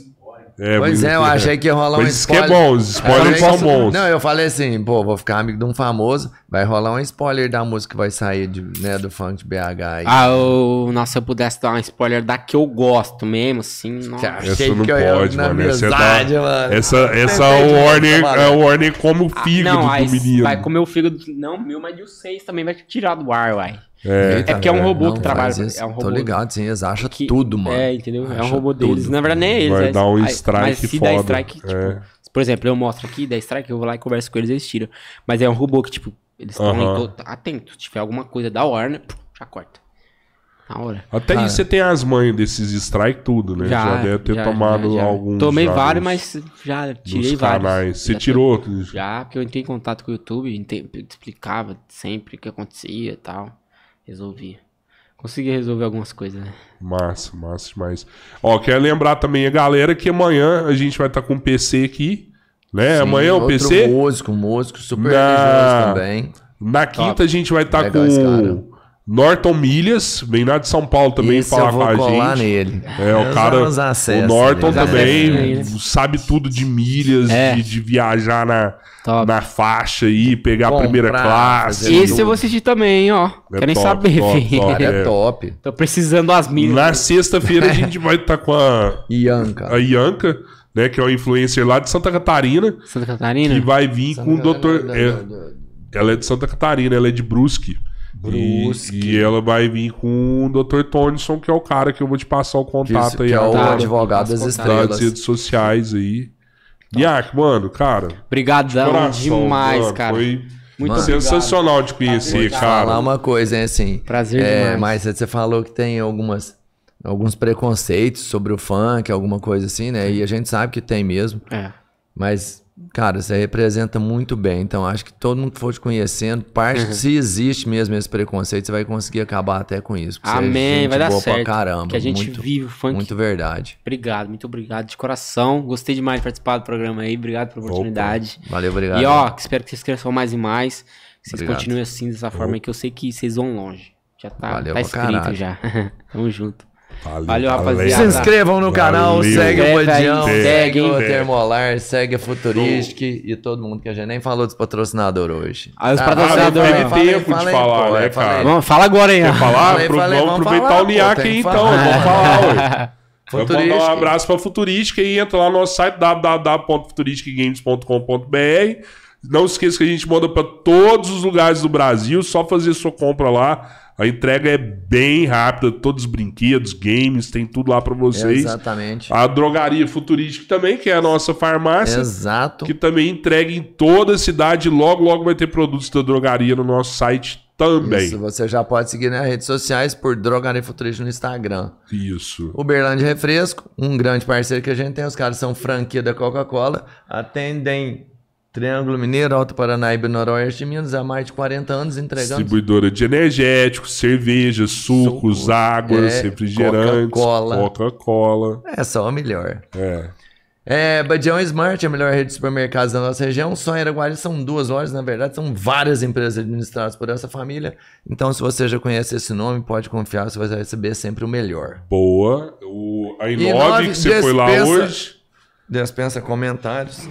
é, pois é, eu achei que ia rolar um spoiler. Isso que é bom, os spoilers são assim, bons. Não, eu falei assim, pô, vou ficar amigo de um famoso, vai rolar um spoiler da música que vai sair de, né, do funk BH. Aí. Ah, eu... nossa, eu pudesse dar um spoiler da que eu gosto mesmo, assim. Nossa. É essa não que pode, é mano. Amizade, é essa, mano. essa, essa Warner, a Warner come o ah, fígado ah, não, do menino. Vai comer o fígado, não meu, mas de vocês também, vai tirar do ar, uai. É, Eita, é porque é um robô não, que trabalha. Eles, é um robô tô ligado, sim, eles acham que, tudo, mano. É, entendeu? Acha é um robô deles. Na verdade, nem é eles. Vai é, dar um strike mas se foda. strike, tipo, é. por exemplo, eu mostro aqui, dá strike, eu vou lá e converso com eles, eles tiram. Mas é um robô que, tipo, eles estão uh -huh. atentos. Se tiver alguma coisa da hora, né? já corta. Na hora. Até Cara. isso você tem as mães desses strike tudo, né? Já, já deve ter já, tomado já, alguns. Tomei vários, mas já tirei vários. Canais. Você tirou? Já, porque eu entrei em contato com o YouTube, explicava sempre o que acontecia e tal. Resolvi. Consegui resolver algumas coisas, né? Massa, massa demais. Ó, quero lembrar também a galera que amanhã a gente vai estar tá com o PC aqui. Né? Sim, amanhã é o PC. Músico, músico, super Na... também. Na quinta Top. a gente vai estar tá com. Norton Milhas, vem lá de São Paulo também Esse falar eu vou com a colar gente. Nele. É, o cara. Acesso, o Norton né? também sabe tudo de milhas, é. de, de, viajar na, na faixa aí, pegar a primeira classe. Esse eu vou assistir também, ó. É Querem top, saber, top, Estou Top, é. é top. Tô precisando das milhas. Na sexta-feira a gente vai estar tá com a. Ianca. A Ianca. Né, que é o influencer lá de Santa Catarina. Santa Catarina? Que vai vir Santa com o doutor. É, ela é de Santa Catarina, ela é de Brusque. Brusque. E, e, ela vai vir com o Dr. Tonison, que é o cara que eu vou te passar o contato que, é aí. Que é o tá, advogado das estrelas. Das redes sociais aí. Iac, mano, cara. Obrigadão de demais, mano, cara. Foi muito mano, sensacional obrigado. de conhecer, Prazer, cara. falar uma coisa, hein, assim. Prazer é, demais. Mas você falou que tem algumas alguns preconceitos sobre o funk, alguma coisa assim, né? E a gente sabe que tem mesmo. É. Mas Cara, você representa muito bem. Então, acho que todo mundo que for te conhecendo, parte, uhum. se existe mesmo esse preconceito, você vai conseguir acabar até com isso. É Amém, vai dar certo. caramba. Que a gente muito, vive o funk. Muito verdade. Obrigado, muito obrigado de coração. Gostei demais de participar do programa aí. Obrigado pela oportunidade. Opa. Valeu, obrigado. E ó, espero que vocês cresçam mais e mais. Que vocês obrigado. continuem assim, dessa forma, aí, que eu sei que vocês vão longe. Já tá, Valeu, tá escrito caralho. já. (laughs) Tamo junto. Valeu, valeu rapaziada. Se inscrevam no canal, valeu. segue o Bodião, Segue o Termolar, segue a Futuristic e todo mundo que a gente nem falou dos patrocinadores hoje. Ah, os ah, patrocinadores. Ah, tem tempo de falar, né, cara? Vamos, fala agora, hein? Quer então, falar? vamos aproveitar o LIAC aí então. Vamos falar, (laughs) Futuristic. vou mandar um abraço para Futurística e entra lá no nosso site www.futuristicgames.com.br. Não esqueça que a gente manda para todos os lugares do Brasil, só fazer sua compra lá. A entrega é bem rápida, todos os brinquedos, games, tem tudo lá para vocês. Exatamente. A drogaria futurística também, que é a nossa farmácia. Exato. Que também entrega em toda a cidade. Logo, logo vai ter produtos da drogaria no nosso site também. Isso, você já pode seguir nas redes sociais por Drogaria Futurística no Instagram. Isso. Uberlândia Refresco, um grande parceiro que a gente tem. Os caras são franquia da Coca-Cola, atendem Triângulo Mineiro, Alto Paranaíba, Noroeste Minas, há mais de 40 anos entregando. Distribuidora de energéticos, cervejas, sucos, águas, é, refrigerantes, Coca-Cola. Coca-Cola. É só é a melhor. É. É, Badião Smart, a melhor rede de supermercados da nossa região. Só em Araguari são duas lojas, na verdade, são várias empresas administradas por essa família. Então, se você já conhece esse nome, pode confiar, você vai receber sempre o melhor. Boa. O, a Inove, que você dispensa, foi lá hoje. Dispensa comentários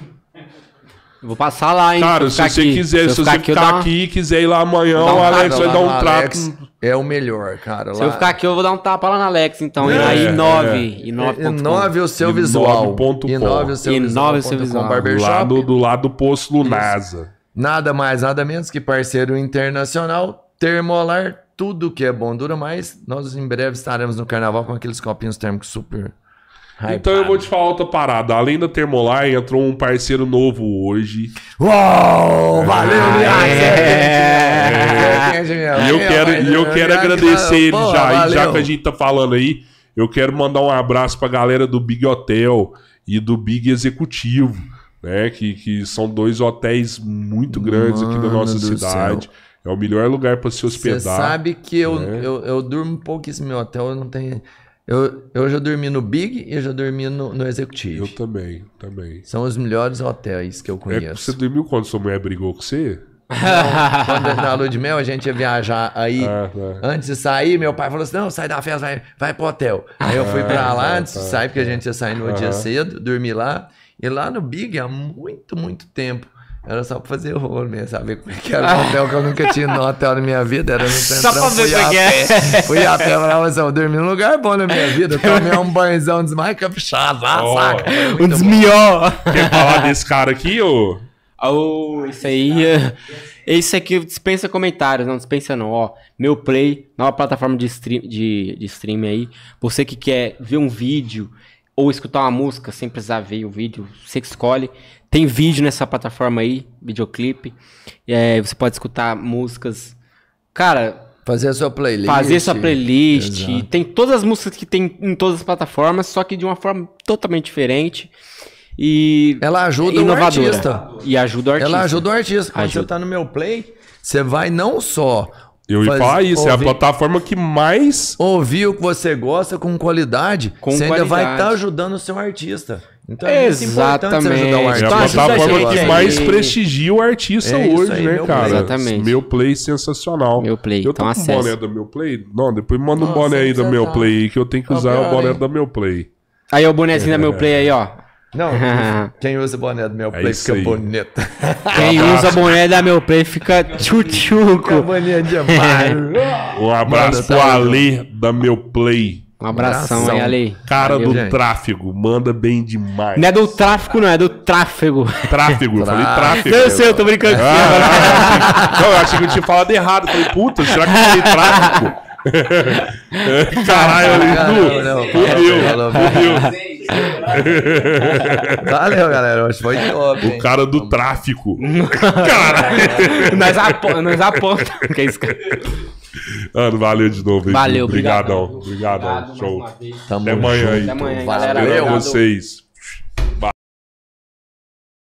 vou passar lá, hein? Cara, se, você aqui. quiser, se, se você ficar, aqui, tá aqui e quiser ir lá amanhã, o Alex vai dar um trato. É o melhor, cara. Se eu ficar aqui, eu vou dar um tapa lá na Alex, então. É, e nove. É. E nove. Inove o seu visual. Inove o seu visual. Inove o seu visual. Do lado, do lado do posto do NASA. Nada mais, nada menos que parceiro internacional, termolar, tudo que é bom dura mais. Nós em breve estaremos no carnaval com aqueles copinhos térmicos super então eu vou te falar outra parada. Além da Termolar, entrou um parceiro novo hoje. Uou! É. Valeu, ah, é. é. é. E eu quero, e eu quero agradecer ele já. E já que a gente tá falando aí, eu quero mandar um abraço pra galera do Big Hotel e do Big Executivo, né? Que, que são dois hotéis muito grandes Mano aqui da nossa cidade. Céu. É o melhor lugar para se hospedar. Você sabe que eu, né? eu, eu, durmo pouquíssimo em hotel, eu não tenho. Eu, eu já dormi no Big e eu já dormi no, no Executivo. Eu também, também. São os melhores hotéis que eu é, conheço. É, você dormiu quando sua mulher brigou com você? Não, quando na lua de mel a gente ia viajar aí. Ah, tá. Antes de sair, meu pai falou assim: não, sai da festa, vai, vai pro hotel. Aí eu fui pra ah, lá ah, antes tá, porque a gente ia sair no dia cedo, dormi lá. E lá no Big há muito, muito tempo. Era só pra fazer horror mesmo, saber como é que era (laughs) um hotel que eu nunca tinha no hotel na minha vida. Era no Só pra ver que é. Fui a pé, falava assim, eu dormi num lugar bom na minha vida. (laughs) Tomei um banhozão de mais caprichado oh, saca? É um desmió. Quer falar desse cara aqui, ô? Oh, isso aí... (laughs) Esse aqui dispensa comentários, não dispensa não, ó. Meu Play, nova plataforma de stream, de, de stream aí. Você que quer ver um vídeo ou escutar uma música sem precisar ver o vídeo, você que escolhe. Tem vídeo nessa plataforma aí, videoclipe. É, você pode escutar músicas. Cara. Fazer a sua playlist. Fazer sua playlist. Exato. Tem todas as músicas que tem em todas as plataformas, só que de uma forma totalmente diferente. E. Ela ajuda o artista. E ajuda o artista. Ela ajuda o artista. Quando ajuda. você tá no meu play, você vai não só eu ia falar isso, ouvir, é a plataforma que mais. Ouvir o que você gosta com qualidade, com você qualidade. ainda vai estar tá ajudando o seu artista. Então é Exatamente. O artista. É a plataforma que mais prestigia o artista é hoje, aí, né, meu cara? Exatamente. Meu Play sensacional. Meu Play, eu tô então com boné do Meu Play? Não, depois manda Nossa, um boné aí do Meu Play que eu tenho que usar o boné da Meu Play. Aí o bonézinho é. da Meu Play aí, ó. É. Não, (laughs) quem usa boné da meu é play é fica aí. bonito. Quem usa boné da meu play fica tchutchuco. Fica bonito demais. (laughs) um abraço Manda, pro Ale da meu play. Um abração, aí, Ale. Cara Valeu, do gente. tráfego, manda bem demais. Não é do tráfego, não, é do tráfego. Tráfego, eu falei (laughs) tráfego. Não, eu sei, eu tô brincando. com Ah, (laughs) não, eu achei que eu tinha falado errado. Eu falei, puta, será que eu falei tráfego? Caralho, Edu, fudeu, fudeu. Valeu, galera. Hoje foi top. O cara do tráfico. (laughs) cara! nós, ap nós aponta. (laughs) Que é isso, cara? Mano, valeu de novo. Valeu, obrigado. Obrigadão. Obrigado. Show. Até amanhã Até então. amanhã, galera. Espero vocês.